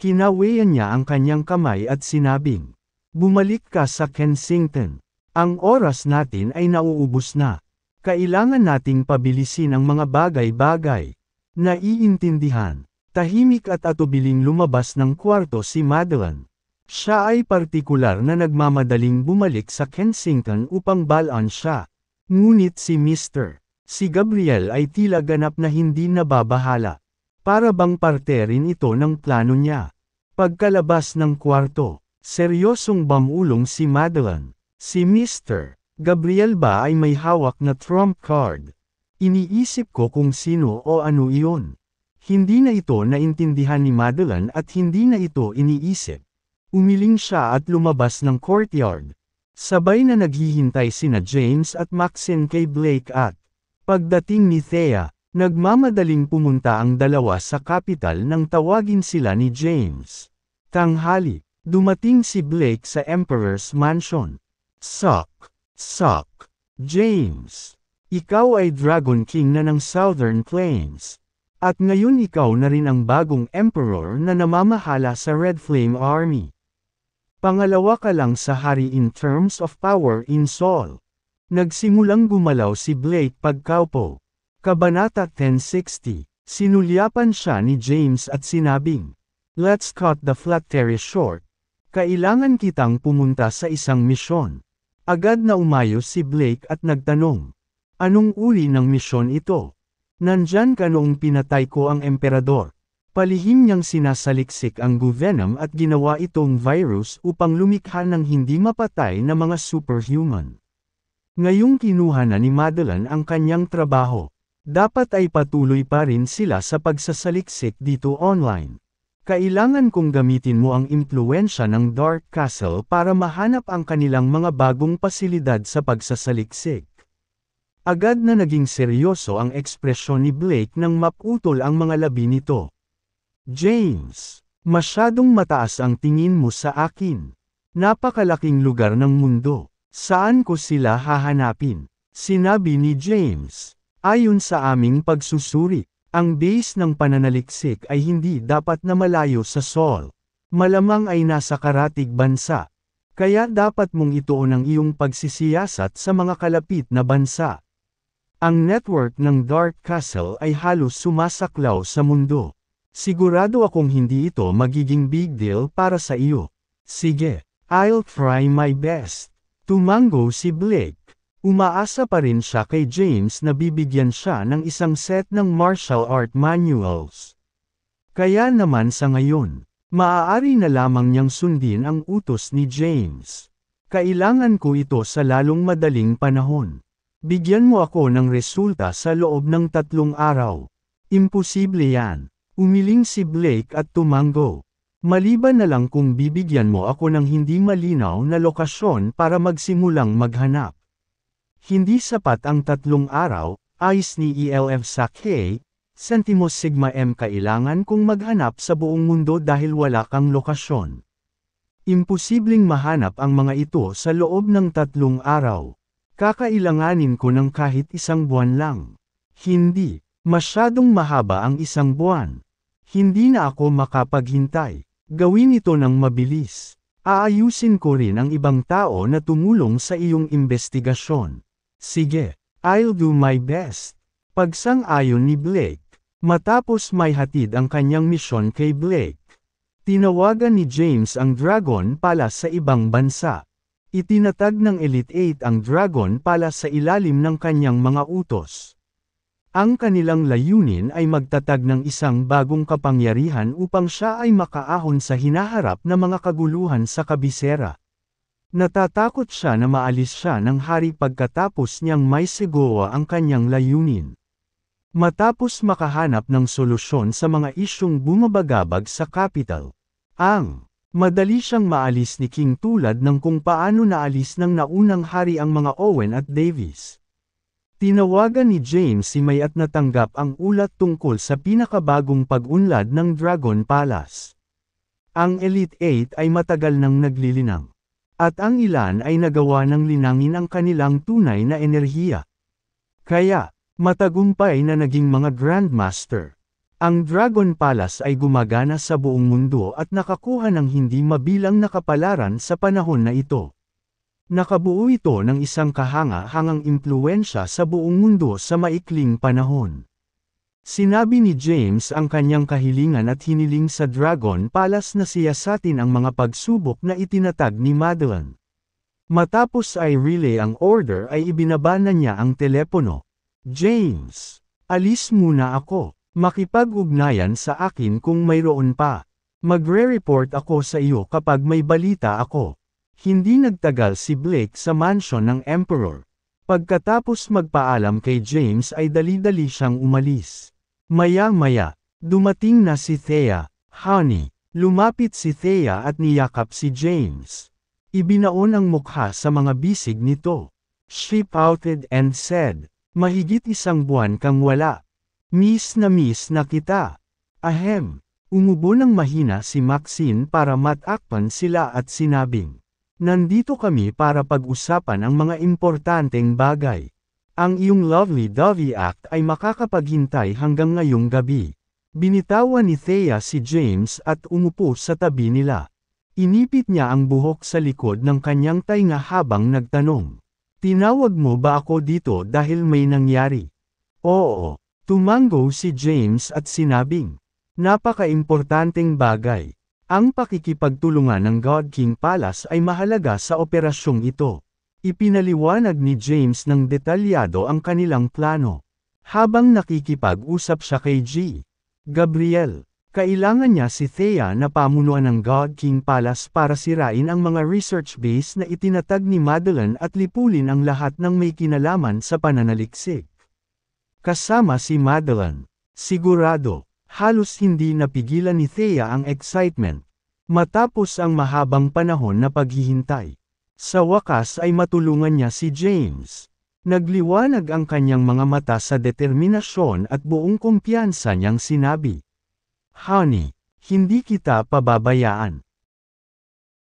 Kinawian niya ang kanyang kamay at sinabing, Bumalik ka sa Kensington. Ang oras natin ay nauubos na. Kailangan nating pabilisin ang mga bagay-bagay. Naiintindihan. Tahimik at atubiling lumabas ng kwarto si Madeline. Siya ay partikular na nagmamadaling bumalik sa Kensington upang balaan siya. Ngunit si Mr. Si Gabriel ay tila ganap na hindi nababahala. Para bang parte rin ito ng plano niya. Pagkalabas ng kwarto, seryosong bamulong si Madeline. Si Mr. Gabriel ba ay may hawak na trump card? Iniisip ko kung sino o ano iyon. Hindi na ito naintindihan ni Madeline at hindi na ito iniisip. Umiling siya at lumabas ng courtyard. Sabay na naghihintay sina James at Maxine kay Blake at pagdating ni Thea, Nagmamadaling pumunta ang dalawa sa kapital nang tawagin sila ni James. Tanghali, dumating si Blake sa Emperor's Mansion. Sok! Sok! James! Ikaw ay Dragon King na ng Southern Plains. At ngayon ikaw na rin ang bagong Emperor na namamahala sa Red Flame Army. Pangalawa ka lang sa hari in terms of power in Seoul. Nagsimulang gumalaw si Blake pagkaupo. Kabanata 1060, sinulyapan siya ni James at sinabing, Let's cut the flattery short. Kailangan kitang pumunta sa isang misyon. Agad na umayos si Blake at nagtanong, Anong uri ng misyon ito? Nandyan ka noong pinatay ko ang emperador. Palihim niyang sinasaliksik ang Guvenom at ginawa itong virus upang lumikha ng hindi mapatay na mga superhuman. Ngayong kinuha na ni Madeline ang kanyang trabaho. Dapat ay patuloy pa rin sila sa pagsasaliksik dito online. Kailangan kong gamitin mo ang impluensya ng Dark Castle para mahanap ang kanilang mga bagong pasilidad sa pagsasaliksik. Agad na naging seryoso ang ekspresyon ni Blake nang maputol ang mga labi nito. James, masyadong mataas ang tingin mo sa akin. Napakalaking lugar ng mundo. Saan ko sila hahanapin? Sinabi ni James. Ayon sa aming pagsusuri, ang base ng pananaliksik ay hindi dapat na malayo sa Sol. Malamang ay nasa karatig bansa. Kaya dapat mong ituon ang iyong pagsisiyasat sa mga kalapit na bansa. Ang network ng Dark Castle ay halos sumasaklaw sa mundo. Sigurado akong hindi ito magiging big deal para sa iyo. Sige, I'll try my best. Tumango si Blake. Umaasa pa rin siya kay James na bibigyan siya ng isang set ng martial art manuals. Kaya naman sa ngayon, maaari na lamang niyang sundin ang utos ni James. Kailangan ko ito sa lalong madaling panahon. Bigyan mo ako ng resulta sa loob ng tatlong araw. Imposible yan. Umiling si Blake at tumango. Maliban na lang kung bibigyan mo ako ng hindi malinaw na lokasyon para magsimulang maghanap. Hindi sapat ang tatlong araw, ayos ni ELF Sakhey, Sentimo Sigma M kailangan kong maghanap sa buong mundo dahil wala kang lokasyon. Imposibleng mahanap ang mga ito sa loob ng tatlong araw. Kakailanganin ko ng kahit isang buwan lang. Hindi, masyadong mahaba ang isang buwan. Hindi na ako makapaghintay. Gawin ito ng mabilis. Aayusin ko rin ang ibang tao na tumulong sa iyong investigasyon. Sige, I'll do my best. Pagsang-ayon ni Blake. Matapos may hatid ang kanyang misyon kay Blake. Tinawagan ni James ang Dragon pala sa ibang bansa. Itinatag ng Elite 8 ang Dragon pala sa ilalim ng kanyang mga utos. Ang kanilang layunin ay magtatag ng isang bagong kapangyarihan upang siya ay makaahon sa hinaharap na mga kaguluhan sa kabisera. Natatakot siya na maalis siya ng hari pagkatapos niyang may sigawa ang kanyang layunin. Matapos makahanap ng solusyon sa mga isyong bumabagabag sa capital, ang Madali siyang maalis ni King tulad ng kung paano naalis ng naunang hari ang mga Owen at Davis. Tinawagan ni James si May at natanggap ang ulat tungkol sa pinakabagong pag-unlad ng Dragon Palace. Ang Elite Eight ay matagal nang naglilinang. At ang ilan ay nagawa ng linangin ang kanilang tunay na enerhiya. Kaya, matagumpay na naging mga Grandmaster. Ang Dragon Palace ay gumagana sa buong mundo at nakakuha ng hindi mabilang na kapalaran sa panahon na ito. Nakabuo ito ng isang kahanga-hangang impluensya sa buong mundo sa maikling panahon. Sinabi ni James ang kanyang kahilingan at hiniling sa Dragon palas na siyasatin ang mga pagsubok na itinatag ni Madeline. Matapos ay relay ang order ay ibinaba na niya ang telepono. James, alis muna ako. Makipag-ugnayan sa akin kung mayroon pa. Magre-report ako sa iyo kapag may balita ako. Hindi nagtagal si Blake sa mansion ng Emperor. Pagkatapos magpaalam kay James ay dali-dali siyang umalis. Maya-maya, dumating na si Thea, Honey. Lumapit si Thea at niyakap si James. Ibinaon ang mukha sa mga bisig nito. She pouted and said, Mahigit isang buwan kang wala. Miss na miss na kita. Ahem. Umubo ng mahina si Maxine para matakpan sila at sinabing, Nandito kami para pag-usapan ang mga importanteng bagay. Ang iyong lovely-dovey act ay makakapaghintay hanggang ngayong gabi. Binitawan ni Thea si James at umupo sa tabi nila. Inipit niya ang buhok sa likod ng kanyang tainga habang nagtanong. Tinawag mo ba ako dito dahil may nangyari? Oo, tumango si James at sinabing, napaka-importanting bagay. Ang pakikipagtulungan ng God King Palace ay mahalaga sa operasyong ito. Ipinaliwanag ni James ng detalyado ang kanilang plano. Habang nakikipag-usap siya kay G. Gabriel, kailangan niya si Thea na pamunuan ng God King Palace para sirain ang mga research base na itinatag ni Madeline at lipulin ang lahat ng may kinalaman sa pananaliksik. Kasama si Madeline, sigurado, halos hindi napigilan ni Thea ang excitement, matapos ang mahabang panahon na paghihintay. Sa wakas ay matulungan niya si James. Nagliwanag ang kanyang mga mata sa determinasyon at buong kumpiyansa niyang sinabi. Honey, hindi kita pababayaan.